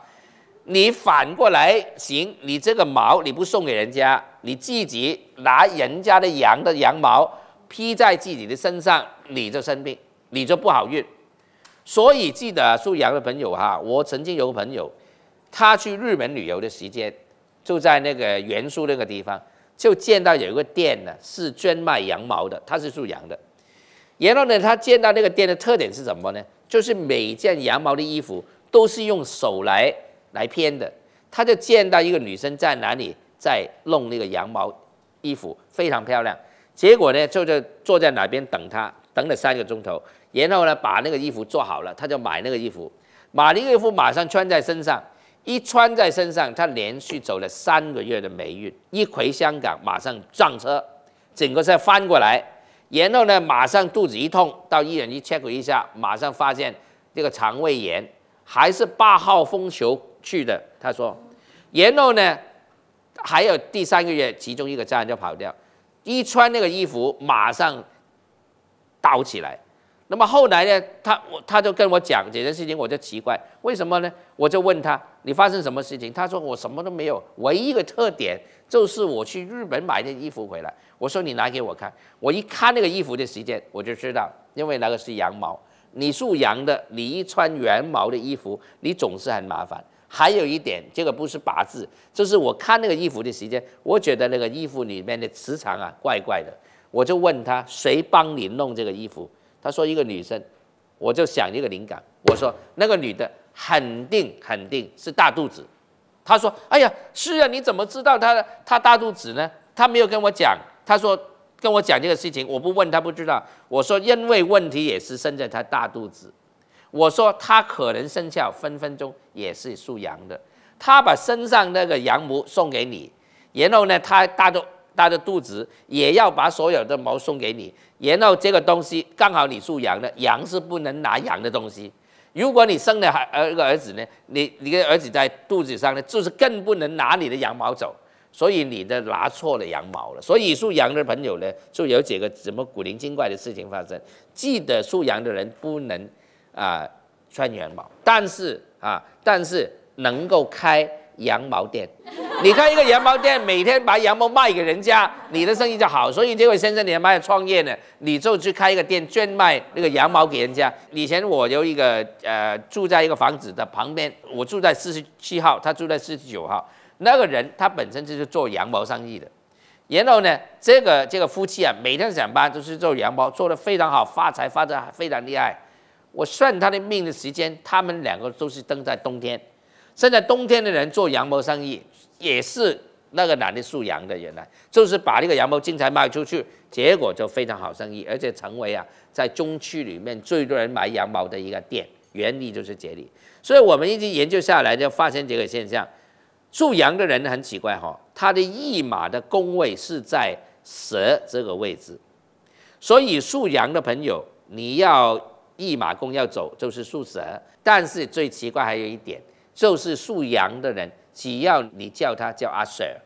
你反过来行，你这个毛你不送给人家，你自己拿人家的羊的羊毛披在自己的身上，你就生病，你就不好运。所以记得属羊的朋友哈，我曾经有个朋友，他去日本旅游的时间，就在那个原宿那个地方，就见到有一个店呢是专卖羊毛的，他是属羊的。然后呢，他见到那个店的特点是什么呢？就是每件羊毛的衣服都是用手来。来骗的，他就见到一个女生在哪里在弄那个羊毛衣服，非常漂亮。结果呢，就在坐在哪边等她，等了三个钟头。然后呢，把那个衣服做好了，他就买那个衣服。买个衣服马上穿在身上，一穿在身上，他连续走了三个月的霉运。一回香港，马上撞车，整个车翻过来。然后呢，马上肚子一痛，到医院一 check 一下，马上发现这个肠胃炎，还是八号风球。去的，他说，然后呢，还有第三个月，其中一个家人就跑掉，一穿那个衣服马上倒起来。那么后来呢，他我他就跟我讲这件事情，我就奇怪为什么呢？我就问他你发生什么事情？他说我什么都没有，唯一一个特点就是我去日本买件衣服回来。我说你拿给我看，我一看那个衣服的时间，我就知道，因为那个是羊毛，你属羊的，你一穿羊毛的衣服，你总是很麻烦。还有一点，这个不是八字，就是我看那个衣服的时间，我觉得那个衣服里面的磁场啊，怪怪的。我就问他，谁帮你弄这个衣服？他说一个女生。我就想一个灵感，我说那个女的肯定肯定是大肚子。他说，哎呀，是啊，你怎么知道她她大肚子呢？她没有跟我讲，他说跟我讲这个事情，我不问她不知道。我说，因为问题也是生在她大肚子。我说他可能生肖分分钟也是属羊的，他把身上那个羊毛送给你，然后呢，他大着大着肚子也要把所有的毛送给你，然后这个东西刚好你属羊的，羊是不能拿羊的东西。如果你生的孩儿一个儿子呢，你你的儿子在肚子上呢，就是更不能拿你的羊毛走，所以你的拿错了羊毛了。所以属羊的朋友呢，就有几个什么古灵精怪的事情发生。记得属羊的人不能。啊，穿羊毛，但是啊，但是能够开羊毛店。你看一个羊毛店，每天把羊毛卖给人家，你的生意就好。所以这位先生，你还卖创业呢，你就去开一个店，专卖那个羊毛给人家。以前我有一个呃，住在一个房子的旁边，我住在四十七号，他住在四十九号。那个人他本身就是做羊毛生意的，然后呢，这个这个夫妻啊，每天上班都是做羊毛，做的非常好，发财发得非常厉害。我算他的命的时间，他们两个都是登在冬天。现在冬天的人做羊毛生意也是那个男的属羊的人呢，就是把这个羊毛精才卖出去，结果就非常好生意，而且成为啊在中区里面最多人买羊毛的一个店。原理就是这里。所以我们一直研究下来就发现这个现象：属羊的人很奇怪哈，他的驿马的宫位是在蛇这个位置，所以属羊的朋友你要。一马功要走就是属蛇，但是最奇怪还有一点，就是属羊的人，只要你叫他叫阿 Sir，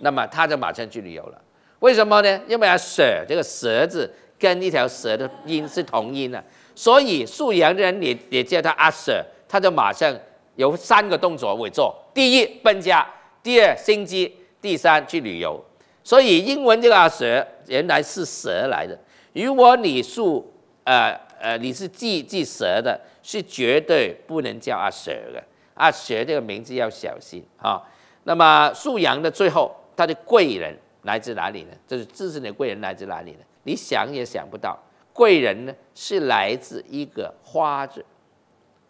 那么他就马上去旅游了。为什么呢？因为阿 Sir 这个蛇字跟一条蛇的音是同音的，所以属羊的人你你叫他阿 Sir，他就马上有三个动作会做：第一搬家，第二心机，第三去旅游。所以英文这个阿蛇原来是蛇来的。如果你属呃。呃，你是祭祭蛇的，是绝对不能叫阿蛇的。阿蛇这个名字要小心啊。那么树羊的最后，他的贵人来自哪里呢？就是自身的贵人来自哪里呢？你想也想不到，贵人呢是来自一个花字，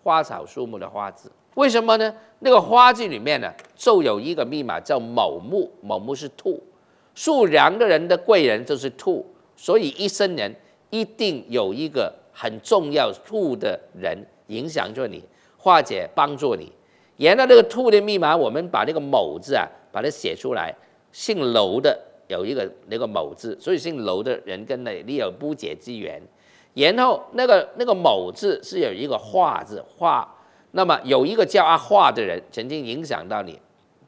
花草树木的花字。为什么呢？那个花字里面呢，就有一个密码叫某木，某木是兔。树羊的人的贵人就是兔，所以一生人一定有一个。很重要，兔的人影响着你，化解帮助你。沿着这个兔的密码，我们把那个某字啊，把它写出来。姓楼的有一个那个某字，所以姓楼的人跟那里有不解之缘。然后那个那个某字是有一个化字化，那么有一个叫阿化的人曾经影响到你，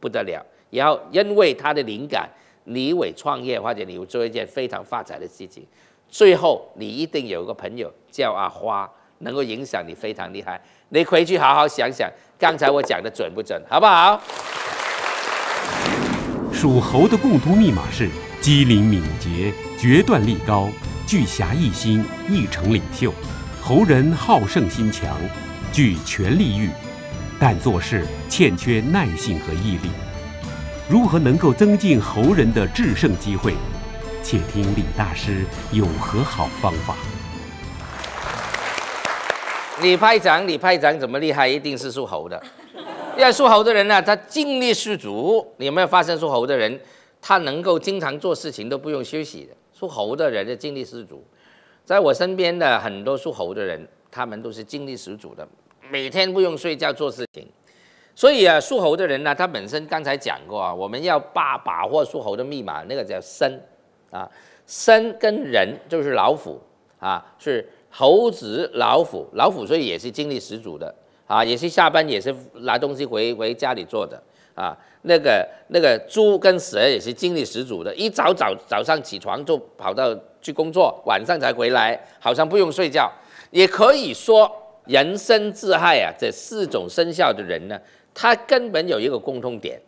不得了。然后因为他的灵感，李伟创业，或者你做一件非常发财的事情。最后，你一定有个朋友叫阿花，能够影响你非常厉害。你回去好好想想，刚才我讲的准不准，好不好？属猴的共同密码是机灵敏捷、决断力高、聚侠义心、一成领袖。猴人好胜心强，具权力欲，但做事欠缺耐性和毅力。如何能够增进猴人的制胜机会？且听李大师有何好方法？李派长，李派长怎么厉害？一定是属猴的。要属猴的人呢，他精力十足。你有没有发现属猴的人，他能够经常做事情都不用休息的？属猴的人的精力十足。在我身边的很多属猴的人，他们都是精力十足的，每天不用睡觉做事情。所以啊，属猴的人呢，他本身刚才讲过啊，我们要把把握属猴的密码，那个叫生。啊，生跟人就是老虎啊，是猴子、老虎、老虎，所以也是精力十足的啊，也是下班也是拿东西回回家里做的啊。那个那个猪跟蛇也是精力十足的，一早早早上起床就跑到去工作，晚上才回来，好像不用睡觉。也可以说，人生自害啊，这四种生肖的人呢，他根本有一个共通点，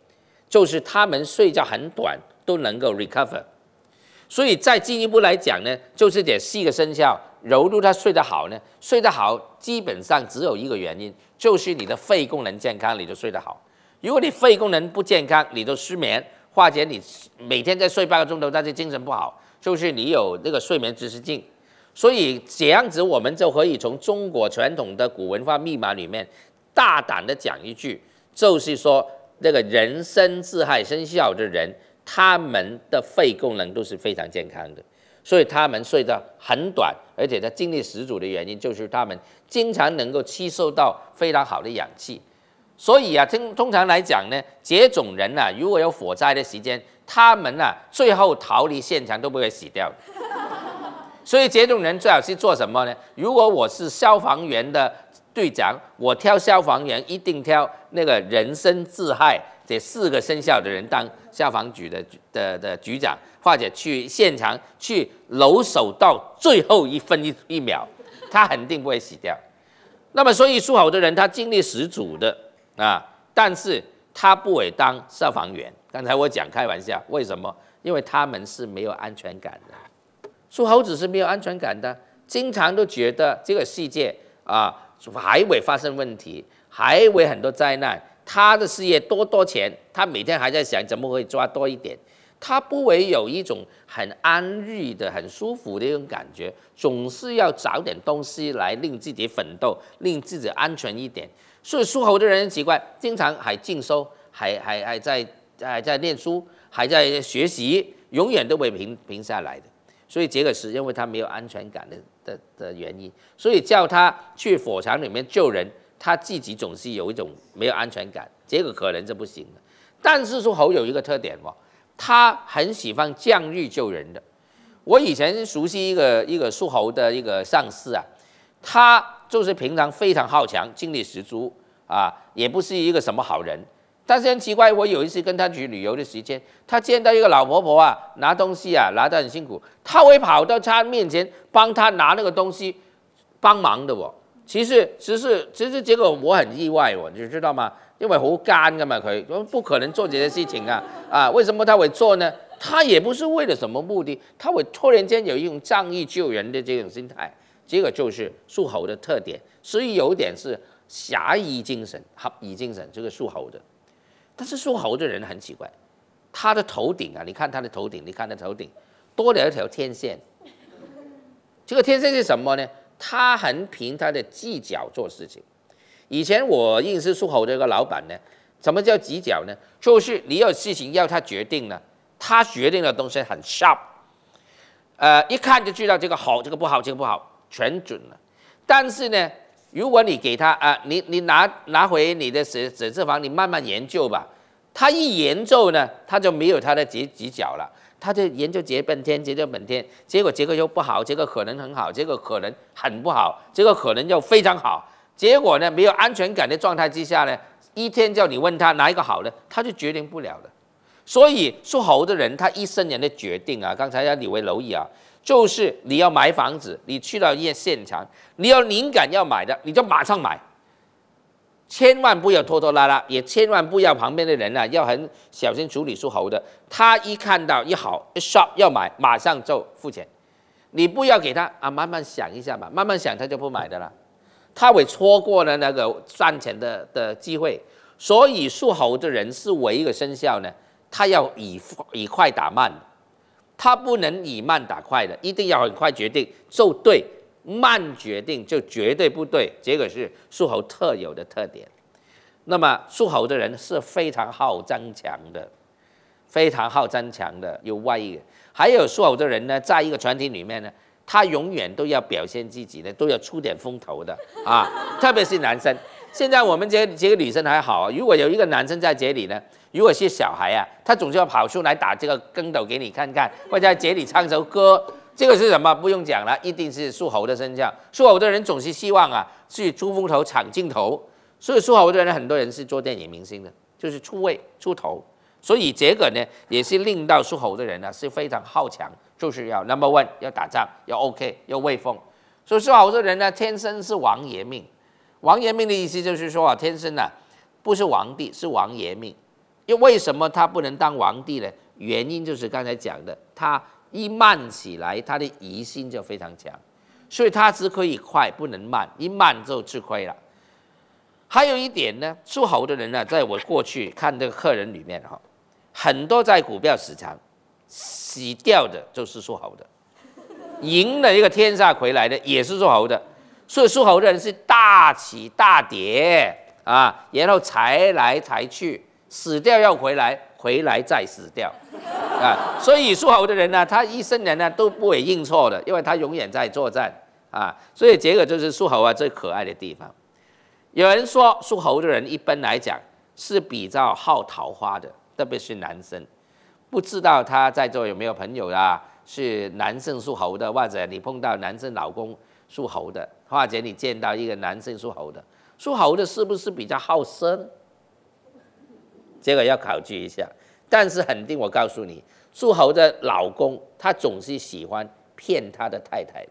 就是他们睡觉很短，都能够 recover。所以再进一步来讲呢，就是这四个生肖，柔度它睡得好呢，睡得好基本上只有一个原因，就是你的肺功能健康，你就睡得好。如果你肺功能不健康，你就失眠。化解你每天在睡八个钟头，但是精神不好，就是你有那个睡眠知识症。所以这样子，我们就可以从中国传统的古文化密码里面，大胆的讲一句，就是说那个人生自害生肖的人。他们的肺功能都是非常健康的，所以他们睡得很短，而且他精力十足的原因就是他们经常能够吸收到非常好的氧气。所以啊，通通常来讲呢，这种人呢，如果有火灾的时间，他们呢最后逃离现场都不会死掉。所以这种人最好是做什么呢？如果我是消防员的队长，我挑消防员一定挑那个人身自害。给四个生肖的人当消防局的的的局长，或者去现场去留守到最后一分一一秒，他肯定不会死掉。那么，所以属猴的人他精力十足的啊，但是他不会当消防员。刚才我讲开玩笑，为什么？因为他们是没有安全感的，属猴子是没有安全感的，经常都觉得这个世界啊还会发生问题，还会很多灾难。他的事业多多钱，他每天还在想怎么会抓多一点，他不会有一种很安逸的、很舒服的一种感觉，总是要找点东西来令自己奋斗，令自己安全一点。所以书豪的人很奇怪，经常还进修，还还还在还在念书，还在学习，永远都会平平下来的。所以这个是，因为他没有安全感的的的原因，所以叫他去火场里面救人。他自己总是有一种没有安全感，这个可能是不行的。但是说猴有一个特点哦，他很喜欢降雨救人的。我以前熟悉一个一个树猴的一个上司啊，他就是平常非常好强，精力十足啊，也不是一个什么好人。但是很奇怪，我有一次跟他去旅游的时间，他见到一个老婆婆啊，拿东西啊，拿得很辛苦，他会跑到他面前帮他拿那个东西，帮忙的哦。其实，其实，其实结果我很意外，我你知道吗？因为猴干的嘛，佢，不可能做这些事情啊！啊，为什么他会做呢？他也不是为了什么目的，他会突然间有一种仗义救人的这种心态。结果就是树猴的特点，所以有点是侠义精神、侠义精神，这个树猴的。但是树猴的人很奇怪，他的头顶啊，你看他的头顶，你看他的头顶，多了一条天线。这个天线是什么呢？他很凭他的计较做事情。以前我认识出口这个老板呢，什么叫计较呢？就是你有事情要他决定呢，他决定的东西很 sharp，呃，一看就知道这个好，这个不好，这个不好，全准了。但是呢，如果你给他啊，你你拿拿回你的纸纸制房，你慢慢研究吧。他一研究呢，他就没有他的几几角了。他就研究结半本天结论本天，结果结果又不好，结果可能很好，结果可能很不好，结果可能又非常好。结果呢，没有安全感的状态之下呢，一天叫你问他哪一个好呢，他就决定不了了。所以属猴的人，他一生人的决定啊，刚才要你为留意啊，就是你要买房子，你去到一个现场，你要灵感要买的，你就马上买。千万不要拖拖拉拉，也千万不要旁边的人啊，要很小心处理树猴的。他一看到一好一 shop 要买，马上就付钱。你不要给他啊，慢慢想一下吧，慢慢想他就不买的了。他会错过了那个赚钱的的机会。所以树猴的人是唯一的生肖呢，他要以以快打慢，他不能以慢打快的，一定要很快决定做对。慢决定就绝对不对，结果是树猴特有的特点。那么树猴的人是非常好争强的，非常好争强的，有外遇。还有树猴的人呢，在一个团体里面呢，他永远都要表现自己呢，都要出点风头的啊。特别是男生，现在我们这几个女生还好，如果有一个男生在这里呢，如果是小孩啊，他总是要跑出来打这个跟斗给你看看，或者在这里唱首歌。这个是什么？不用讲了，一定是属猴的生肖。属猴的人总是希望啊去出风头、抢镜头。所以属猴的人，很多人是做电影明星的，就是出位、出头。所以这个呢，也是令到属猴的人呢是非常好强，就是要 number one，要打仗，要 OK，要威风。所以属猴的人呢，天生是王爷命。王爷命的意思就是说啊，天生呢不是王帝，是王爷命。又为什么他不能当王帝呢？原因就是刚才讲的，他。一慢起来，他的疑心就非常强，所以他只可以快，不能慢。一慢就吃亏了。还有一点呢，属猴的人呢，在我过去看这个客人里面哈，很多在股票市场死掉的就是属猴的，赢了一个天下回来的也是属猴的。所以属猴的人是大起大跌啊，然后才来才去，死掉要回来。回来再死掉，啊，所以属猴的人呢，他一生人呢都不会认错的，因为他永远在作战啊，所以结果就是属猴啊最可爱的地方。有人说属猴的人一般来讲是比较好桃花的，特别是男生。不知道他在座有没有朋友啦，是男生属猴的，或者你碰到男生老公属猴的，或者你见到一个男生属猴的，属猴的是不是比较好色？这个要考据一下，但是肯定我告诉你，树猴的老公他总是喜欢骗他的太太。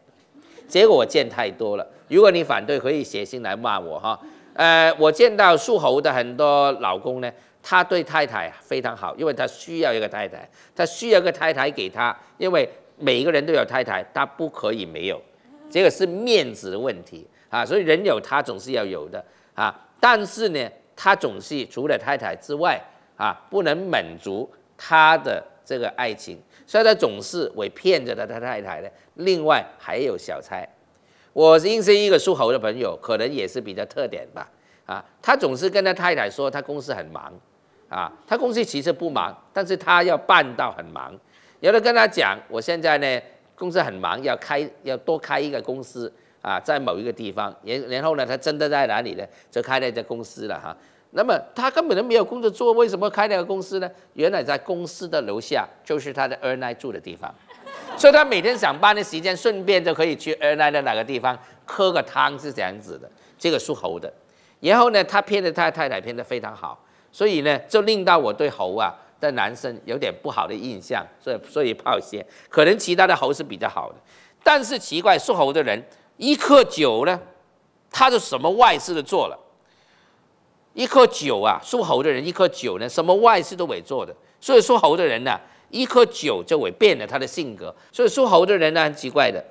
结果我见太多了，如果你反对，可以写信来骂我哈。呃，我见到树猴的很多老公呢，他对太太非常好，因为他需要一个太太，他需要个太太给他，因为每一个人都有太太，他不可以没有。这个是面子的问题啊，所以人有他总是要有的啊，但是呢。他总是除了太太之外啊，不能满足他的这个爱情，所以他总是会骗着他的太太的。另外还有小蔡，我是认识一个属猴的朋友，可能也是比较特点吧。啊，他总是跟他太太说他公司很忙，啊，他公司其实不忙，但是他要办到很忙。有的跟他讲，我现在呢公司很忙，要开要多开一个公司。啊，在某一个地方，然然后呢，他真的在哪里呢？就开了一家公司了哈。那么他根本都没有工作做，为什么开那个公司呢？原来在公司的楼下就是他的二奶住的地方，所以他每天上班的时间，顺便就可以去二奶的哪个地方喝个汤是这样子的。这个属猴的，然后呢，他骗的他太太骗的非常好，所以呢，就令到我对猴啊的男生有点不好的印象，所以所以泡些可能其他的猴是比较好的，但是奇怪属猴的人。一克酒呢，他就什么外事都做了。一克酒啊，属猴的人，一克酒呢，什么外事都伪做的。所以属猴的人呢，一克酒就会变了他的性格。所以属猴的人呢，很奇怪的，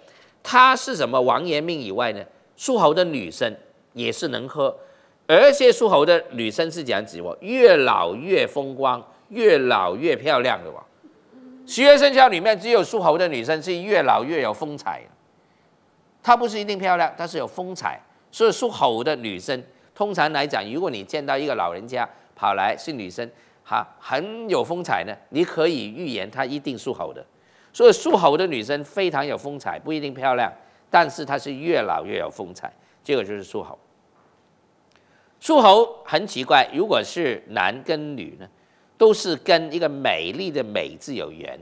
他是什么王爷命以外呢？属猴的女生也是能喝，而且属猴的女生是这样子哦，越老越风光，越老越漂亮的哦。十二生肖里面只有属猴的女生是越老越有风采的。她不是一定漂亮，但是有风采。所以属猴的女生，通常来讲，如果你见到一个老人家跑来是女生，哈，很有风采呢，你可以预言她一定属猴的。所以属猴的女生非常有风采，不一定漂亮，但是她是越老越有风采。这个就是属猴。属猴很奇怪，如果是男跟女呢，都是跟一个美丽的“美”字有缘。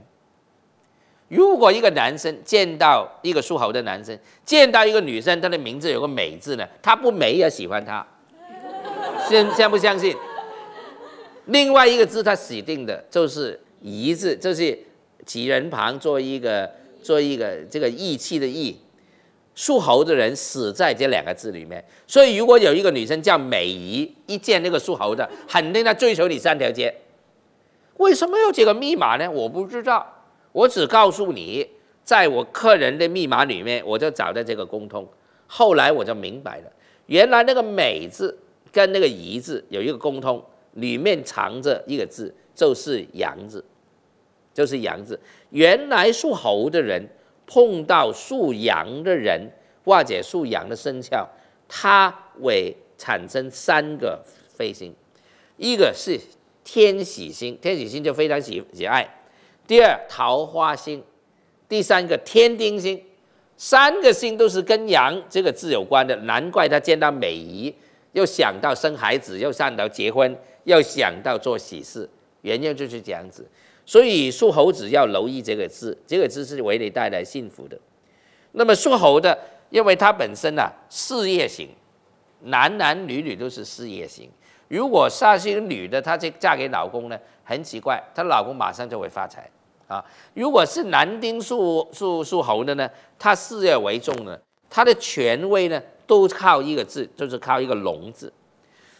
如果一个男生见到一个属猴的男生，见到一个女生，她的名字有个“美”字呢，他不美也喜欢她，相相不相信？另外一个字他死定的，就是“姨”字，就是“几人旁”做一个做一个这个义气的“义”。属猴的人死在这两个字里面，所以如果有一个女生叫美姨，一见那个属猴的，肯定他追求你三条街。为什么有这个密码呢？我不知道。我只告诉你，在我客人的密码里面，我就找到这个公通。后来我就明白了，原来那个美字跟那个怡字有一个共通，里面藏着一个字，就是阳字，就是阳字。原来属猴的人碰到属羊的人，化解属羊的生肖，它会产生三个飞星，一个是天喜星，天喜星就非常喜喜爱。第二桃花星，第三个天丁星，三个星都是跟“阳”这个字有关的，难怪他见到美姨，又想到生孩子，又想到结婚，又想到做喜事，原因就是这样子。所以属猴子要留意这个字，这个字是为你带来幸福的。那么属猴的，因为他本身呢，事业型，男男女女都是事业型。如果煞星女的，她就嫁给老公呢，很奇怪，她老公马上就会发财。啊，如果是男丁属属属猴的呢，他事业为重的，他的权威呢都靠一个字，就是靠一个龙字。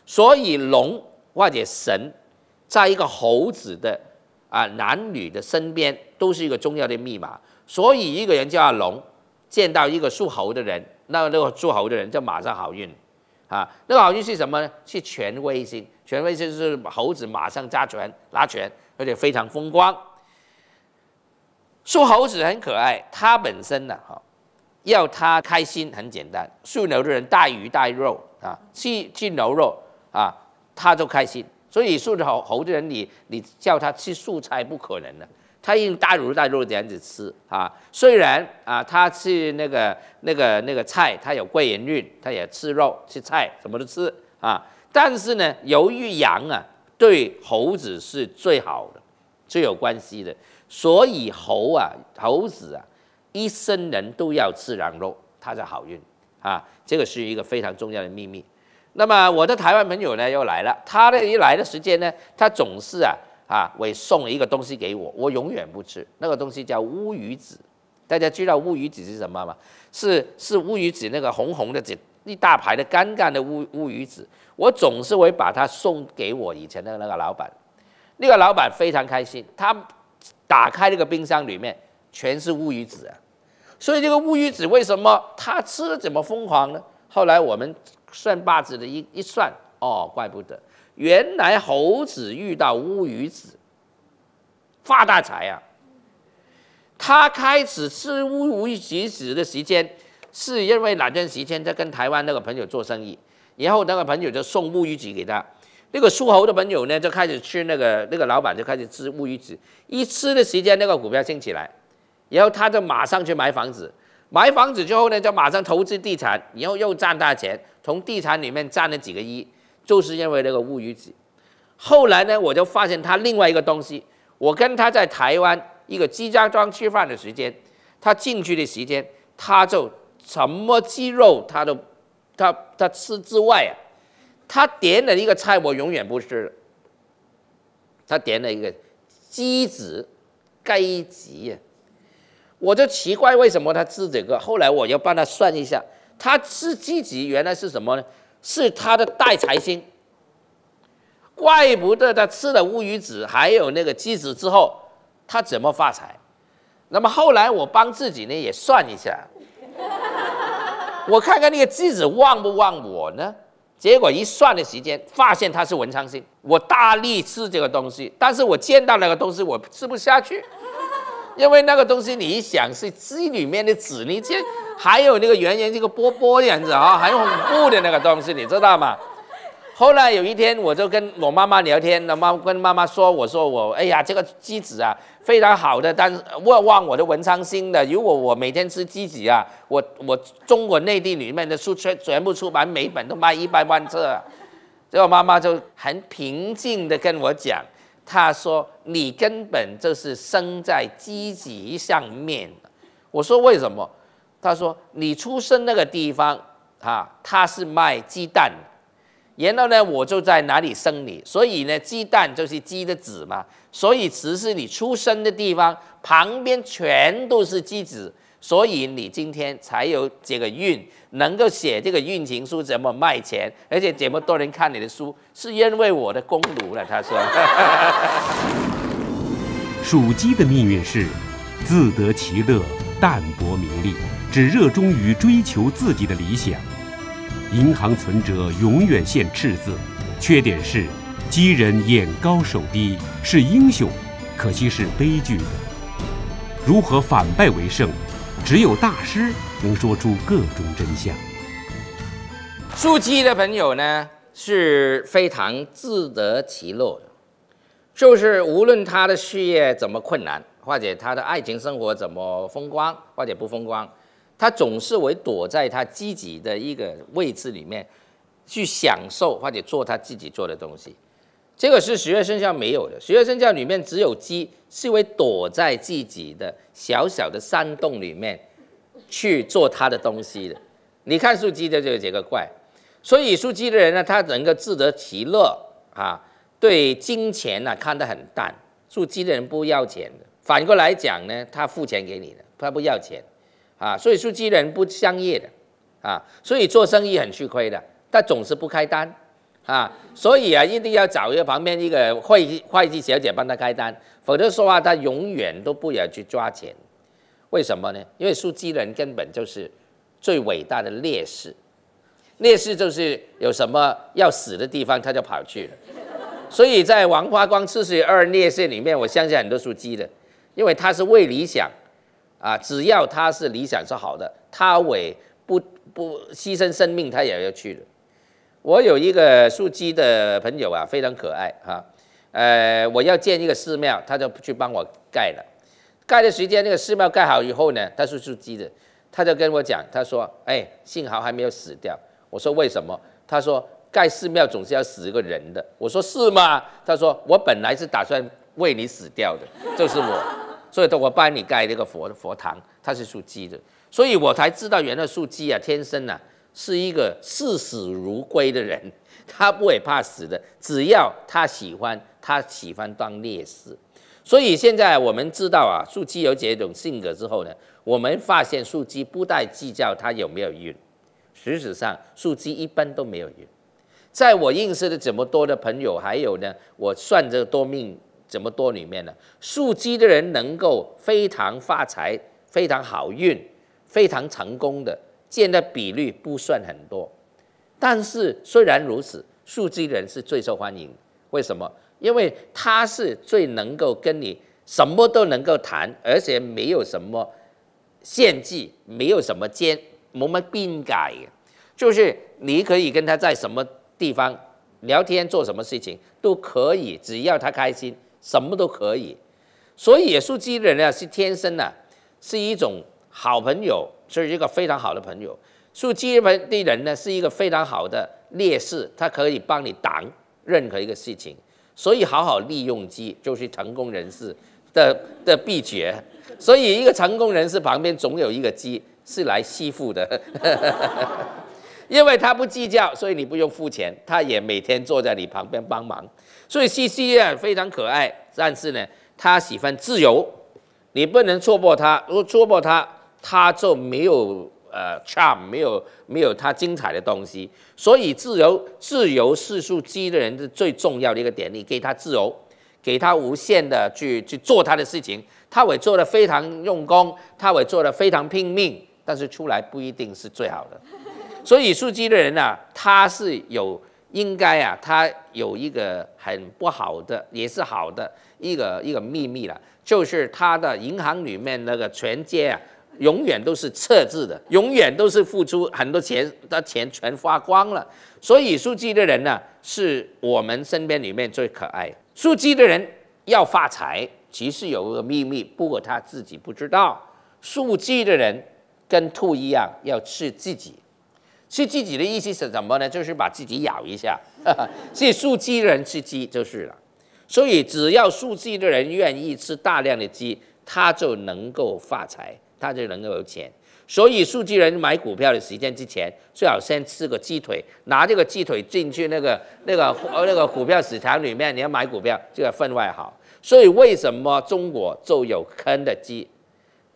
所以龙或者神，在一个猴子的啊男女的身边都是一个重要的密码。所以一个人叫龙，见到一个属猴的人，那那个属猴的人就马上好运，啊，那个好运是什么呢？是权威性，权威性是猴子马上加权拉权，而且非常风光。说猴子很可爱，它本身呢，哈，要它开心很简单。树牛的人大鱼大肉啊，去去牛肉啊，它就开心。所以素猴猴的人，你你叫他吃素菜不可能的，他用大鱼大肉这样子吃啊。虽然啊，他吃那个那个那个菜，他有贵人运，他也吃肉，吃菜，什么都吃啊。但是呢，由于羊啊，对猴子是最好的，最有关系的。所以猴啊，猴子啊，一生人都要吃羊肉，它才好运啊。这个是一个非常重要的秘密。那么我的台湾朋友呢又来了，他呢一来的时间呢，他总是啊啊会送一个东西给我，我永远不吃那个东西叫乌鱼子。大家知道乌鱼子是什么吗？是是乌鱼子那个红红的子，一大排的干干的乌乌鱼子。我总是会把它送给我以前的那个老板，那个老板非常开心，他。打开这个冰箱，里面全是乌鱼子，啊。所以这个乌鱼子为什么他吃怎么疯狂呢？后来我们算八字的一一算，哦，怪不得，原来猴子遇到乌鱼子发大财呀。他开始吃乌鱼子的时间是因为哪段时间？在跟台湾那个朋友做生意，然后那个朋友就送乌鱼子给他。那个属猴的朋友呢，就开始吃那个那个老板就开始吃乌鱼子，一吃的时间那个股票升起来，然后他就马上去买房子，买房子之后呢，就马上投资地产，然后又赚大钱，从地产里面赚了几个亿，就是因为那个乌鱼子。后来呢，我就发现他另外一个东西，我跟他在台湾一个鸡家庄吃饭的时间，他进去的时间，他就什么鸡肉他都，他他吃之外啊。他点了一个菜，我永远不吃。他点了一个鸡子，该吉呀，我就奇怪为什么他吃这个。后来我要帮他算一下，他吃鸡子，原来是什么呢？是他的带财星。怪不得他吃了乌鱼子还有那个鸡子之后，他怎么发财？那么后来我帮自己呢也算一下，我看看那个鸡子旺不旺我呢？结果一算的时间，发现它是文昌星。我大力吃这个东西，但是我见到那个东西，我吃不下去，因为那个东西你一想是鸡里面的籽，你见还有那个圆圆这个波波样子啊，很恐怖的那个东西，你知道吗？后来有一天，我就跟我妈妈聊天，妈跟妈妈说：“我说我哎呀，这个鸡子啊，非常好的，但是旺忘我的文昌星的。如果我每天吃鸡子啊，我我中国内地里面的书全全部出版，每本都卖一百万册。”结果妈妈就很平静的跟我讲：“她说你根本就是生在鸡子上面。”我说：“为什么？”她说：“你出生那个地方啊，他是卖鸡蛋。”然后呢，我就在哪里生你，所以呢，鸡蛋就是鸡的子嘛，所以只是你出生的地方，旁边全都是鸡子，所以你今天才有这个运，能够写这个运情书怎么卖钱，而且这么多人看你的书，是因为我的功劳了。他说，属鸡的命运是自得其乐、淡泊名利，只热衷于追求自己的理想。银行存折永远现赤字，缺点是，机人眼高手低，是英雄，可惜是悲剧。如何反败为胜？只有大师能说出各种真相。属鸡的朋友呢，是非常自得其乐，就是无论他的事业怎么困难，或者他的爱情生活怎么风光或者不风光。他总是会躲在他自己的一个位置里面，去享受或者做他自己做的东西，这个是十二生肖没有的。十二生肖里面只有鸡，是会躲在自己的小小的山洞里面去做他的东西的。你看属鸡的就有这个怪，所以属鸡的人呢，他能够自得其乐啊，对金钱呢看得很淡。属鸡的人不要钱的，反过来讲呢，他付钱给你的，他不要钱。啊，所以书记人不商业的，啊，所以做生意很吃亏的，他总是不开单，啊，所以啊，一定要找一个旁边一个会会计小姐帮他开单，否则说话，他永远都不要去抓钱，为什么呢？因为书记人根本就是最伟大的烈士，烈士就是有什么要死的地方他就跑去了，所以在王华光四十二烈士里面，我相信很多书记的，因为他是为理想。啊，只要他是理想是好的，他为不不牺牲生命，他也要去的。我有一个素鸡的朋友啊，非常可爱哈。呃，我要建一个寺庙，他就去帮我盖了。盖的时间，那个寺庙盖好以后呢，他是素鸡的，他就跟我讲，他说：“哎，幸好还没有死掉。”我说：“为什么？”他说：“盖寺庙总是要死一个人的。”我说：“是吗？”他说：“我本来是打算为你死掉的，就是我。”所以，我帮你盖那个佛佛堂，他是属鸡的，所以我才知道原来属鸡啊，天生呢是一个视死如归的人，他不会怕死的，只要他喜欢，他喜欢当烈士。所以现在我们知道啊，树鸡有几种性格之后呢，我们发现树鸡不带计较他有没有运，事实上，树鸡一般都没有运。在我认识的这么多的朋友，还有呢，我算着多命。怎么多里面呢？竖鸡的人能够非常发财、非常好运、非常成功的，见的比率不算很多。但是虽然如此，竖鸡人是最受欢迎。为什么？因为他是最能够跟你什么都能够谈，而且没有什么限制，没有什么尖，我们并改，就是你可以跟他在什么地方聊天、做什么事情都可以，只要他开心。什么都可以，所以属鸡的人呢是天生的，是一种好朋友，是一个非常好的朋友。属鸡的人呢是一个非常好的劣势，他可以帮你挡任何一个事情。所以好好利用鸡就是成功人士的的秘诀。所以一个成功人士旁边总有一个鸡是来吸附的。因为他不计较，所以你不用付钱。他也每天坐在你旁边帮忙。所以西西啊，非常可爱。但是呢，他喜欢自由，你不能戳破他。如果戳破他，他就没有呃 charm，没有没有他精彩的东西。所以自由自由是属鸡的人最重要的一个点。你给他自由，给他无限的去去做他的事情，他会做的非常用功，他会做的非常拼命。但是出来不一定是最好的。所以树鸡的人呢，他是有应该啊，他有一个很不好的，也是好的一个一个秘密了，就是他的银行里面那个存折啊，永远都是撤资的，永远都是付出很多钱，他钱全花光了。所以树鸡的人呢，是我们身边里面最可爱。树鸡的人要发财，其实有个秘密，不过他自己不知道。树鸡的人跟兔一样，要吃自己。是自己的意思是什么呢？就是把自己咬一下，是 数鸡人吃鸡就是了。所以只要数鸡的人愿意吃大量的鸡，他就能够发财，他就能够有钱。所以数鸡人买股票的时间之前，最好先吃个鸡腿，拿这个鸡腿进去那个那个呃那个股票市场里面，你要买股票就要分外好。所以为什么中国就有坑的鸡？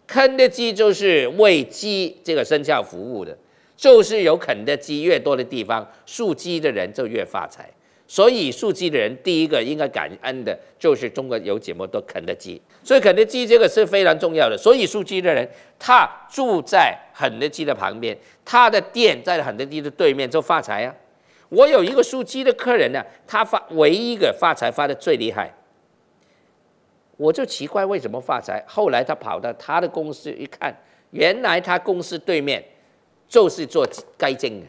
坑的鸡就是为鸡这个生肖服务的。就是有肯德基越多的地方，树基的人就越发财。所以树基的人第一个应该感恩的，就是中国有这么多肯德基。所以肯德基这个是非常重要的。所以树基的人，他住在肯德基的旁边，他的店在肯德基的对面就发财啊。我有一个树基的客人呢，他发唯一一个发财发的最厉害，我就奇怪为什么发财。后来他跑到他的公司一看，原来他公司对面。就是做鸡精的，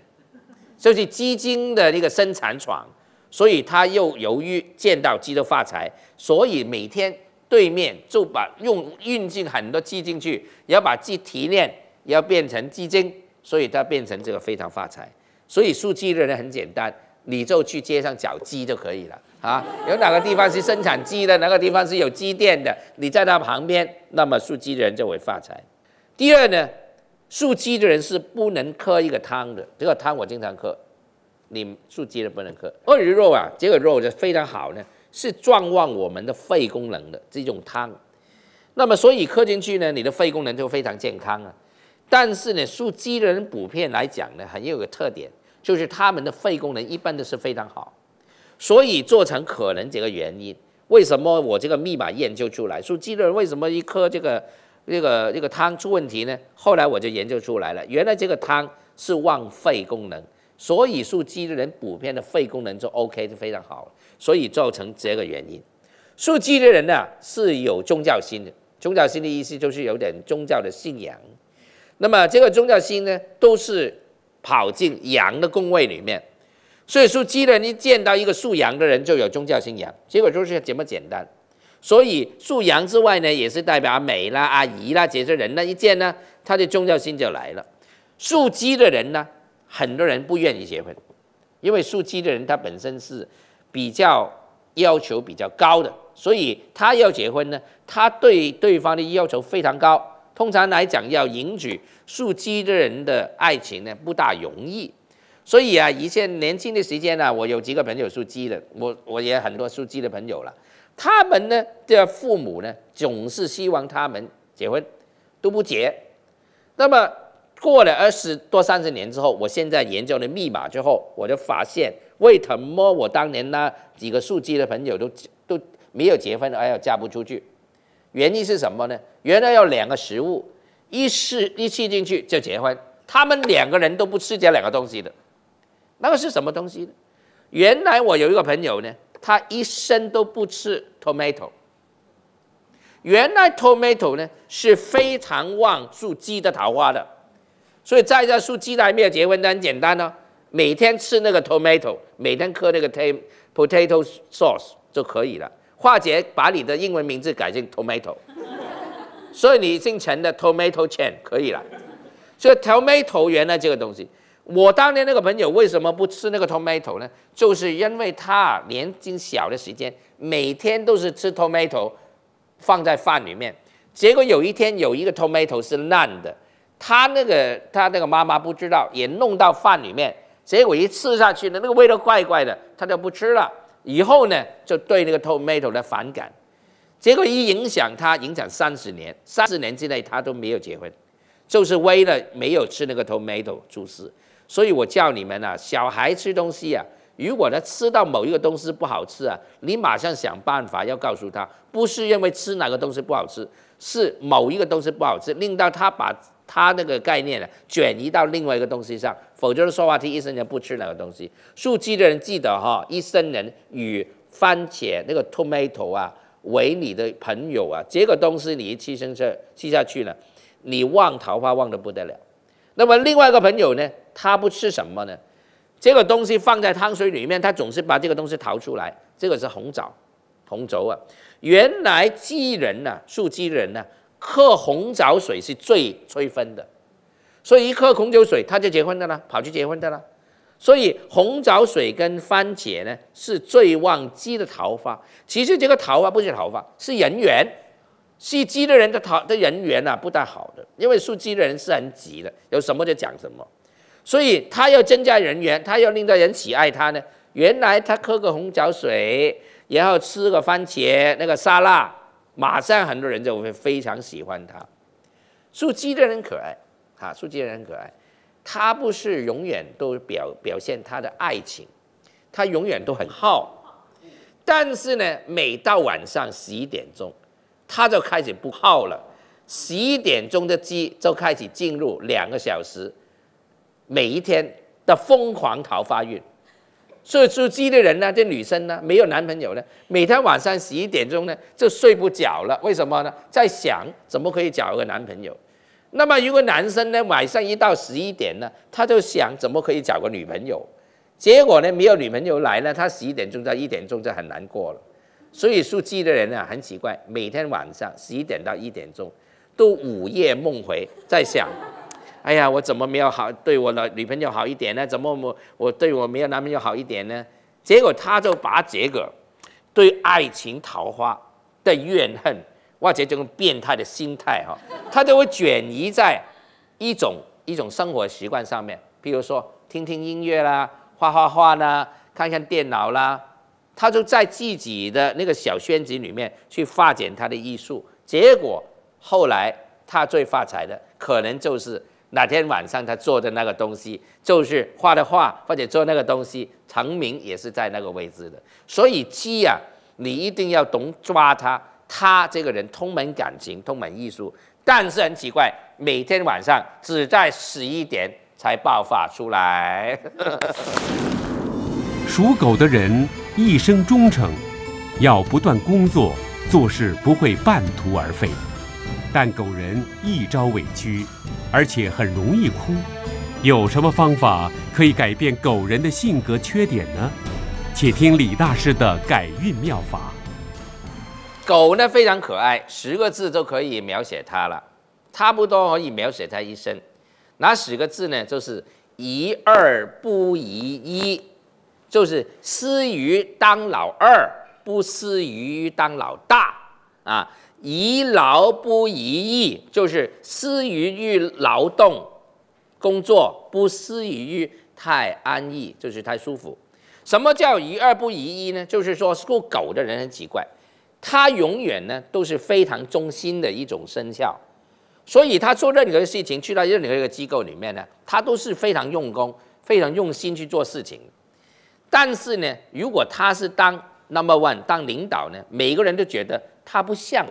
就是鸡精的一个生产厂，所以他又由于见到鸡都发财，所以每天对面就把用运进很多鸡进去，要把鸡提炼，要变成鸡精，所以他变成这个非常发财。所以数鸡的人很简单，你就去街上找鸡就可以了啊。有哪个地方是生产鸡的，哪个地方是有鸡店的，你在他旁边，那么数鸡的人就会发财。第二呢？素鸡的人是不能喝一个汤的，这个汤我经常喝，你素鸡的不能喝。鳄鱼肉啊，这个肉就非常好呢，是壮旺我们的肺功能的这种汤。那么所以喝进去呢，你的肺功能就非常健康啊。但是呢，素鸡的人普遍来讲呢，很有个特点，就是他们的肺功能一般都是非常好，所以做成可能这个原因，为什么我这个密码研究出来，素鸡的人为什么一喝这个？这个这个汤出问题呢？后来我就研究出来了，原来这个汤是旺肺功能，所以属鸡的人普遍的肺功能就 OK 就非常好，所以造成这个原因。属鸡的人呢是有宗教心的，宗教心的意思就是有点宗教的信仰。那么这个宗教心呢，都是跑进羊的宫位里面，所以说鸡的人一见到一个属羊的人就有宗教信仰，结果就是这么简单。所以属羊之外呢，也是代表美啦、阿姨啦，这些人呢一见呢，他的重要性就来了。属鸡的人呢，很多人不愿意结婚，因为属鸡的人他本身是比较要求比较高的，所以他要结婚呢，他对对方的要求非常高。通常来讲，要迎娶属鸡的人的爱情呢不大容易。所以啊，以前年轻的时间呢，我有几个朋友属鸡的，我我也很多属鸡的朋友了。他们呢的父母呢，总是希望他们结婚，都不结。那么过了二十多三十年之后，我现在研究了密码之后，我就发现为什么我当年那几个数据的朋友都都没有结婚，而要嫁不出去，原因是什么呢？原来有两个食物，一吃一吃进去就结婚，他们两个人都不吃这两个东西的，那个是什么东西呢？原来我有一个朋友呢。他一生都不吃 tomato。原来 tomato 呢是非常旺属鸡的桃花的，所以在家树鸡，的还没有结婚，很简单呢。每天吃那个 tomato，每天喝那个 t o t a t o sauce 就可以了。化解，把你的英文名字改成 tomato，所以你姓陈的 tomato Chen 可以了。所以 tomato 原来这个东西。我当年那个朋友为什么不吃那个 tomato 呢？就是因为他年纪小的时间，每天都是吃 tomato，放在饭里面。结果有一天有一个 tomato 是烂的，他那个他那个妈妈不知道，也弄到饭里面。结果一吃下去呢，那个味道怪怪的，他就不吃了。以后呢，就对那个 tomato 的反感。结果一影响他，影响三十年，三十年之内他都没有结婚，就是为了没有吃那个 tomato 出事。所以，我叫你们啊，小孩吃东西啊，如果他吃到某一个东西不好吃啊，你马上想办法要告诉他，不是因为吃哪个东西不好吃，是某一个东西不好吃，令到他把他那个概念呢转移到另外一个东西上，否则说话听一生人不吃哪个东西。素鸡的人记得哈，一生人与番茄那个 tomato 啊为你的朋友啊，结果东西你一吃生吃吃下去了，你旺桃花旺的不得了。那么另外一个朋友呢，他不吃什么呢？这个东西放在汤水里面，他总是把这个东西淘出来。这个是红枣、红枣啊。原来鸡人呐，素鸡人呐，喝红枣水是最催婚的。所以一喝红酒水，他就结婚的了，跑去结婚的了。所以红枣水跟番茄呢，是最旺鸡的桃花。其实这个桃花不是桃花，是人缘。属鸡的人的讨的人缘啊不大好的，因为属鸡的人是很急的，有什么就讲什么，所以他要增加人缘，他要令到人喜爱他呢。原来他喝个红枣水，然后吃个番茄那个沙拉，马上很多人就会非常喜欢他。属鸡的人可爱，哈，属鸡的人可爱，他不是永远都表表现他的爱情，他永远都很好，但是呢，每到晚上十一点钟。他就开始不耗了，十一点钟的鸡就开始进入两个小时，每一天的疯狂桃花运。以属鸡的人呢，这女生呢，没有男朋友呢，每天晚上十一点钟呢就睡不着了。为什么呢？在想怎么可以找个男朋友。那么如果男生呢，晚上一到十一点呢，他就想怎么可以找个女朋友。结果呢，没有女朋友来呢，他十一点钟到一点钟就很难过了。所以，输鸡的人呢，很奇怪，每天晚上十一点到一点钟，都午夜梦回，在想：哎呀，我怎么没有好对我女女朋友好一点呢？怎么我我对我没有男朋友好一点呢？结果他就把这个对爱情桃花的怨恨，或者这种变态的心态哈，他就会转移在一种一种生活习惯上面，比如说听听音乐啦，画画画啦，看看电脑啦。他就在自己的那个小圈子里面去发展他的艺术，结果后来他最发财的，可能就是那天晚上他做的那个东西，就是画的画或者做那个东西成名也是在那个位置的。所以鸡啊，你一定要懂抓他，他这个人充满感情，充满艺术，但是很奇怪，每天晚上只在十一点才爆发出来。属狗的人一生忠诚，要不断工作，做事不会半途而废。但狗人一朝委屈，而且很容易哭。有什么方法可以改变狗人的性格缺点呢？且听李大师的改运妙法。狗呢非常可爱，十个字都可以描写它了，差不多可以描写它一生。哪十个字呢？就是一二不一，一。就是思于当老二，不思于当老大啊！宜劳不宜逸，就是思于于劳动工作，不思于于太安逸，就是太舒服。什么叫宜二不宜一呢？就是说，属狗的人很奇怪，他永远呢都是非常忠心的一种生肖，所以他做任何事情，去到任何一个机构里面呢，他都是非常用功、非常用心去做事情。但是呢，如果他是当 number one 当领导呢，每个人都觉得他不像，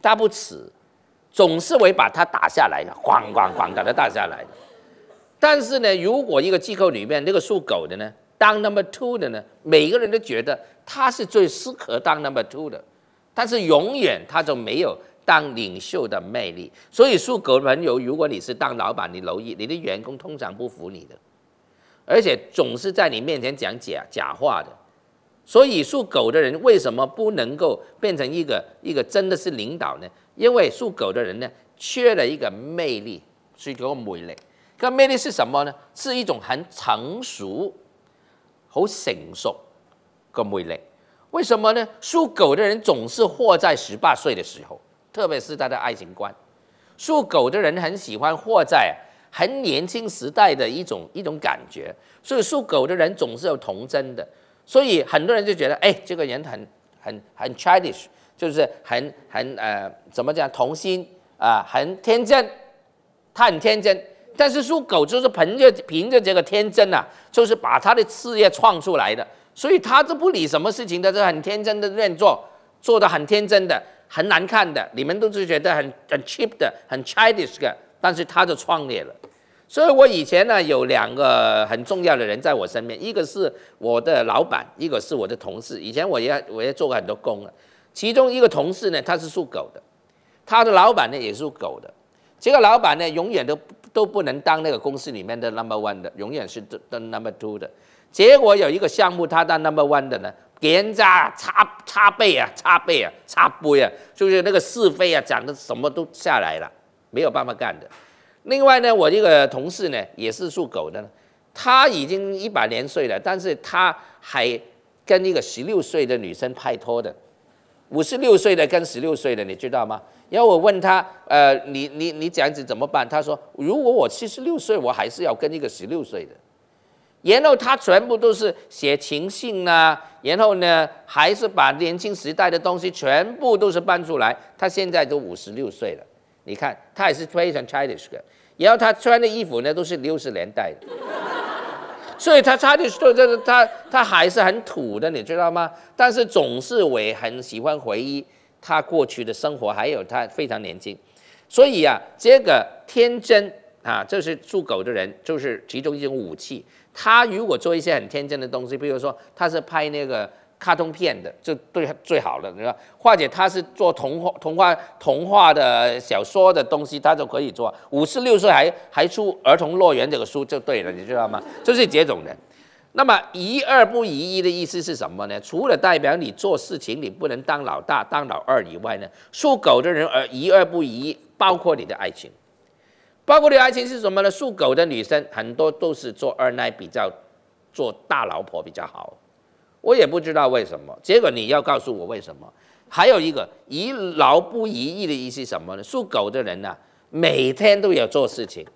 他不耻，总是会把他打下来的，咣咣咣把他打下来但是呢，如果一个机构里面那个属狗的呢，当 number two 的呢，每个人都觉得他是最适合当 number two 的，但是永远他就没有当领袖的魅力。所以属狗的朋友，如果你是当老板，你留意你的员工通常不服你的。而且总是在你面前讲假假话的，所以属狗的人为什么不能够变成一个一个真的是领导呢？因为属狗的人呢，缺了一个魅力，是一个魅力。个魅力是什么呢？是一种很成熟、好成熟个魅力。为什么呢？属狗的人总是活在十八岁的时候，特别是他的爱情观。属狗的人很喜欢活在。很年轻时代的一种一种感觉，所以属狗的人总是有童真的，所以很多人就觉得，哎，这个人很很很 childish，就是很很呃怎么讲童心啊，很天真，他很天真，但是属狗就是凭着凭着这个天真呐，就是把他的事业创出来的，所以他都不理什么事情，他是很天真的乱做，做的很天真的，很难看的，你们都是觉得很很 cheap 的，很 childish 的。但是他就创业了，所以我以前呢有两个很重要的人在我身边，一个是我的老板，一个是我的同事。以前我也我也做过很多工了，其中一个同事呢他是属狗的，他的老板呢也是属狗的。这个老板呢永远都都不能当那个公司里面的 number one 的，永远是都 number two 的。结果有一个项目他当 number one 的呢，给人家擦擦背啊，擦背啊，擦背啊，就是那个是非啊，讲的什么都下来了。没有办法干的。另外呢，我这个同事呢也是属狗的，他已经一百年岁了，但是他还跟一个十六岁的女生拍拖的，五十六岁的跟十六岁的，你知道吗？然后我问他，呃，你你你这样子怎么办？他说，如果我七十六岁，我还是要跟一个十六岁的。然后他全部都是写情信啊，然后呢，还是把年轻时代的东西全部都是搬出来。他现在都五十六岁了。你看，他也是非常 Chinese 的，然后他穿的衣服呢都是六十年代的，所以他 Chinese 都就是他他还是很土的，你知道吗？但是总是回很喜欢回忆他过去的生活，还有他非常年轻，所以啊，这个天真啊，这是属狗的人就是其中一种武器。他如果做一些很天真的东西，比如说他是拍那个。卡通片的就对最好了，你说，或者他是做童话、童话、童话的小说的东西，他就可以做五十六岁还还出儿童乐园这个书就对了，你知道吗？就是这种的。那么一二不一，一的意思是什么呢？除了代表你做事情你不能当老大当老二以外呢，属狗的人而一二不一，包括你的爱情，包括你的爱情是什么呢？属狗的女生很多都是做二奶比较，做大老婆比较好。我也不知道为什么，结果你要告诉我为什么？还有一个以劳不遗逸的意思是什么呢？属狗的人呢，每天都有做事情，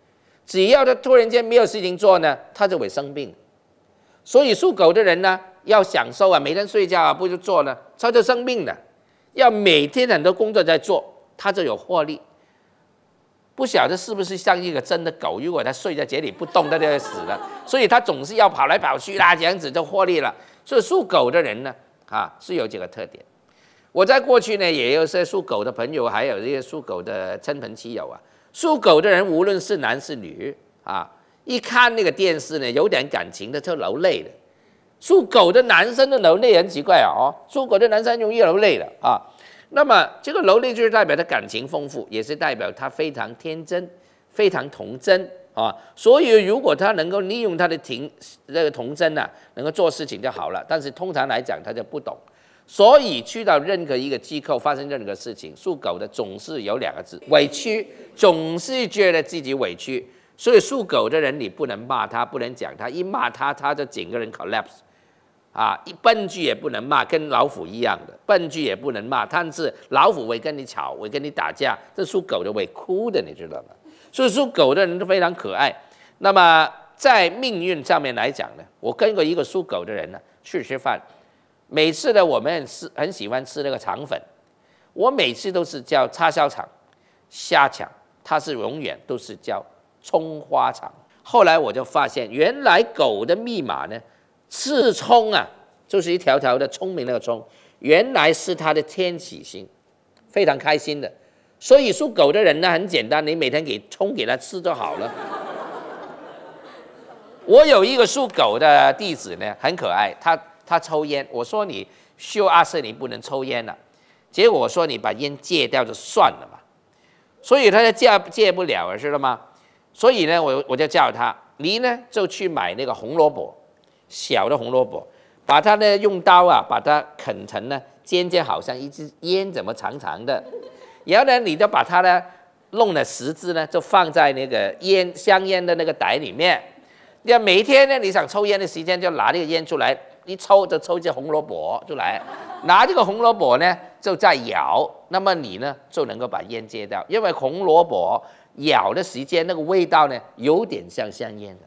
只要他突然间没有事情做呢，他就会生病。所以属狗的人呢，要享受啊，每天睡觉啊，不就做呢，他就生病了。要每天很多工作在做，他就有获利。不晓得是不是像一个真的狗，如果他睡在这里不动，他就会死了。所以他总是要跑来跑去啦，这样子就获利了。所以属狗的人呢，啊，是有几个特点。我在过去呢，也有些属狗的朋友，还有一些属狗的亲朋戚友啊。属狗的人无论是男是女，啊，一看那个电视呢，有点感情的就流泪了。属狗的男生的流泪，很奇怪啊！哦，属狗的男生容易流泪的啊。那么这个流泪就是代表他感情丰富，也是代表他非常天真，非常童真。啊，所以如果他能够利用他的庭那个童真啊，能够做事情就好了。但是通常来讲，他就不懂。所以去到任何一个机构发生任何事情，属狗的总是有两个字委屈，总是觉得自己委屈。所以属狗的人，你不能骂他，不能讲他。一骂他，他就整个人 collapse。啊，一笨句也不能骂，跟老虎一样的笨句也不能骂。但是老虎会跟你吵，会跟你打架，这属狗的会哭的，你知道吗？所以属狗的人都非常可爱。那么在命运上面来讲呢，我跟过一个属狗的人呢去吃饭，每次呢我们是很喜欢吃那个肠粉，我每次都是叫叉烧肠、虾肠，他是永远都是叫葱花肠。后来我就发现，原来狗的密码呢，刺葱啊，就是一条条的聪明那个葱，原来是它的天启星，非常开心的。所以属狗的人呢，很简单，你每天给葱给他吃就好了。我有一个属狗的弟子呢，很可爱，他他抽烟，我说你修阿瑟，你不能抽烟了。结果我说你把烟戒掉就算了嘛。所以他戒戒不了，知道吗？所以呢，我我就叫他，你呢就去买那个红萝卜，小的红萝卜，把它呢用刀啊把它啃成呢尖尖，好像一支烟，怎么长长的？然后呢，你就把它呢弄了十支呢，就放在那个烟香烟的那个袋里面。要每天呢，你想抽烟的时间，就拿这个烟出来一抽，就抽支红萝卜出来，拿这个红萝卜呢，就在咬。那么你呢，就能够把烟戒掉，因为红萝卜咬的时间，那个味道呢，有点像香烟的，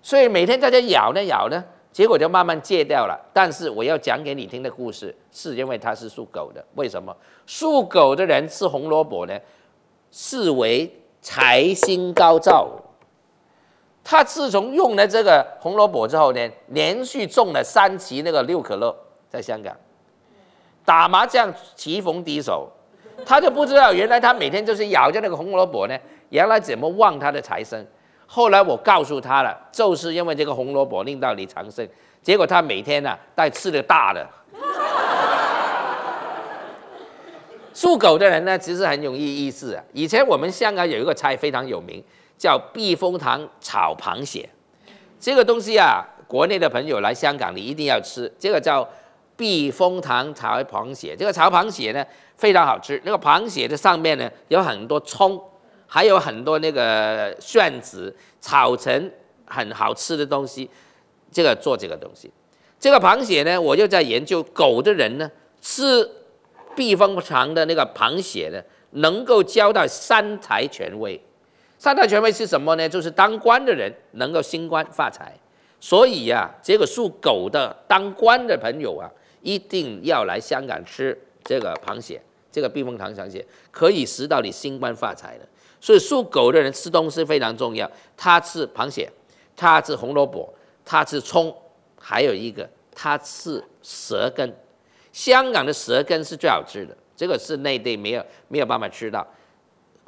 所以每天在这咬呢，咬呢。结果就慢慢戒掉了。但是我要讲给你听的故事，是因为他是属狗的。为什么属狗的人吃红萝卜呢？是为财星高照。他自从用了这个红萝卜之后呢，连续中了三期那个六可乐，在香港打麻将棋逢敌手，他就不知道原来他每天就是咬着那个红萝卜呢，原来怎么旺他的财生。后来我告诉他了，就是因为这个红萝卜令到你长生，结果他每天呢带吃的大的。属狗的人呢，其实很容易意思。啊。以前我们香港有一个菜非常有名，叫避风塘炒螃蟹，这个东西啊，国内的朋友来香港你一定要吃。这个叫避风塘炒螃蟹，这个炒螃蟹呢非常好吃，那个螃蟹的上面呢有很多葱。还有很多那个蒜子炒成很好吃的东西，这个做这个东西，这个螃蟹呢，我就在研究狗的人呢吃避风塘的那个螃蟹呢，能够交到三财权威。三财权威是什么呢？就是当官的人能够升官发财。所以呀，这个属狗的当官的朋友啊，一定要来香港吃这个螃蟹，这个避风塘螃蟹可以食到你升官发财的。所以属狗的人吃东西非常重要，他吃螃蟹，他吃红萝卜，他吃葱，还有一个他吃蛇根。香港的蛇根是最好吃的，这个是内地没有没有办法吃到。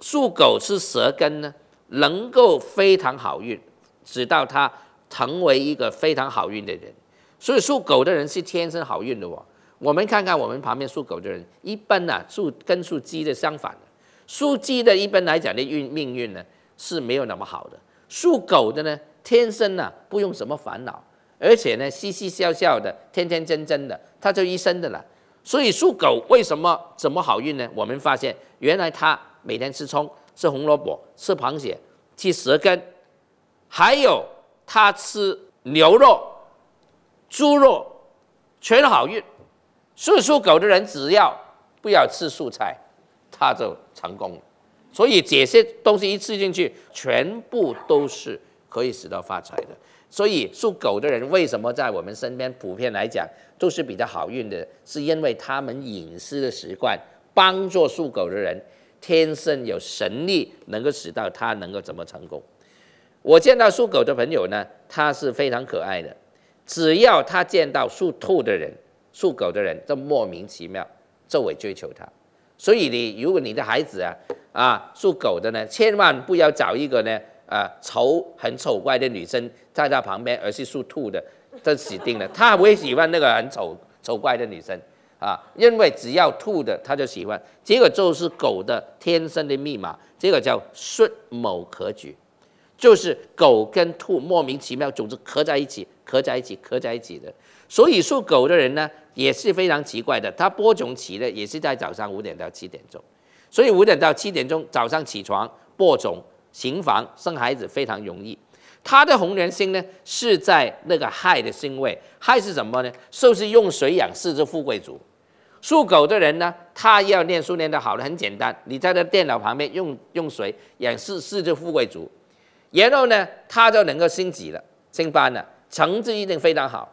属狗吃舌根呢，能够非常好运，直到他成为一个非常好运的人。所以属狗的人是天生好运的哦。我们看看我们旁边属狗的人，一般呢属跟属鸡的相反的。属鸡的，一般来讲的运命运呢是没有那么好的。属狗的呢，天生呢不用什么烦恼，而且呢嘻嘻笑笑的，天天真真的，他就一生的了。所以属狗为什么怎么好运呢？我们发现原来他每天吃葱、吃红萝卜、吃螃蟹、吃蛇根，还有他吃牛肉、猪肉全好运。所以属狗的人只要不要吃素菜。他就成功了，所以这些东西一吃进去，全部都是可以使到发财的。所以属狗的人为什么在我们身边普遍来讲都是比较好运的？是因为他们饮食的习惯，帮助属狗的人天生有神力，能够使到他能够怎么成功。我见到属狗的朋友呢，他是非常可爱的。只要他见到属兔的人、属狗的人，都莫名其妙周围追求他。所以你如果你的孩子啊啊属狗的呢，千万不要找一个呢啊丑很丑怪的女生在他旁边，而是属兔的，这死定了。他不会喜欢那个很丑丑怪的女生啊，因为只要兔的他就喜欢。结果就是狗的天生的密码，这个叫顺某可举，就是狗跟兔莫名其妙，总之合在一起，合在一起，合在一起的。所以属狗的人呢也是非常奇怪的，他播种期呢也是在早上五点到七点钟，所以五点到七点钟早上起床播种、行房、生孩子非常容易。他的红鸾星呢是在那个亥的星位，亥是什么呢？就是用水养四只富贵竹。属狗的人呢，他要念书念得好的很简单，你在他电脑旁边用用水养四四只富贵竹，然后呢他就能够升级了、升班了，成绩一定非常好。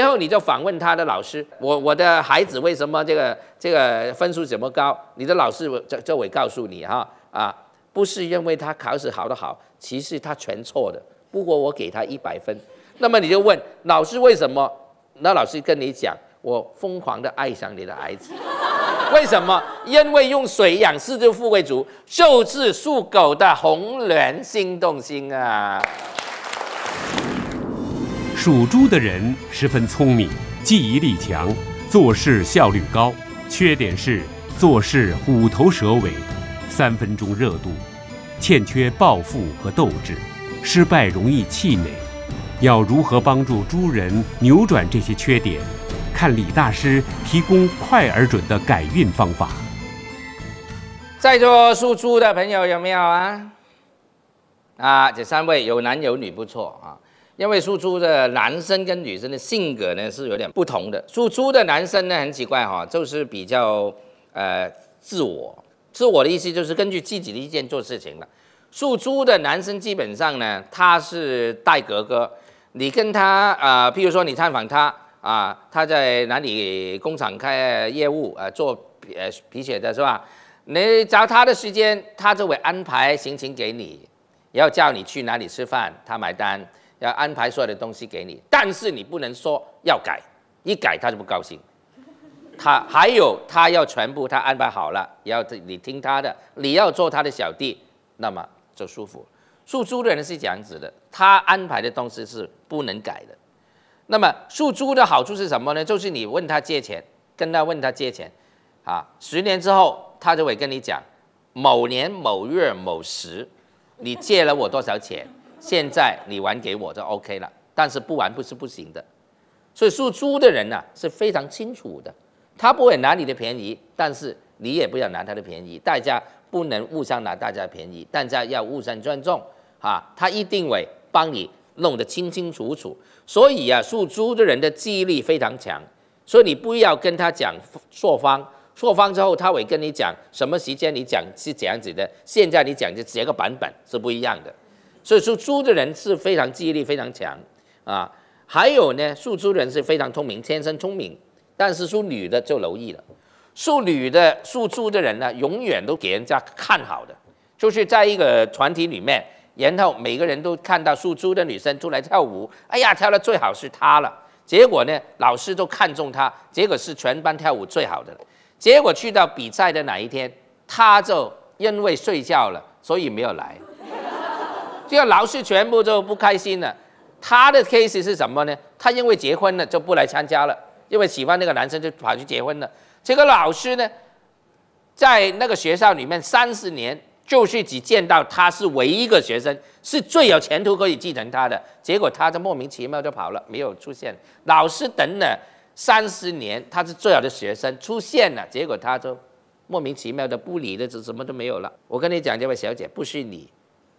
然后你就访问他的老师，我我的孩子为什么这个这个分数怎么高？你的老师这这位告诉你哈啊，不是因为他考试考得好，其实他全错的。不过我给他一百分，那么你就问老师为什么？那老师跟你讲，我疯狂的爱上你的孩子，为什么？因为用水养四就富贵竹，就是属狗的红鸾心动星啊。属猪的人十分聪明，记忆力强，做事效率高，缺点是做事虎头蛇尾，三分钟热度，欠缺抱负和斗志，失败容易气馁。要如何帮助猪人扭转这些缺点？看李大师提供快而准的改运方法。在座属猪的朋友有没有啊？啊，这三位有男有女，不错啊。因为属猪的男生跟女生的性格呢是有点不同的。属猪的男生呢很奇怪哈，就是比较呃自我，自我的意思就是根据自己的意见做事情了。属猪的男生基本上呢他是带格格，你跟他啊，譬如说你探访他啊，他在哪里工厂开业务啊，做呃皮鞋的是吧？你找他的时间，他就会安排行程给你，然后叫你去哪里吃饭，他买单。要安排所有的东西给你，但是你不能说要改，一改他就不高兴。他还有他要全部他安排好了，要你听他的，你要做他的小弟，那么就舒服。诉租的人是这样子的，他安排的东西是不能改的。那么诉租的好处是什么呢？就是你问他借钱，跟他问他借钱，啊，十年之后他就会跟你讲，某年某月某时，你借了我多少钱。现在你玩给我就 OK 了，但是不玩不是不行的。所以属猪的人呢是非常清楚的，他不会拿你的便宜，但是你也不要拿他的便宜，大家不能互相拿大家的便宜，大家要互相尊重啊。他一定会帮你弄得清清楚楚。所以啊，属猪的人的记忆力非常强，所以你不要跟他讲朔方朔方之后，他会跟你讲什么时间，你讲是怎样子的。现在你讲的几个版本是不一样的。所以属猪的人是非常记忆力非常强啊，还有呢，属猪人是非常聪明，天生聪明。但是属女的就容易了，属女的、属猪的人呢，永远都给人家看好的，就是在一个团体里面，然后每个人都看到属猪的女生出来跳舞，哎呀，跳的最好是她了。结果呢，老师都看中她，结果是全班跳舞最好的。结果去到比赛的哪一天，她就因为睡觉了，所以没有来。这老师全部就不开心了。他的 case 是什么呢？他因为结婚了就不来参加了，因为喜欢那个男生就跑去结婚了。这个老师呢，在那个学校里面三十年就是只见到他是唯一一个学生，是最有前途可以继承他的。结果他就莫名其妙就跑了，没有出现。老师等了三十年，他是最好的学生出现了，结果他就莫名其妙的不理了，就什么都没有了。我跟你讲，这位小姐不是你。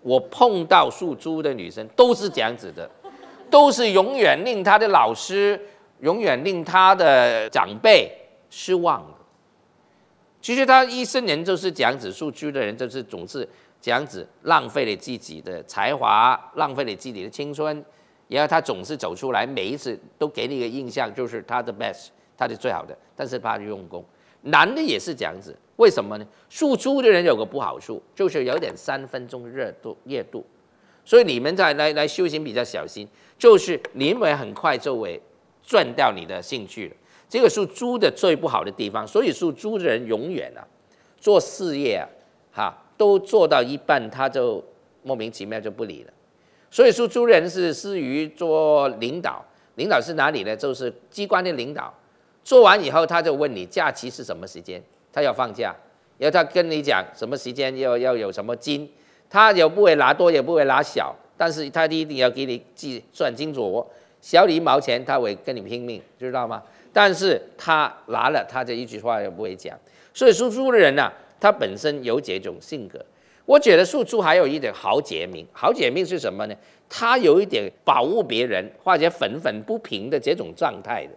我碰到属猪的女生都是这样子的，都是永远令她的老师、永远令她的长辈失望的。其实她一生人就是这样子，属猪的人就是总是这样子，浪费了自己的才华，浪费了自己的青春。然后她总是走出来，每一次都给你一个印象，就是她的 best，她的最好的，但是她用功。男的也是这样子，为什么呢？属猪的人有个不好处，就是有点三分钟热度、热度，所以你们在来来修行比较小心，就是你们很快就会赚掉你的兴趣了。这个属猪的最不好的地方，所以属猪的人永远啊，做事业啊，哈，都做到一半他就莫名其妙就不理了。所以属猪人是适于做领导，领导是哪里呢？就是机关的领导。做完以后，他就问你假期是什么时间，他要放假，然后他跟你讲什么时间要要有什么金，他也不会拿多也不会拿小，但是他一定要给你计算楚哦。小你一毛钱他会跟你拼命，知道吗？但是他拿了他就一句话也不会讲，所以输猪的人呢，他本身有几种性格，我觉得输猪还有一点豪杰命，豪杰命是什么呢？他有一点保护别人，化解愤愤不平的这种状态的。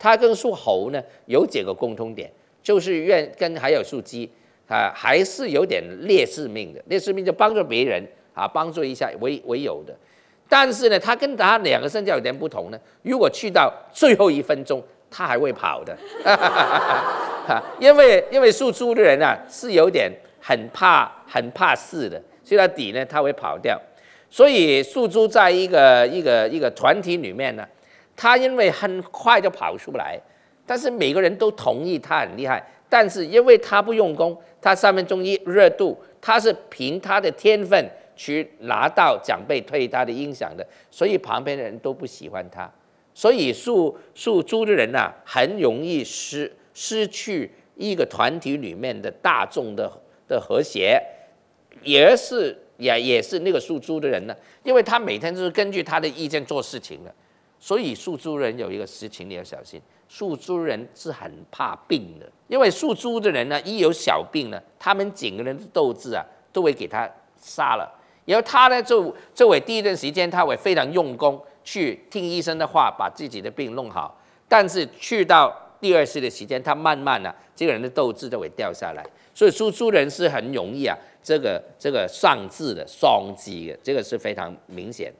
他跟属猴呢有几个共通点，就是愿跟还有属鸡啊，还是有点烈士命的，烈士命就帮助别人啊，帮助一下为为有的。但是呢，他跟他两个生肖有点不同呢。如果去到最后一分钟，他还会跑的，因为因为属猪的人呢是有点很怕很怕事的，所以到底呢他会跑掉。所以属猪在一个一个一个团体里面呢。他因为很快就跑出来，但是每个人都同意他很厉害，但是因为他不用功，他上面中医热度，他是凭他的天分去拿到奖杯推他的音响的，所以旁边的人都不喜欢他。所以树树猪的人啊，很容易失失去一个团体里面的大众的的和谐，也是也也是那个树猪的人呢，因为他每天就是根据他的意见做事情的。所以，属猪人有一个事情你要小心，属猪人是很怕病的，因为属猪的人呢，一有小病呢，他们整个人的斗志啊，都会给他杀了。然后他呢，就作为第一段时间，他会非常用功去听医生的话，把自己的病弄好。但是去到第二次的时间，他慢慢呢，这个人的斗志就会掉下来。所以，属猪人是很容易啊，这个这个丧志的、双击的，这个是非常明显。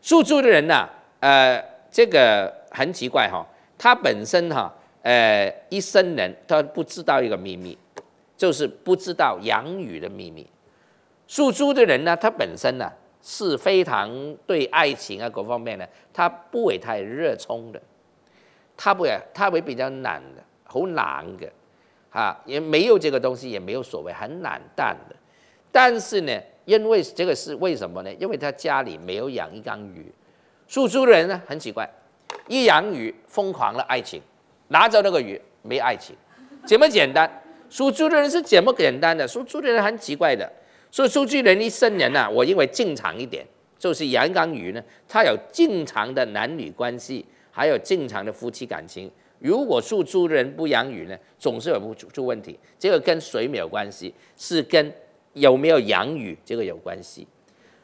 属猪的人呢，呃。这个很奇怪哈，他本身哈，呃，一生人他不知道一个秘密，就是不知道养鱼的秘密。属猪的人呢，他本身呢是非常对爱情啊各方面呢，他不会太热衷的，他不会，他会比较懒的，好懒的，啊，也没有这个东西，也没有所谓，很懒淡的。但是呢，因为这个是为什么呢？因为他家里没有养一缸鱼。属猪的人呢很奇怪，一养鱼疯狂了爱情，拿着那个鱼没爱情，这么简单？属猪的人是怎么简单的？属猪的人很奇怪的，属猪的人一生人呢，我认为正常一点，就是阳刚鱼呢，它有正常的男女关系，还有正常的夫妻感情。如果属猪的人不养鱼呢，总是有出出问题。这个跟水没有关系，是跟有没有养鱼这个有关系。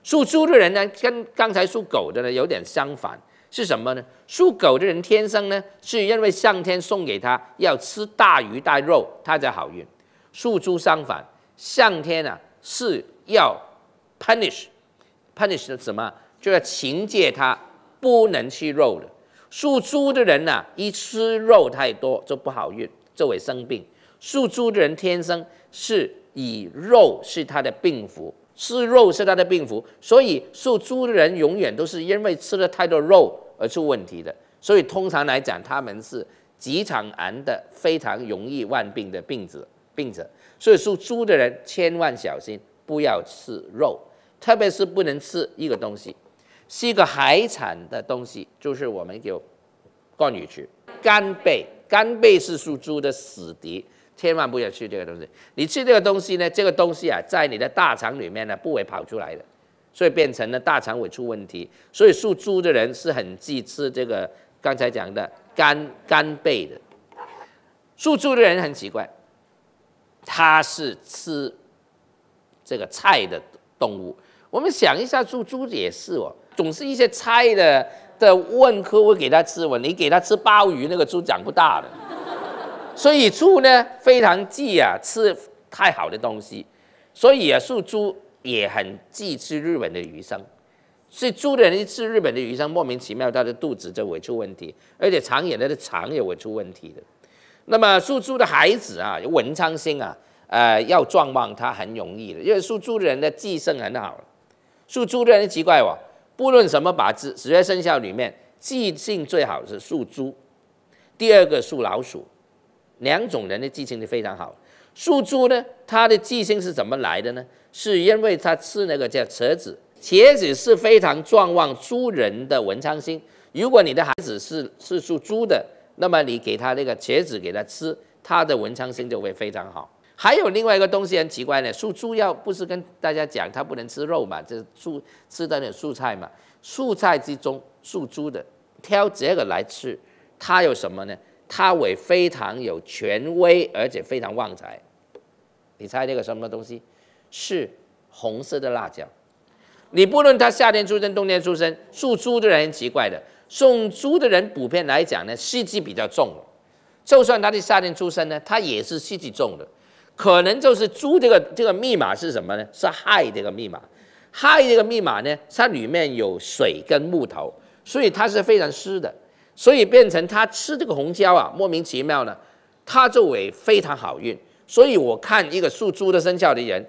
属猪的人呢，跟刚才属狗的呢有点相反，是什么呢？属狗的人天生呢是因为上天送给他要吃大鱼大肉，他才好运。属猪相反，上天啊是要 punish punish 的什么？就要惩戒他，不能吃肉的。属猪的人呢，一吃肉太多就不好运，就会生病。属猪的人天生是以肉是他的病符。吃肉是它的病符，所以属猪的人永远都是因为吃了太多肉而出问题的。所以通常来讲，他们是极肠癌的、非常容易患病的病子、病者，所以属猪的人千万小心，不要吃肉，特别是不能吃一个东西，是一个海产的东西，就是我们有，干鱼吃。干贝。干贝是属猪的死敌。千万不要吃这个东西，你吃这个东西呢，这个东西啊，在你的大肠里面呢，不会跑出来的，所以变成了大肠会出问题。所以，属猪的人是很忌吃这个刚才讲的干干贝的。属猪的人很奇怪，他是吃这个菜的动物。我们想一下，猪猪也是哦，总是一些菜的的温科给他吃哦，你给他吃鲍鱼，那个猪长不大的。所以猪呢非常忌啊吃太好的东西，所以啊，素猪也很忌吃日本的鱼生。所以猪的人吃日本的鱼生，莫名其妙他的肚子就会出问题，而且肠也他的肠也会出问题的。那么素猪的孩子啊，文昌星啊，呃，要壮旺他很容易的，因为素猪的人的忌生很好。素猪的人奇怪哦，不论什么八字，十二生肖里面忌性最好是素猪，第二个素老鼠。两种人的记性都非常好。树猪呢，它的记性是怎么来的呢？是因为它吃那个叫茄子，茄子是非常壮旺猪人的文昌星。如果你的孩子是是属猪的，那么你给他那个茄子给他吃，他的文昌星就会非常好。还有另外一个东西很奇怪呢，属猪要不是跟大家讲他不能吃肉嘛，就素吃的那素菜嘛，素菜之中属猪的挑这个来吃，它有什么呢？他为非常有权威，而且非常旺财。你猜那个什么东西？是红色的辣椒。你不论他夏天出生、冬天出生，属猪的人奇怪的。送猪的人普遍来讲呢，湿气比较重。就算他的夏天出生呢，他也是湿气重的。可能就是猪这个这个密码是什么呢？是亥这个密码。亥这个密码呢，它里面有水跟木头，所以它是非常湿的。所以变成他吃这个红椒啊，莫名其妙呢。他就会非常好运。所以我看一个属猪的生肖的人，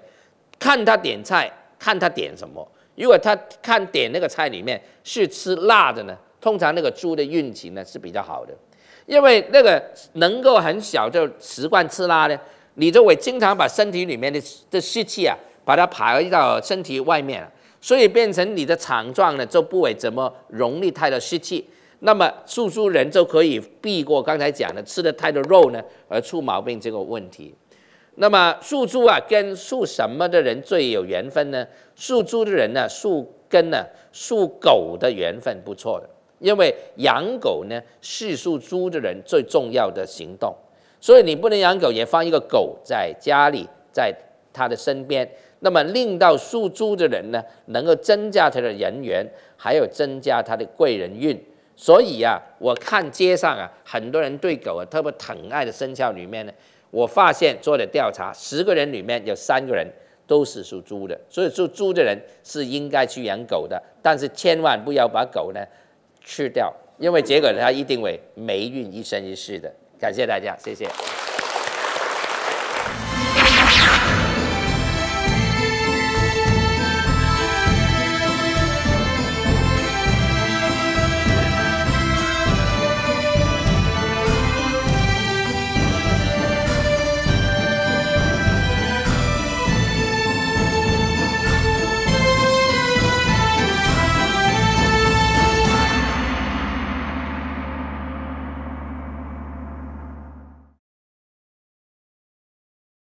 看他点菜，看他点什么。如果他看点那个菜里面是吃辣的呢，通常那个猪的运气呢是比较好的，因为那个能够很小就习惯吃辣的，你就会经常把身体里面的的湿气啊，把它排到身体外面了。所以变成你的肠状呢，就不会怎么容易太多湿气。那么素猪人就可以避过刚才讲的吃的太多肉呢而出毛病这个问题。那么素猪啊，跟素什么的人最有缘分呢？素猪的人呢，素跟呢素狗的缘分不错的，因为养狗呢是素猪的人最重要的行动，所以你不能养狗，也放一个狗在家里，在他的身边，那么令到素猪的人呢，能够增加他的人缘，还有增加他的贵人运。所以呀，我看街上啊，很多人对狗啊特别疼爱的生肖里面呢，我发现做了调查，十个人里面有三个人都是属猪的，所以属猪的人是应该去养狗的，但是千万不要把狗呢吃掉，因为结果它一定会霉运一生一世的。感谢大家，谢谢。